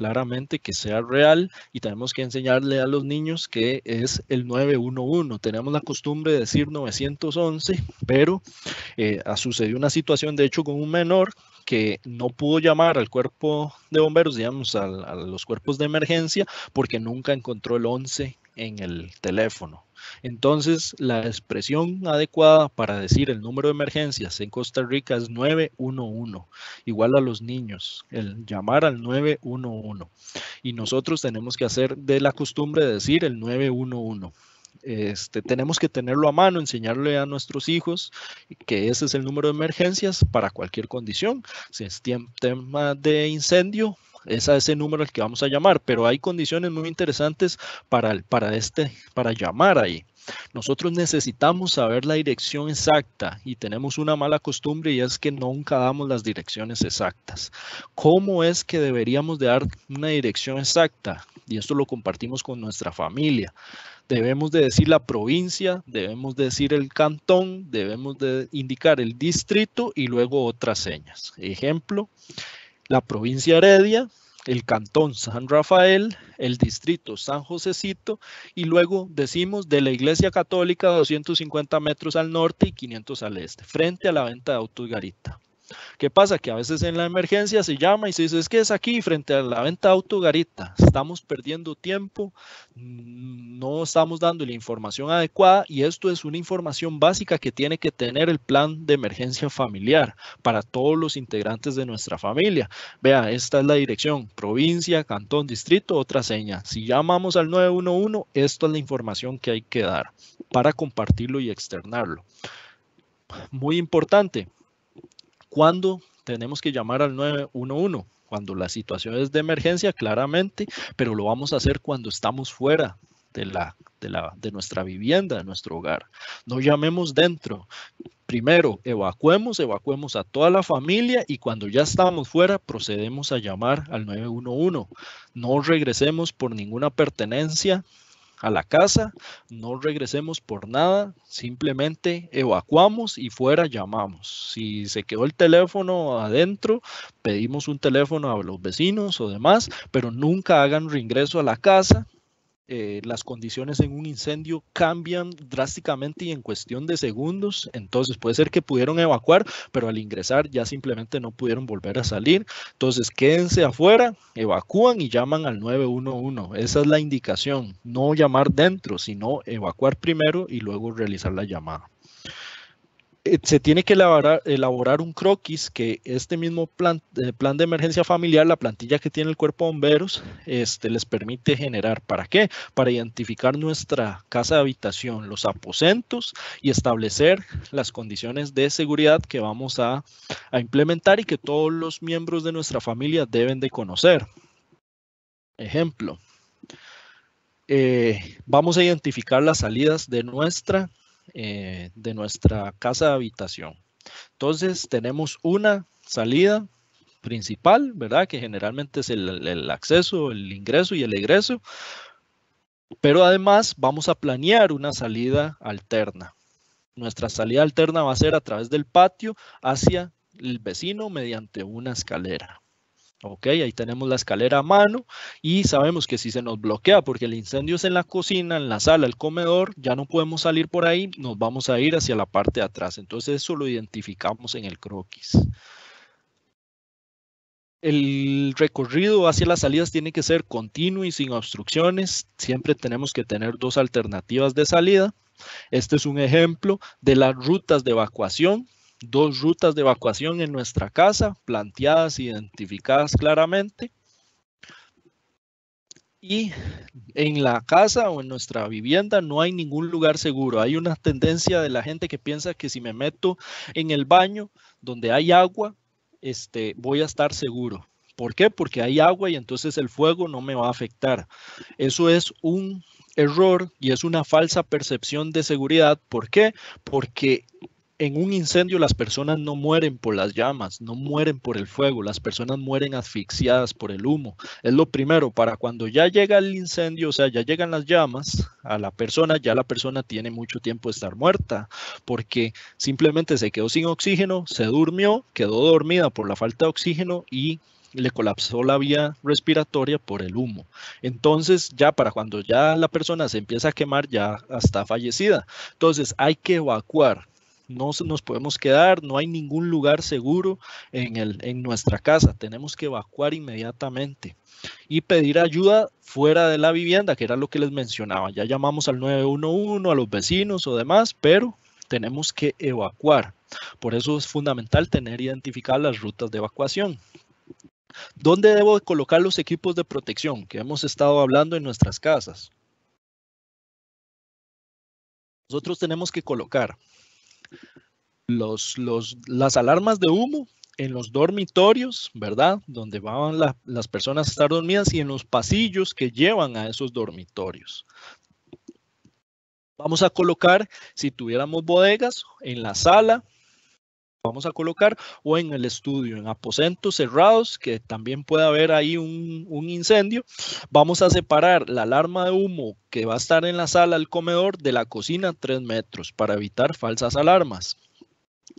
claramente que sea real y tenemos que enseñarle a los niños que es el 911. Tenemos la costumbre de decir 911, pero eh, sucedió una situación, de hecho, con un menor que no pudo llamar al cuerpo de bomberos, digamos, a los cuerpos de emergencia, porque nunca encontró el 11 en el teléfono. Entonces, la expresión adecuada para decir el número de emergencias en Costa Rica es 911, igual a los niños, el llamar al 911. Y nosotros tenemos que hacer de la costumbre de decir el 911. Este, tenemos que tenerlo a mano, enseñarle a nuestros hijos que ese es el número de emergencias para cualquier condición. Si es tema de incendio, es a ese número al que vamos a llamar, pero hay condiciones muy interesantes para, el, para, este, para llamar ahí. Nosotros necesitamos saber la dirección exacta y tenemos una mala costumbre y es que nunca damos las direcciones exactas. ¿Cómo es que deberíamos de dar una dirección exacta? Y esto lo compartimos con nuestra familia. Debemos de decir la provincia, debemos de decir el cantón, debemos de indicar el distrito y luego otras señas. Ejemplo, la provincia Heredia, el cantón San Rafael, el distrito San Josecito y luego decimos de la iglesia católica 250 metros al norte y 500 al este, frente a la venta de autos Garita. ¿Qué pasa? Que a veces en la emergencia se llama y se dice, es que es aquí frente a la venta auto garita estamos perdiendo tiempo, mm, no estamos dando la información adecuada y esto es una información básica que tiene que tener el plan de emergencia familiar para todos los integrantes de nuestra familia. Vea, esta es la dirección, provincia, cantón, distrito, otra seña. Si llamamos al 911, esto es la información que hay que dar para compartirlo y externarlo. Muy importante, ¿Cuándo tenemos que llamar al 911? Cuando la situación es de emergencia, claramente, pero lo vamos a hacer cuando estamos fuera de, la, de, la, de nuestra vivienda, de nuestro hogar. No llamemos dentro. Primero, evacuemos, evacuemos a toda la familia y cuando ya estamos fuera, procedemos a llamar al 911. No regresemos por ninguna pertenencia a la casa, no regresemos por nada, simplemente evacuamos y fuera llamamos. Si se quedó el teléfono adentro, pedimos un teléfono a los vecinos o demás, pero nunca hagan reingreso a la casa eh, las condiciones en un incendio cambian drásticamente y en cuestión de segundos. Entonces puede ser que pudieron evacuar, pero al ingresar ya simplemente no pudieron volver a salir. Entonces quédense afuera, evacúan y llaman al 911. Esa es la indicación. No llamar dentro, sino evacuar primero y luego realizar la llamada. Eh, se tiene que elaborar, un croquis que este mismo eh, plan, de emergencia familiar, la plantilla que tiene el cuerpo de bomberos, este, les permite generar. ¿Para qué? Para identificar nuestra casa de habitación, los aposentos y establecer las condiciones de seguridad que vamos a, implementar y que todos los miembros de nuestra familia deben de conocer. Ejemplo. Eh, vamos a identificar las salidas de nuestra eh, de nuestra casa de habitación. Entonces tenemos una salida principal, ¿verdad? Que generalmente es el acceso, el ingreso y el egreso. Pero además vamos a planear una salida alterna. Nuestra salida alterna va a ser a través del patio hacia el vecino mediante una escalera. Ok, ahí tenemos la escalera a mano y sabemos que si se nos bloquea porque el incendio es en la cocina, en la sala, el comedor, ya no podemos salir por ahí, nos vamos a ir hacia la parte de atrás. Entonces eso lo identificamos en el croquis. El recorrido hacia las salidas tiene que ser continuo y sin obstrucciones. Siempre tenemos que tener dos alternativas de salida. Este es un ejemplo de las rutas de evacuación dos rutas de evacuación en nuestra casa, planteadas, identificadas claramente. Y en la casa o en nuestra vivienda no hay ningún lugar seguro. Hay una tendencia de la gente que piensa que si me meto en el baño donde hay agua, este, voy a estar seguro. ¿Por qué? Porque hay agua y entonces el fuego no me va a afectar. Eso es un error y es una falsa percepción de seguridad. ¿Por qué? Porque en un incendio las personas no mueren por las llamas, no mueren por el fuego, las personas mueren asfixiadas por el humo. Es lo primero, para cuando ya llega el incendio, o sea, ya llegan las llamas a la persona, ya la persona tiene mucho tiempo de estar muerta, porque simplemente se quedó sin oxígeno, se durmió, quedó dormida por la falta de oxígeno y le colapsó la vía respiratoria por el humo. Entonces, ya para cuando ya la persona se empieza a quemar, ya está fallecida. Entonces, hay que evacuar no nos podemos quedar, no hay ningún lugar seguro en, nuestra casa, tenemos que evacuar inmediatamente y pedir ayuda fuera de la vivienda, que era lo que les mencionaba. Ya llamamos al 911, a los vecinos o demás, pero tenemos que evacuar. Por eso es fundamental tener identificadas las rutas de evacuación. ¿Dónde debo colocar los equipos de protección que hemos estado hablando en nuestras casas? Nosotros tenemos que colocar las alarmas de humo en los dormitorios, ¿verdad? Donde van las personas a estar dormidas y en los pasillos que llevan a esos dormitorios. Vamos a colocar, si tuviéramos bodegas, en la sala, vamos a colocar o en el estudio, en aposentos cerrados, que también puede haber ahí un, incendio. Vamos a separar la alarma de humo que va a estar en la sala del comedor de la cocina tres metros para evitar falsas alarmas.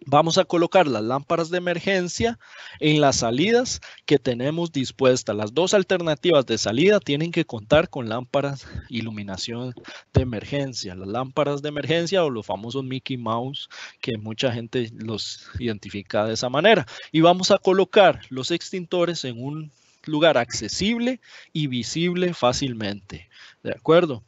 Vamos a colocar las lámparas de emergencia en las salidas que tenemos dispuestas. Las dos alternativas de salida tienen que contar con lámparas iluminación de emergencia. Las lámparas de emergencia o los famosos Mickey Mouse que mucha gente los identifica de esa manera. Y vamos a colocar los extintores en un lugar accesible y visible fácilmente. ¿De acuerdo?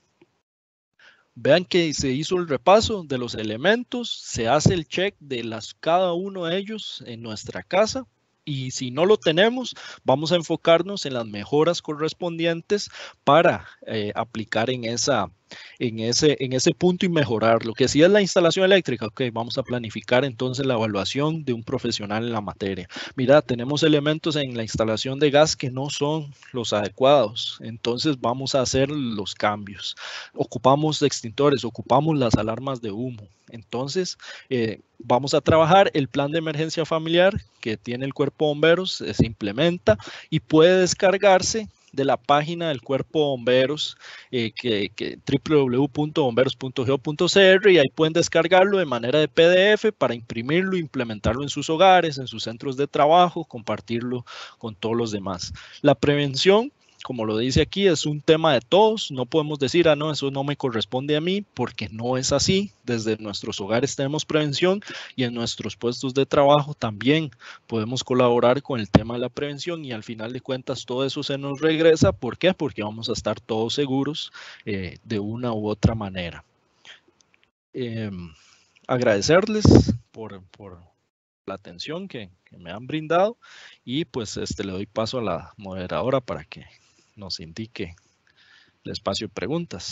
Vean que se hizo el repaso de los elementos, se hace el check de las, cada uno de ellos en nuestra casa y si no lo tenemos, vamos a enfocarnos en las mejoras correspondientes para eh, aplicar en esa en ese, en ese punto y mejorar. Lo que si es la instalación eléctrica, ok, vamos a planificar entonces la evaluación de un profesional en la materia. Mira, tenemos elementos en la instalación de gas que no son los adecuados, entonces vamos a hacer los cambios. Ocupamos extintores, ocupamos las alarmas de humo. Entonces, eh, vamos a trabajar el plan de emergencia familiar que tiene el cuerpo bomberos, eh, se implementa y puede descargarse de la página del Cuerpo de Bomberos, eh, que, www.bomberos.go.cr, y ahí pueden descargarlo de manera de PDF para imprimirlo, implementarlo en sus hogares, en sus centros de trabajo, compartirlo con todos los demás. La prevención como lo dice aquí, es un tema de todos. No podemos decir, ah, no, eso no me corresponde a mí, porque no es así. Desde nuestros hogares tenemos prevención y en nuestros puestos de trabajo también podemos colaborar con el tema de la prevención y al final de cuentas todo eso se nos regresa. ¿Por qué? Porque vamos a estar todos seguros eh, de una u otra manera. Em, agradecerles por, la atención que, que, me han brindado y pues este, le doy paso a la moderadora para que nos indique el espacio de preguntas.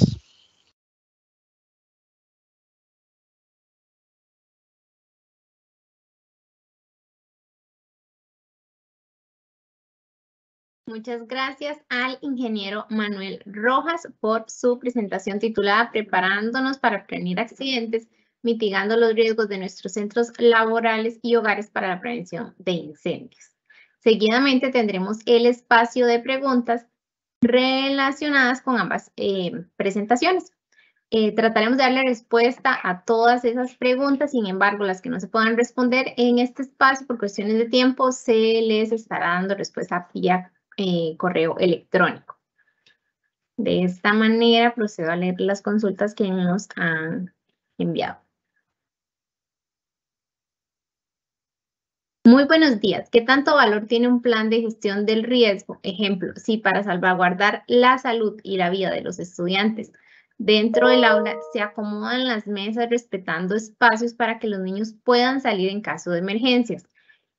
Muchas gracias al ingeniero Manuel Rojas por su presentación titulada Preparándonos para prevenir accidentes, mitigando los riesgos de nuestros centros laborales y hogares para la prevención de incendios. Seguidamente tendremos el espacio de preguntas relacionadas con ambas eh, presentaciones. Eh, trataremos de darle respuesta a todas esas preguntas, sin embargo, las que no se puedan responder en este espacio por cuestiones de tiempo, se les estará dando respuesta vía eh, correo electrónico. De esta manera procedo a leer las consultas que nos han enviado. Muy buenos días. ¿Qué tanto valor tiene un plan de gestión del riesgo? Ejemplo, si para salvaguardar la salud y la vida de los estudiantes dentro del aula se acomodan las mesas respetando espacios para que los niños puedan salir en caso de emergencias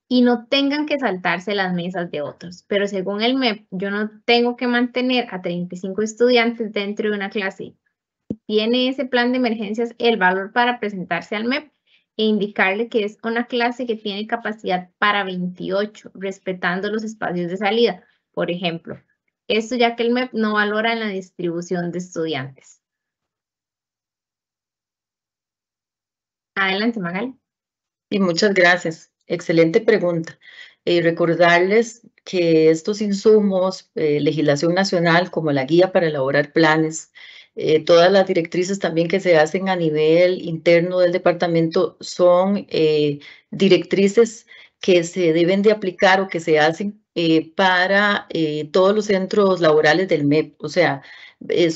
y no tengan que saltarse las mesas de otros. Pero según el MEP, yo no tengo que mantener a 35 estudiantes dentro de una clase. ¿Tiene ese plan de emergencias el valor para presentarse al MEP? e indicarle que es una clase que tiene capacidad para 28, respetando los espacios de salida, por ejemplo. Esto ya que el MEP no valora en la distribución de estudiantes. Adelante, Magal. Y muchas gracias. Excelente pregunta. Y eh, recordarles que estos insumos, eh, legislación nacional como la guía para elaborar planes, eh, todas las directrices también que se hacen a nivel interno del departamento son eh, directrices que se deben de aplicar o que se hacen eh, para todos los centros laborales del MEP. O sea,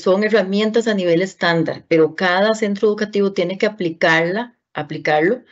son herramientas a nivel estándar, pero cada centro educativo tiene que aplicarla, aplicarlo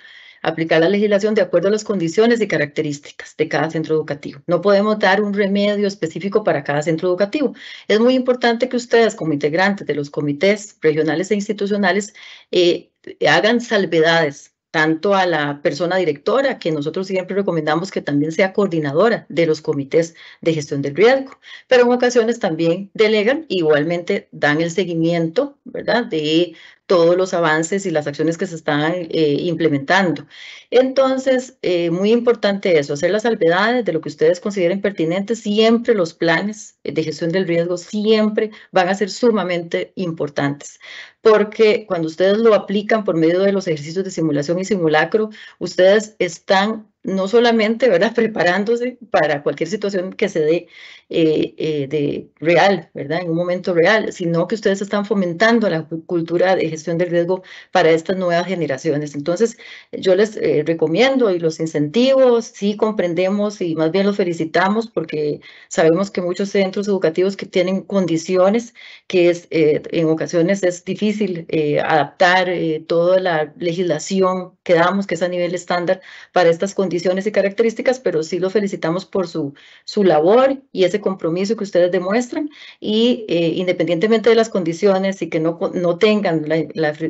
aplicar la legislación de acuerdo a las condiciones y características de cada centro educativo. No podemos dar un remedio específico para cada centro educativo. Es muy importante que ustedes, como integrantes de los comités regionales e institucionales, eh, hagan salvedades tanto a la persona directora, que nosotros siempre recomendamos que también sea coordinadora de los comités de gestión del riesgo, pero en ocasiones también delegan, igualmente dan el seguimiento, ¿verdad?, de todos los avances y las acciones que se están eh, implementando. Entonces, eh, muy importante eso, hacer las salvedades de lo que ustedes consideren pertinentes Siempre los planes de gestión del riesgo siempre van a ser sumamente importantes, porque cuando ustedes lo aplican por medio de los ejercicios de simulación y simulacro, ustedes están no solamente ¿verdad? [laughs] preparándose para cualquier situación que se dé eh, eh, de real, ¿verdad? en un momento real, sino que ustedes están fomentando la cultura de gestión del riesgo para estas nuevas generaciones. Entonces, yo les eh, recomiendo y los incentivos, sí comprendemos y más bien los felicitamos porque sabemos que muchos centros educativos que tienen condiciones que es, en ocasiones es difícil adaptar toda la legislación que damos, que es a nivel estándar, para estas condiciones y características, pero sí lo felicitamos por su, su labor y ese compromiso que ustedes demuestran. Y eh, independientemente de las condiciones y que no, no tengan la,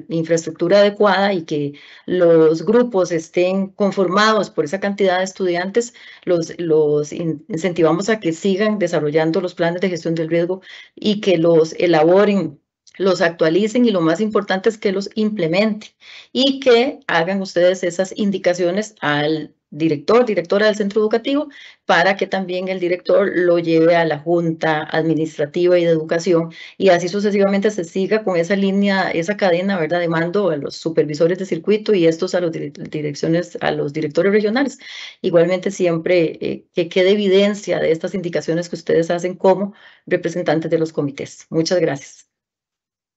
infraestructura adecuada y que los grupos estén conformados por esa cantidad de estudiantes, los, los incentivamos a que sigan desarrollando los planes de gestión del riesgo y que los elaboren los actualicen y lo más importante es que los implementen y que hagan ustedes esas indicaciones al director, directora del centro educativo, para que también el director lo lleve a la Junta Administrativa y de Educación y así sucesivamente se siga con esa línea, esa cadena, ¿verdad?, de mando a los supervisores de circuito y estos a los, direcciones, a los directores regionales. Igualmente siempre eh, que quede evidencia de estas indicaciones que ustedes hacen como representantes de los comités. Muchas gracias.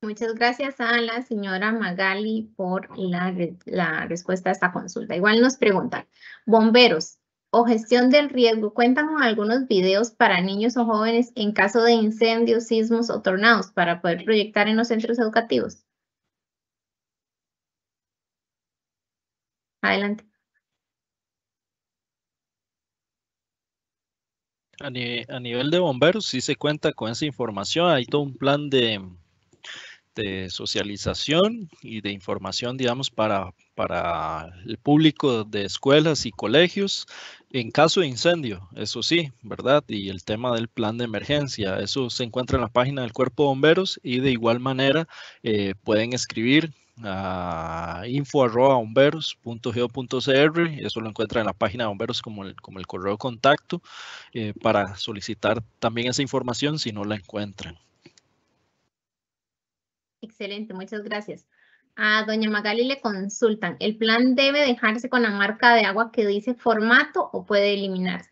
Muchas gracias a la señora Magali por la, respuesta a esta consulta. Igual nos preguntan, bomberos o gestión del riesgo, ¿cuentan con algunos videos para niños o jóvenes en caso de incendios, sismos o tornados para poder proyectar en los centros educativos? Adelante. A, nivel, a nivel de bomberos sí se cuenta con esa información, hay todo un plan de de socialización y de información, digamos, para, para el público de escuelas y colegios en caso de incendio, eso sí, ¿verdad? Y el tema del plan de emergencia, eso se encuentra en la página del Cuerpo de Bomberos y de igual manera eh, pueden escribir a info.bomberos.geo.cr, eso lo encuentra en la página de bomberos como el, como el correo de contacto, eh, para solicitar también esa información si no la encuentran. Excelente, muchas gracias. A doña Magali le consultan, ¿el plan debe dejarse con la marca de agua que dice formato o puede eliminarse?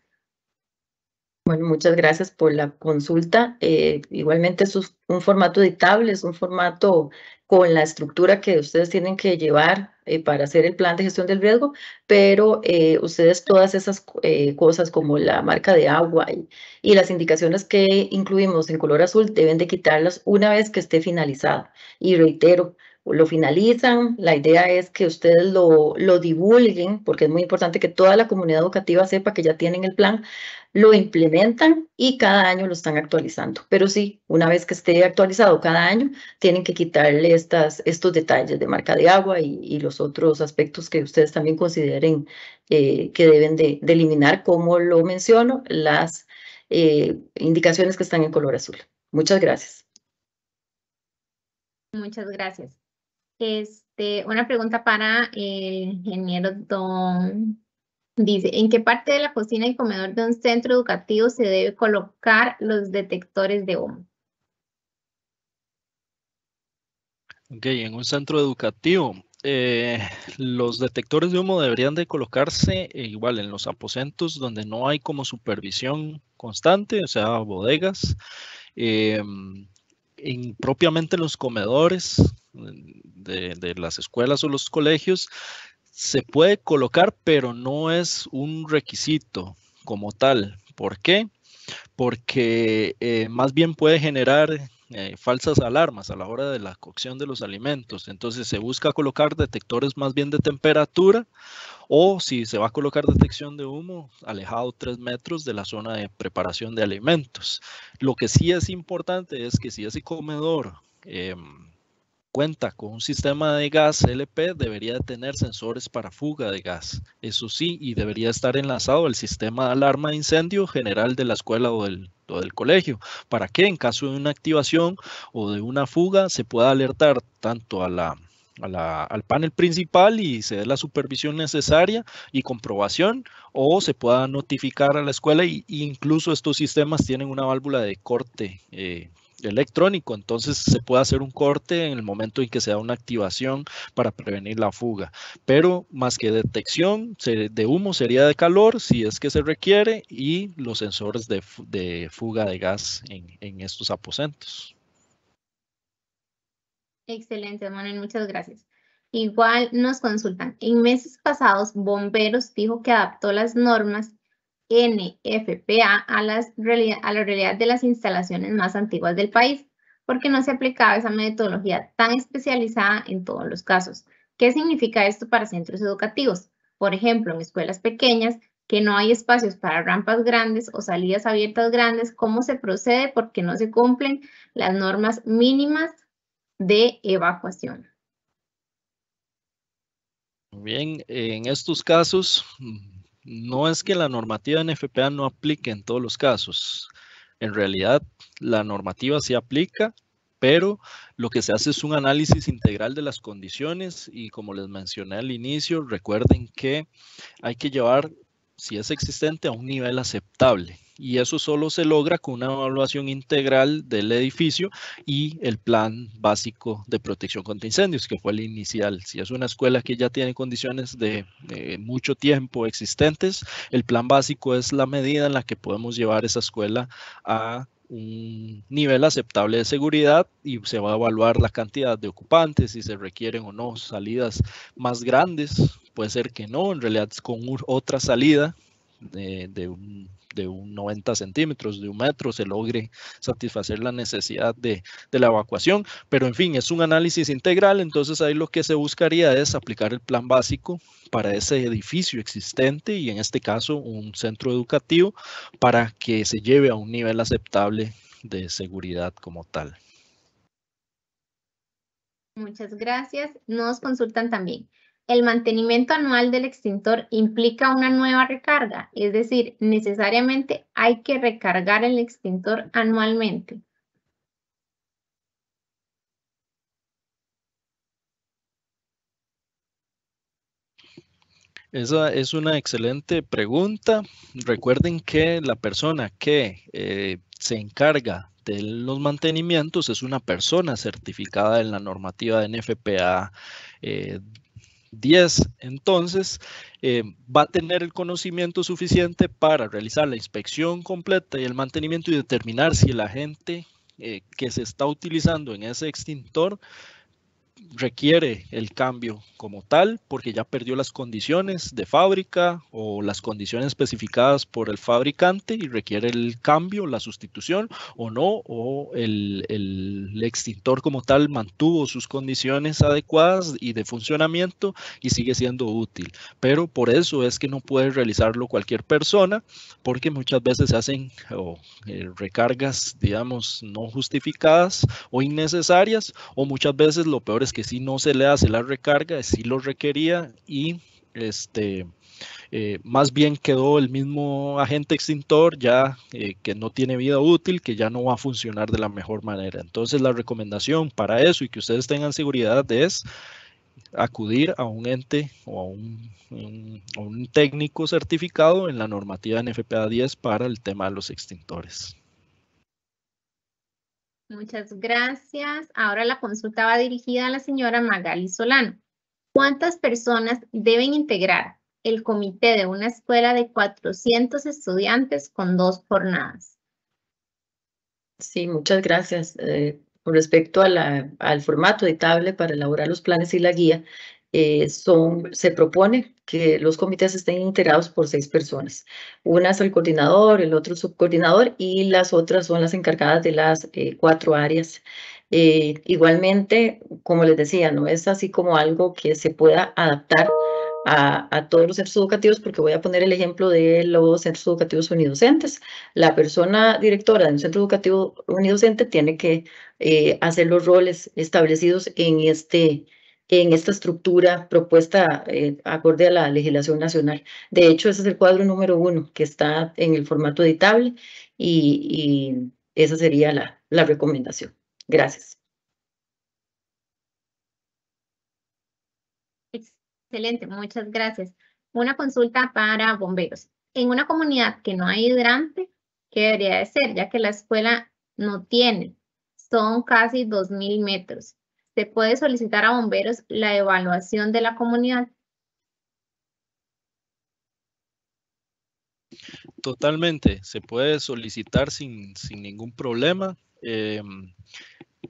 Bueno, muchas gracias por la consulta. Eh, igualmente es un formato editable, es un formato con la estructura que ustedes tienen que llevar eh, para hacer el plan de gestión del riesgo, pero eh, ustedes todas esas eh, cosas como la marca de agua y, las indicaciones que incluimos en color azul deben de quitarlas una vez que esté finalizada. Y reitero, lo finalizan, la idea es que ustedes lo, lo divulguen, porque es muy importante que toda la comunidad educativa sepa que ya tienen el plan, lo implementan y cada año lo están actualizando. Pero sí, una vez que esté actualizado cada año, tienen que quitarle estas, estos detalles de marca de agua y, los otros aspectos que ustedes también consideren eh, que deben de, eliminar, como lo menciono, las eh, indicaciones que están en color azul. Muchas gracias. Muchas gracias. Este, una pregunta para eh, el ingeniero Don Dice, ¿en qué parte de la cocina y comedor de un centro educativo se debe colocar los detectores de humo? Ok, en un centro educativo, eh, los detectores de humo deberían de colocarse eh, igual en los aposentos donde no hay como supervisión constante, o sea, bodegas, em, propiamente los comedores mm, de las escuelas o los colegios, se puede colocar, pero no es un requisito como tal. ¿Por qué? Porque eh, más bien puede generar eh, falsas alarmas a la hora de la cocción de los alimentos. Entonces se busca colocar detectores más bien de temperatura o si se va a colocar detección de humo, alejado 3 metros de la zona de preparación de alimentos. Lo que sí es importante es que si ese comedor... Em, cuenta con un sistema de gas LP debería tener sensores para fuga de gas, eso sí, y debería estar enlazado al sistema de alarma de incendio general de la escuela o del, del colegio, para que en caso de una activación o de una fuga se pueda alertar tanto a la al panel principal y se dé la supervisión necesaria y comprobación o se pueda notificar a la escuela e incluso estos sistemas tienen una válvula de corte eh, electrónico, entonces se puede hacer un corte en el momento en que se da una activación para prevenir la fuga. Pero más que detección de humo sería de calor, si es que se requiere, y los sensores de, fuga de gas en, en estos aposentos. Excelente, Manuel, muchas gracias. Igual nos consultan. En meses pasados, Bomberos dijo que adaptó las normas NFPA a, a la realidad de las instalaciones más antiguas del país, porque no se aplicaba esa metodología tan especializada en todos los casos. ¿Qué significa esto para centros educativos? Por ejemplo, en escuelas pequeñas, que no hay espacios para rampas grandes o salidas abiertas grandes, ¿cómo se procede? Porque no se cumplen las normas mínimas de evacuación. Bien, en estos casos no es que la normativa NFPA no aplique en todos los casos. En realidad, la normativa sí aplica, pero lo que se hace es un análisis integral de las condiciones y como les mencioné al inicio, recuerden que hay que llevar, si es existente, a un nivel aceptable y eso solo se logra con una evaluación integral del edificio y el plan básico de protección contra incendios, que fue el inicial. Si es una escuela que ya tiene condiciones de mucho tiempo existentes, el plan básico es la medida en la que podemos llevar esa escuela a un nivel aceptable de seguridad y se va a evaluar la cantidad de ocupantes, si se requieren o no salidas más grandes, puede ser que no, en realidad con otra salida de, de un de un 90 centímetros, de un metro, se logre satisfacer la necesidad de, de la evacuación. Pero en fin, es un análisis integral, entonces ahí lo que se buscaría es aplicar el plan básico para ese edificio existente y en este caso un centro educativo para que se lleve a un nivel aceptable de seguridad como tal. Muchas gracias. Nos consultan también el mantenimiento anual del extintor implica una nueva recarga, es decir, necesariamente hay que recargar el extintor anualmente. Esa es una excelente pregunta. Recuerden que la persona que eh, se encarga de los mantenimientos es una persona certificada en la normativa de NFPA eh, 10, entonces, eh, va a tener el conocimiento suficiente para realizar la inspección completa y el mantenimiento y determinar si el agente eh, que se está utilizando en ese extintor requiere el cambio como tal porque ya perdió las condiciones de fábrica o las condiciones especificadas por el fabricante y requiere el cambio, la sustitución o no, o el, extintor como tal mantuvo sus condiciones adecuadas y de funcionamiento y sigue siendo útil. Pero por eso es que no puede realizarlo cualquier persona porque muchas veces se hacen eh, recargas, digamos, no justificadas o innecesarias o muchas veces lo peor es que si no se le hace la recarga, si lo requería y este, eh, más bien quedó el mismo agente extintor ya eh, que no tiene vida útil, que ya no va a funcionar de la mejor manera. Entonces la recomendación para eso y que ustedes tengan seguridad es acudir a un ente o a un, un técnico certificado en la normativa NFPA 10 para el tema de los extintores. Muchas gracias. Ahora la consulta va dirigida a la señora Magali Solano. ¿Cuántas personas deben integrar el comité de una escuela de 400 estudiantes con dos jornadas? Sí, muchas gracias. Eh, con respecto al formato de tablet para elaborar los planes y la guía, eh, son, se propone que los comités estén integrados por seis personas. Una es el coordinador, el otro subcoordinador y las otras son las encargadas de las eh, cuatro áreas. Eh, igualmente, como les decía, no es así como algo que se pueda adaptar a, todos los centros educativos, porque voy a poner el ejemplo de los centros educativos unidocentes. La persona directora de un centro educativo unidocente tiene que hacer los roles establecidos en este, en esta estructura propuesta eh, acorde a la legislación nacional. De hecho, ese es el cuadro número uno que está en el formato editable y, esa sería la, la recomendación. Gracias. Excelente, muchas gracias. Una consulta para bomberos. En una comunidad que no hay hidrante, ¿qué debería de ser? Ya que la escuela no tiene, son casi 2.000 metros se puede solicitar a bomberos la evaluación de la comunidad. Totalmente, se puede solicitar sin, ningún problema. Eh,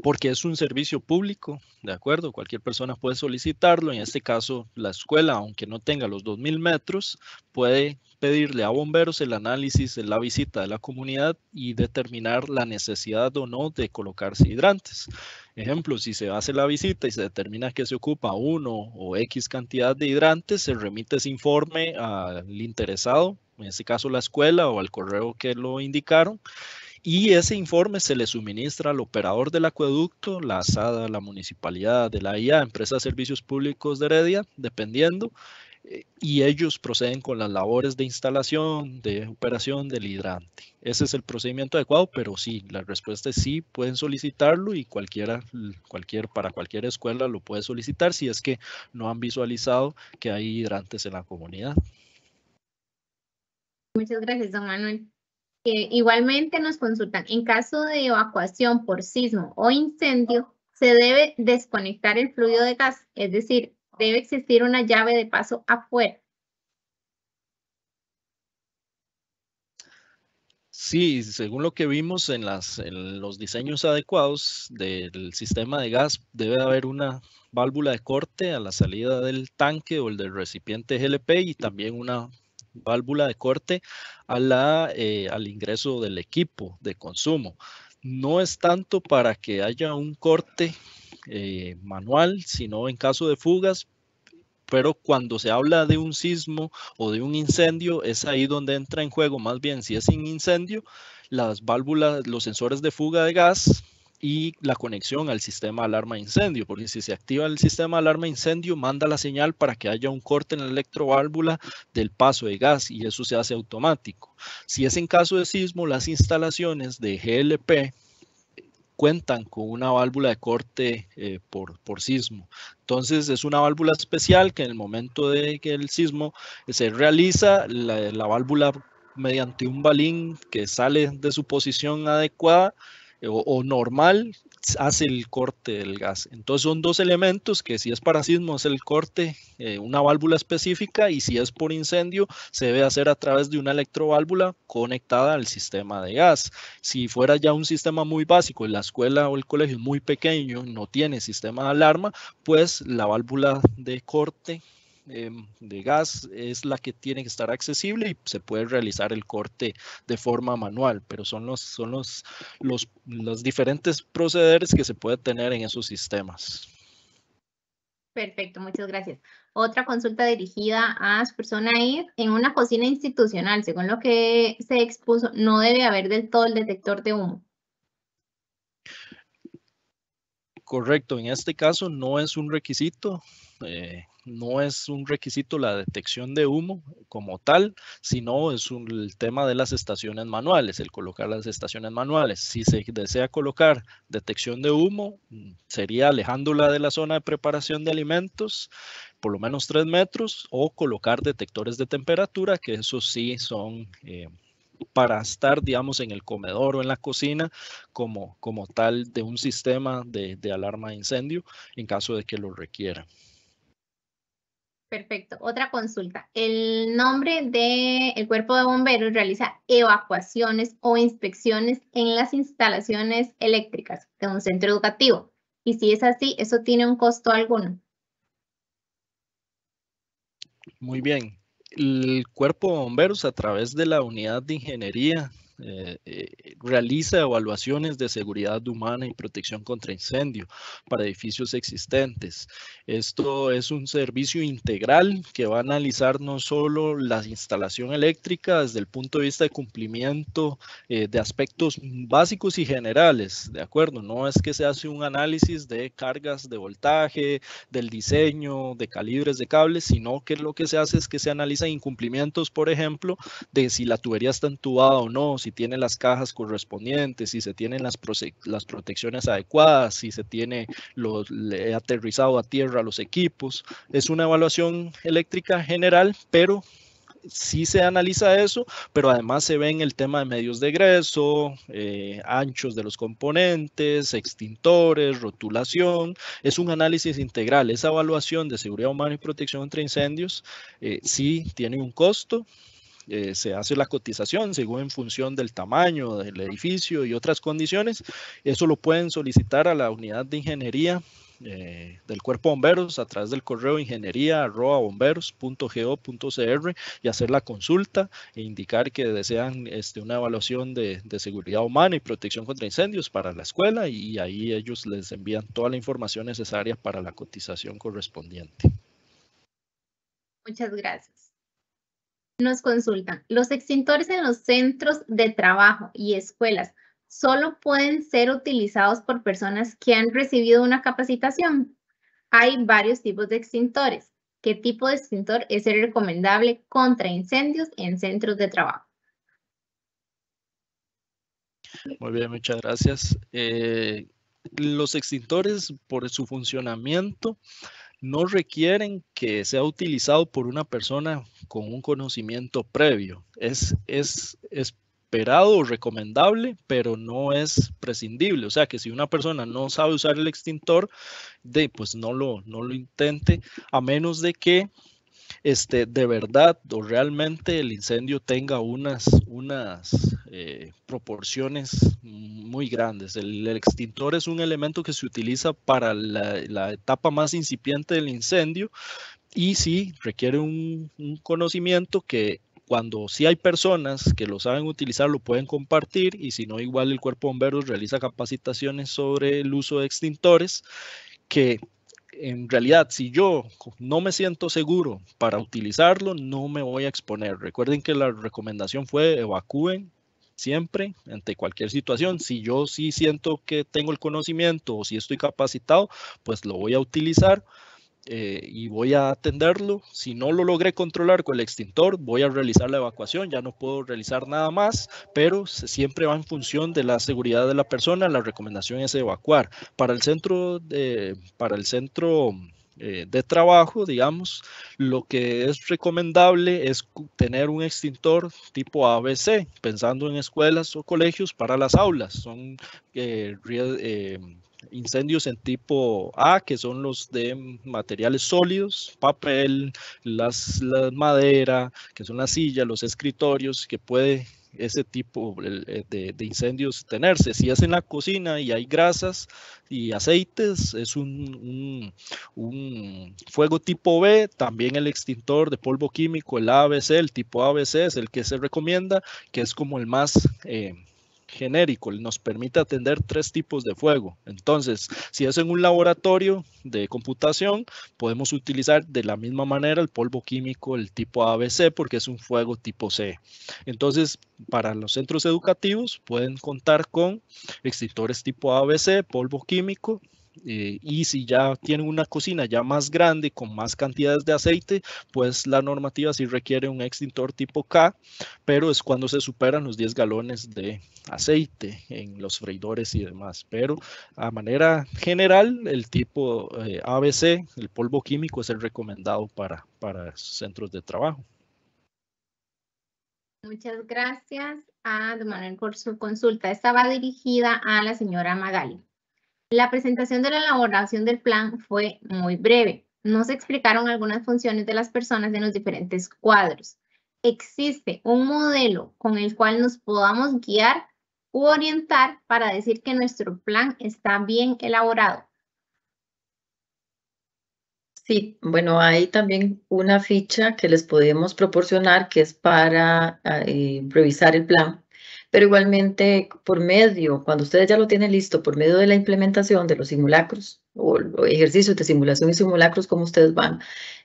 porque es un servicio público, ¿de acuerdo? Cualquier persona puede solicitarlo, en este caso la escuela, aunque no tenga los 2.000 metros, puede pedirle a bomberos el análisis de la visita de la comunidad y determinar la necesidad o no de colocarse hidrantes. Ejemplo, si se hace la visita y se determina que se ocupa uno o X cantidad de hidrantes, se remite ese informe al interesado, en este caso la escuela o al correo que lo indicaron, y ese informe se le suministra al operador del acueducto, la ASADA, la municipalidad, de la IA, empresa servicios públicos de Heredia, dependiendo, eh, y ellos proceden con las labores de instalación, de operación del hidrante. Ese es el procedimiento adecuado, pero sí, la respuesta es sí, pueden solicitarlo y cualquiera, cualquier, para cualquier escuela lo puede solicitar si es que no han visualizado que hay hidrantes en la comunidad. Muchas gracias, don Manuel. Eh, igualmente nos consultan, en caso de evacuación por sismo o incendio, se debe desconectar el fluido de gas, es decir, debe existir una llave de paso afuera. Sí, según lo que vimos en, los diseños adecuados del sistema de gas, debe haber una válvula de corte a la salida del tanque o el del recipiente GLP y también una válvula de corte a la, eh, al ingreso del equipo de consumo. No es tanto para que haya un corte eh, manual, sino en caso de fugas, pero cuando se habla de un sismo o de un incendio, es ahí donde entra en juego, más bien si es sin incendio, las válvulas, los sensores de fuga de gas y la conexión al sistema alarma incendio, porque si se activa el sistema alarma incendio, manda la señal para que haya un corte en la electroválvula del paso de gas y eso se hace automático. Si es en caso de sismo, las instalaciones de GLP, cuentan con una válvula de corte eh, por, por sismo. Entonces es una válvula especial que en el momento de que el sismo eh, se realiza, la, la válvula mediante un balín que sale de su posición adecuada, eh, o, normal hace el corte del gas. Entonces son dos elementos que si es para sismo es el corte, eh, una válvula específica y si es por incendio se debe hacer a través de una electroválvula conectada al sistema de gas. Si fuera ya un sistema muy básico, la escuela o el colegio muy pequeño, no tiene sistema de alarma, pues la válvula de corte Em, de gas es la que tiene que estar accesible y se puede realizar el corte de forma manual, pero son los, son los, los, los diferentes procederes que se puede tener en esos sistemas. Perfecto, muchas gracias. Otra consulta dirigida a su persona en una cocina institucional, según lo que se expuso, no debe haber del todo el detector de humo. Correcto, en este caso no es un requisito. Eh, no es un requisito la detección de humo como tal, sino es un, tema de las estaciones manuales, el colocar las estaciones manuales. Si se desea colocar detección de humo, mm, sería alejándola de la zona de preparación de alimentos, por lo menos tres metros, o colocar detectores de temperatura, que eso sí son... Eh, para estar, digamos, en el comedor o en la cocina como, como tal de un sistema de, de alarma de incendio en caso de que lo requiera. Perfecto. Otra consulta. El nombre del el cuerpo de bomberos realiza evacuaciones o inspecciones en las instalaciones eléctricas de un centro educativo. Y si es así, ¿eso tiene un costo alguno? Muy bien. El cuerpo de bomberos a través de la unidad de ingeniería eh, eh, realiza evaluaciones de seguridad humana y protección contra incendio para edificios existentes. Esto es un servicio integral que va a analizar no solo la instalación eléctrica desde el punto de vista de cumplimiento eh, de aspectos básicos y generales, ¿de acuerdo? No es que se hace un análisis de cargas de voltaje, del diseño, de calibres de cables, sino que lo que se hace es que se analizan incumplimientos, por ejemplo, de si la tubería está entubada o no, si tiene las cajas correspondientes, si se tienen las, las protecciones adecuadas, si se tiene los, aterrizado a tierra los equipos. Es una evaluación eléctrica general, pero sí se analiza eso, pero además se ve en el tema de medios de egreso, eh, anchos de los componentes, extintores, rotulación. Es un análisis integral. Esa evaluación de seguridad humana y protección entre incendios eh, sí tiene un costo eh, se hace la cotización según en función del tamaño del edificio y otras condiciones. Eso lo pueden solicitar a la unidad de ingeniería eh, del cuerpo bomberos a través del correo ingeniería.bomberos.go.cr y hacer la consulta e indicar que desean este, una evaluación de, de, seguridad humana y protección contra incendios para la escuela y ahí ellos les envían toda la información necesaria para la cotización correspondiente. Muchas gracias. Nos consultan, los extintores en los centros de trabajo y escuelas solo pueden ser utilizados por personas que han recibido una capacitación. Hay varios tipos de extintores. ¿Qué tipo de extintor es el recomendable contra incendios en centros de trabajo? Muy bien, muchas gracias. Eh, los extintores, por su funcionamiento, no requieren que sea utilizado por una persona con un conocimiento previo. Es, es esperado o recomendable, pero no es prescindible. O sea que si una persona no sabe usar el extintor, de, pues no lo, no lo intente, a menos de que este, de verdad o realmente el incendio tenga unas, unas eh, proporciones muy grandes. El, extintor es un elemento que se utiliza para la, etapa más incipiente del incendio y sí requiere un, conocimiento que cuando sí hay personas que lo saben utilizar, lo pueden compartir y si no, igual el cuerpo bomberos realiza capacitaciones sobre el uso de extintores que en realidad, si yo no me siento seguro para utilizarlo, no me voy a exponer. Recuerden que la recomendación fue evacúen siempre ante cualquier situación. Si yo sí siento que tengo el conocimiento o si estoy capacitado, pues lo voy a utilizar, eh, y voy a atenderlo. Si no lo logré controlar con el extintor, voy a realizar la evacuación, ya no puedo realizar nada más, pero siempre va en función de la seguridad de la persona, la recomendación es evacuar. Para el centro de, para el centro eh, de trabajo, digamos, lo que es recomendable es tener un extintor tipo ABC, pensando en escuelas o colegios para las aulas. Son eh, incendios en tipo A, que son los de materiales sólidos, papel, las, la madera, que son las sillas, los escritorios, que puede ese tipo de, incendios tenerse. Si es en la cocina y hay grasas y aceites, es un, fuego tipo B, también el extintor de polvo químico, el ABC, el tipo ABC es el que se recomienda, que es como el más... Eh, genérico nos permite atender tres tipos de fuego. Entonces, si es en un laboratorio de computación, podemos utilizar de la misma manera el polvo químico, el tipo ABC, porque es un fuego tipo C. Entonces, para los centros educativos pueden contar con extintores tipo ABC, polvo químico, eh, y si ya tienen una cocina ya más grande, con más cantidades de aceite, pues la normativa sí requiere un extintor tipo K, pero es cuando se superan los 10 galones de aceite en los freidores y demás. Pero a manera general, el tipo eh, ABC, el polvo químico, es el recomendado para, para centros de trabajo. Muchas gracias a Don Manuel por su consulta. Estaba dirigida a la señora Magali. La presentación de la elaboración del plan fue muy breve. Nos explicaron algunas funciones de las personas en los diferentes cuadros. Existe un modelo con el cual nos podamos guiar u orientar para decir que nuestro plan está bien elaborado. Sí, bueno, hay también una ficha que les podemos proporcionar que es para eh, revisar el plan pero igualmente, por medio, cuando ustedes ya lo tienen listo, por medio de la implementación de los simulacros o, ejercicios de simulación y simulacros, como ustedes van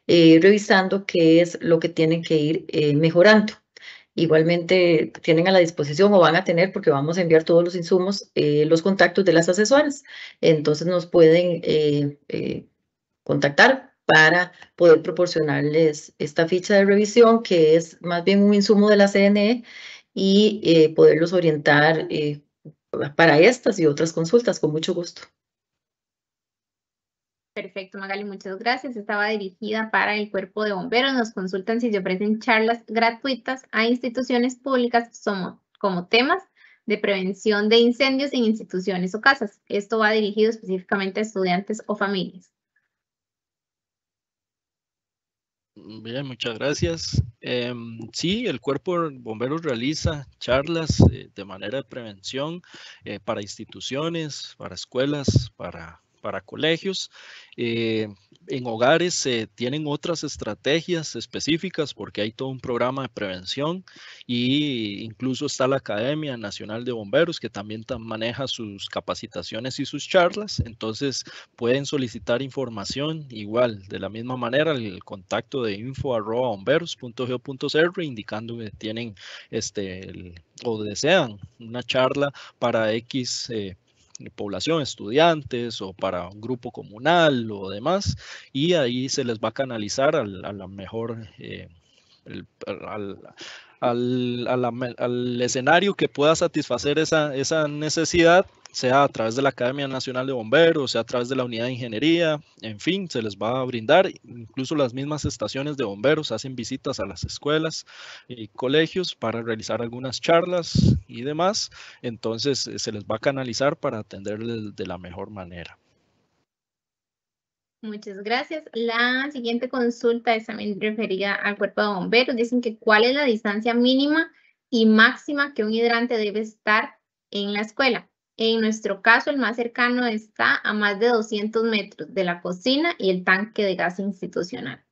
eh, revisando qué es lo que tienen que ir eh, mejorando. Igualmente tienen a la disposición o van a tener, porque vamos a enviar todos los insumos, eh, los contactos de las asesoras. Entonces nos pueden contactar para poder proporcionarles esta ficha de revisión, que es más bien un insumo de la CNE y eh, poderlos orientar eh, para estas y otras consultas con mucho gusto. Perfecto, Magali, muchas gracias. Estaba dirigida para el cuerpo de bomberos. Nos consultan si se ofrecen charlas gratuitas a instituciones públicas como temas de prevención de incendios en instituciones o casas. Esto va dirigido específicamente a estudiantes o familias. Bien, muchas gracias. Em, sí, el cuerpo bomberos realiza charlas eh, de manera de prevención eh, para instituciones, para escuelas, para para colegios. Eh, en hogares se tienen otras estrategias específicas porque hay todo un programa de prevención e incluso está la Academia Nacional de Bomberos que también maneja sus capacitaciones y sus charlas. Entonces pueden solicitar información igual, de la misma manera, el contacto de info.bomberos.go.cr indicando que tienen este, o desean una charla para X eh, población, estudiantes o para un grupo comunal o demás, y ahí se les va a canalizar al, a la mejor, eh, al, al, al, escenario que pueda satisfacer esa, esa necesidad sea a través de la Academia Nacional de Bomberos, sea a través de la Unidad de Ingeniería, en fin, se les va a brindar. Incluso las mismas estaciones de bomberos hacen visitas a las escuelas y colegios para realizar algunas charlas y demás. Entonces, eh, se les va a canalizar para atenderles de la mejor manera. Muchas gracias. La siguiente consulta es también referida al cuerpo de bomberos. Dicen que cuál es la distancia mínima y máxima que un hidrante debe estar en la escuela. En nuestro caso, el más cercano está a más de 200 metros de la cocina y el tanque de gas institucional.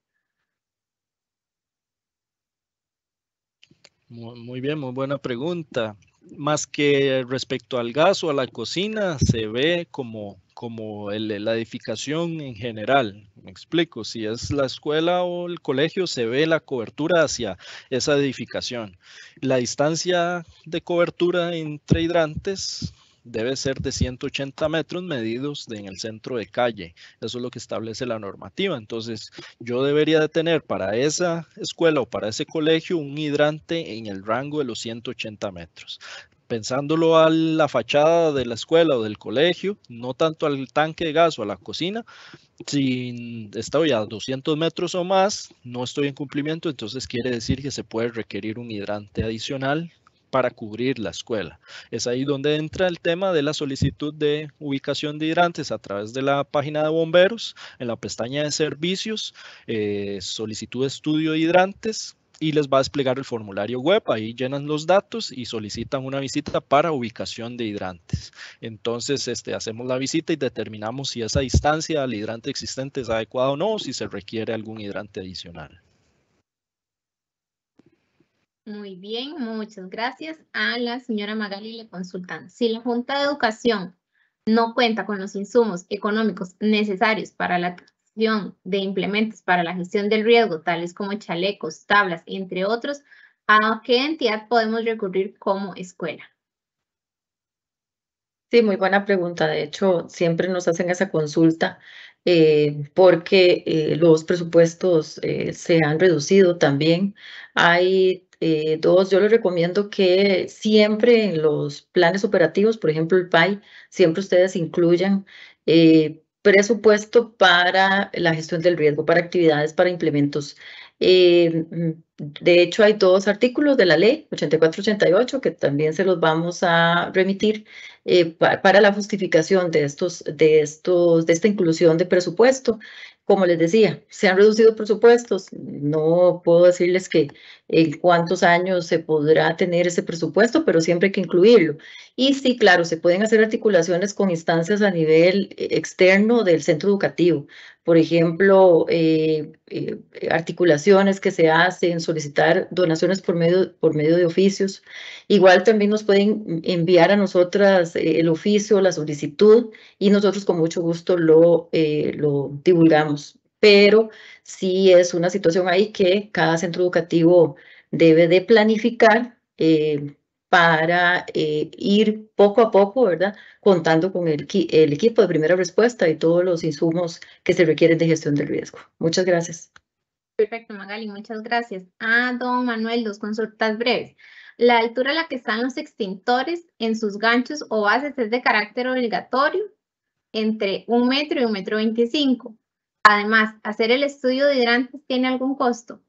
Muy bien, muy buena pregunta. Más que respecto al gas o a la cocina, se ve como, como la edificación en general. Me explico, si es la escuela o el colegio, se ve la cobertura hacia esa edificación. La distancia de cobertura entre hidrantes debe ser de 180 metros medidos en el centro de calle. Eso es lo que establece la normativa. Entonces, yo debería de tener para esa escuela o para ese colegio un hidrante en el rango de los 180 metros pensándolo a la fachada de la escuela o del colegio, no tanto al tanque de gas o a la cocina, si estoy a 200 metros o más, no estoy en cumplimiento, entonces quiere decir que se puede requerir un hidrante adicional para cubrir la escuela. Es ahí donde entra el tema de la solicitud de ubicación de hidrantes a través de la página de bomberos, en la pestaña de servicios, eh, solicitud de estudio de hidrantes y les va a desplegar el formulario web, ahí llenan los datos y solicitan una visita para ubicación de hidrantes. Entonces este, hacemos la visita y determinamos si esa distancia al hidrante existente es adecuada o no, si se requiere algún hidrante adicional. Muy bien, muchas gracias. A la señora Magali le consultan. Si la Junta de Educación no cuenta con los insumos económicos necesarios para la adquisición de implementos para la gestión del riesgo, tales como chalecos, tablas, entre otros, ¿a qué entidad podemos recurrir como escuela? Sí, muy buena pregunta. De hecho, siempre nos hacen esa consulta eh, porque eh, los presupuestos eh, se han reducido también. Hay eh, dos, yo les recomiendo que siempre en los planes operativos, por ejemplo el PAI, siempre ustedes incluyan eh, presupuesto para la gestión del riesgo, para actividades, para implementos. Eh, mm, de hecho, hay dos artículos de la ley 8488 que también se los vamos a remitir para la justificación de estos, de estos, de esta inclusión de presupuesto como les decía, se han reducido presupuestos. No puedo decirles que en cuántos años se podrá tener ese presupuesto, pero siempre hay que incluirlo. Y sí, claro, se pueden hacer articulaciones con instancias a nivel eh, externo del centro educativo por ejemplo, eh, eh, eh, articulaciones que se hacen, solicitar donaciones por medio, por medio de oficios. Igual también nos pueden enviar a nosotras el oficio, la solicitud, y nosotros con mucho gusto lo, lo divulgamos. Pero sí es una situación ahí que cada centro educativo debe de planificar para eh, ir poco a poco, ¿verdad? Contando con el, el, equipo de primera respuesta y todos los insumos que se requieren de gestión del riesgo. Muchas gracias. Perfecto, Magali, muchas gracias. Ah, don Manuel, dos consultas breves. La altura a la que están los extintores en sus ganchos o bases es de carácter obligatorio entre un metro y un metro veinticinco. Además, hacer el estudio de hidrantes tiene algún costo.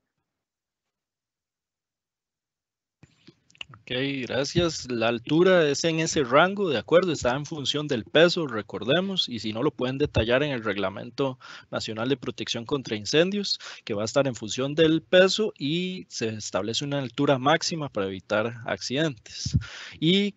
gracias. La altura es en ese rango, de acuerdo, está en función del peso, recordemos, y si no lo pueden detallar en el Reglamento Nacional de Protección contra Incendios, que va a estar en función del peso y se establece una altura máxima para evitar accidentes. Y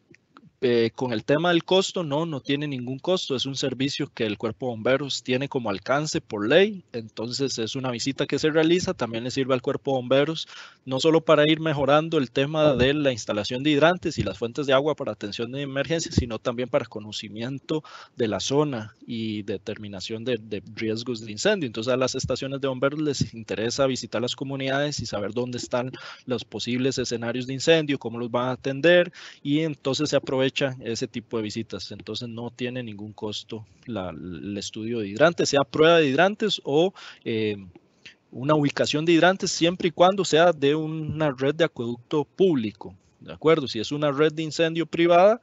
eh, con el tema del costo, no, no tiene ningún costo. Es un servicio que el cuerpo de bomberos tiene como alcance por ley. Entonces es una visita que se realiza. También le sirve al cuerpo de bomberos, no solo para ir mejorando el tema de la instalación de hidrantes y las fuentes de agua para atención de emergencias, sino también para conocimiento de la zona y determinación de, de riesgos de incendio. Entonces a las estaciones de bomberos les interesa visitar las comunidades y saber dónde están los posibles escenarios de incendio, cómo los van a atender y entonces se aprovecha ese tipo de visitas. Entonces no tiene ningún costo el estudio de hidrantes, sea prueba de hidrantes o eh, una ubicación de hidrantes, siempre y cuando sea de una red de acueducto público. ¿De acuerdo? Si es una red de incendio privada,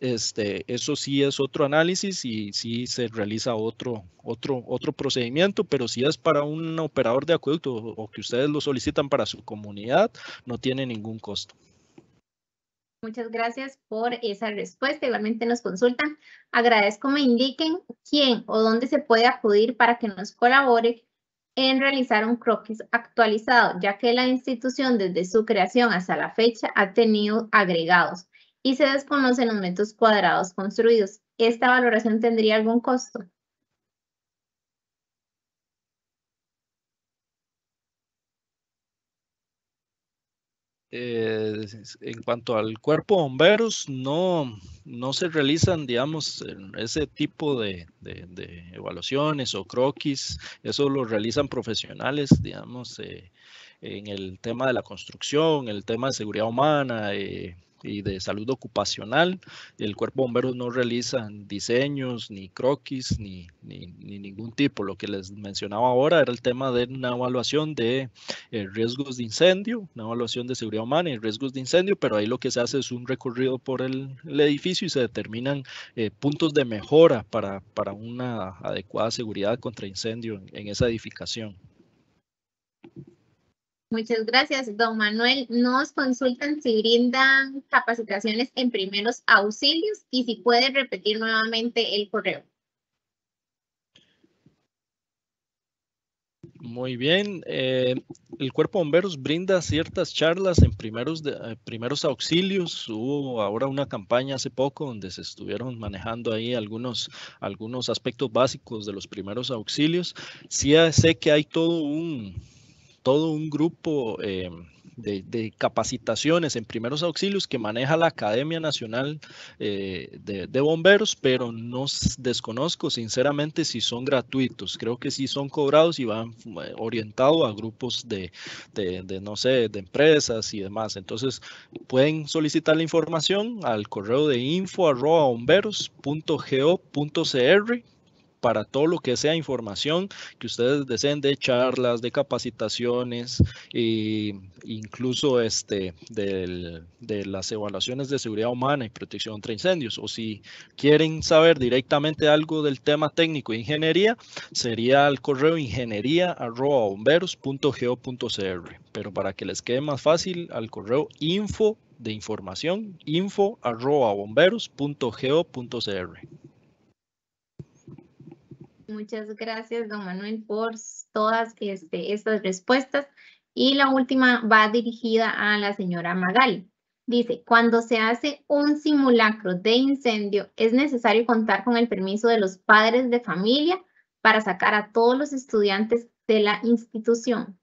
este, eso sí es otro análisis y sí se realiza otro, otro, otro procedimiento, pero si es para un operador de acueducto o que ustedes lo solicitan para su comunidad, no tiene ningún costo. Muchas gracias por esa respuesta. Igualmente nos consultan. Agradezco me indiquen quién o dónde se puede acudir para que nos colabore en realizar un croquis actualizado, ya que la institución desde su creación hasta la fecha ha tenido agregados y se desconocen los metros cuadrados construidos. ¿Esta valoración tendría algún costo? eh, en cuanto al cuerpo bomberos, no, no se realizan, digamos, ese tipo de, evaluaciones o croquis, eso lo realizan profesionales, digamos, eh, en el tema de la construcción, el tema de seguridad humana, eh, y de salud ocupacional. El cuerpo bombero no realiza diseños, ni croquis, ni, ni, ningún tipo. Lo que les mencionaba ahora era el tema de una evaluación de eh, riesgos de incendio, una evaluación de seguridad humana y riesgos de incendio, pero ahí lo que se hace es un recorrido por el, edificio y se determinan eh, puntos de mejora para, una adecuada seguridad contra incendio en esa edificación. Muchas gracias, don Manuel. Nos consultan si brindan capacitaciones en primeros auxilios y si pueden repetir nuevamente el correo. Muy bien. Eh, el Cuerpo Bomberos brinda ciertas charlas en primeros, eh, primeros auxilios. Hubo ahora una campaña hace poco donde se estuvieron manejando ahí algunos, algunos aspectos básicos de los primeros auxilios. Sí sé que hay todo un todo un grupo eh, de, capacitaciones en primeros auxilios que maneja la Academia Nacional eh, de, Bomberos, pero no desconozco sinceramente si son gratuitos. Creo que sí son cobrados y van eh, orientados a grupos de, no sé, de empresas y demás. Entonces, pueden solicitar la información al correo de info.bomberos.go.cr para todo lo que sea información que ustedes deseen de charlas, de capacitaciones, e incluso este, de las evaluaciones de seguridad humana y protección contra incendios. O si quieren saber directamente algo del tema técnico de ingeniería, sería al correo ingeniería.bomberos.geo.cr. Pero para que les quede más fácil, al correo info de información info arroba bomberos Muchas gracias, don Manuel, por todas este, estas respuestas. Y la última va dirigida a la señora Magal. Dice, cuando se hace un simulacro de incendio, es necesario contar con el permiso de los padres de familia para sacar a todos los estudiantes de la institución.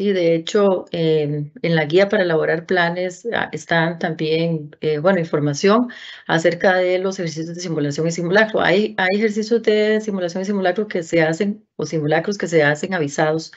Sí, de hecho, en la guía para elaborar planes ah, están también, eh, bueno, información acerca de los ejercicios de simulación y simulacro. Hay, hay ejercicios de simulación y simulacro que se hacen o simulacros que se hacen avisados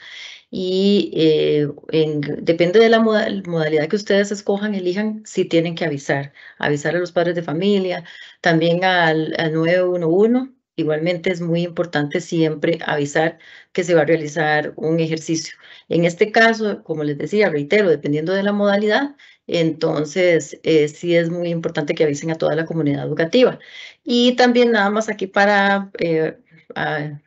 y eh, en, depende de la modalidad que ustedes escojan, elijan si tienen que avisar, avisar a los padres de familia, también al, al 911. Igualmente es muy importante siempre avisar que se va a realizar un ejercicio en este caso, como les decía, reitero, dependiendo de la modalidad, entonces eh, sí es muy importante que avisen a toda la comunidad educativa. Y también nada más aquí para eh,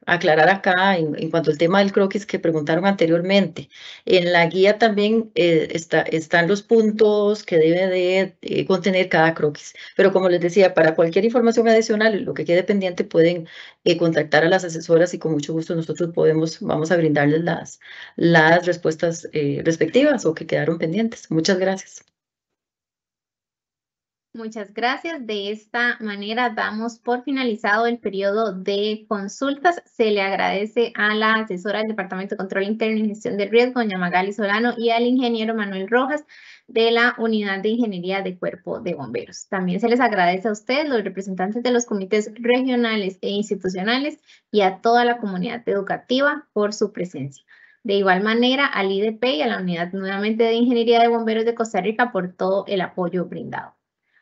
aclarar acá en, cuanto al tema del croquis que preguntaron anteriormente. En la guía también eh, está, están los puntos que debe de eh, contener cada croquis. Pero como les decía, para cualquier información adicional, lo que quede pendiente, pueden eh, contactar a las asesoras y con mucho gusto nosotros podemos, vamos a brindarles las, las respuestas respectivas o que quedaron pendientes. Muchas gracias. Muchas gracias. De esta manera damos por finalizado el periodo de consultas. Se le agradece a la asesora del Departamento de Control Interno y Gestión del Riesgo, doña Magali Solano, y al ingeniero Manuel Rojas de la Unidad de Ingeniería de Cuerpo de Bomberos. También se les agradece a ustedes, los representantes de los comités regionales e institucionales, y a toda la comunidad educativa por su presencia. De igual manera, al IDP y a la Unidad nuevamente de Ingeniería de Bomberos de Costa Rica por todo el apoyo brindado.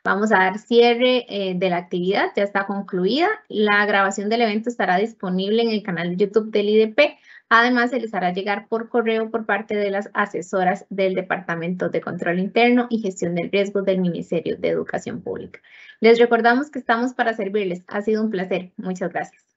Vamos a dar cierre eh, de la actividad, ya está concluida. La grabación del evento estará disponible en el canal de YouTube del IDP. Además, se les hará llegar por correo por parte de las asesoras del Departamento de Control Interno y Gestión del Riesgo del Ministerio de Educación Pública. Les recordamos que estamos para servirles. Ha sido un placer. Muchas gracias.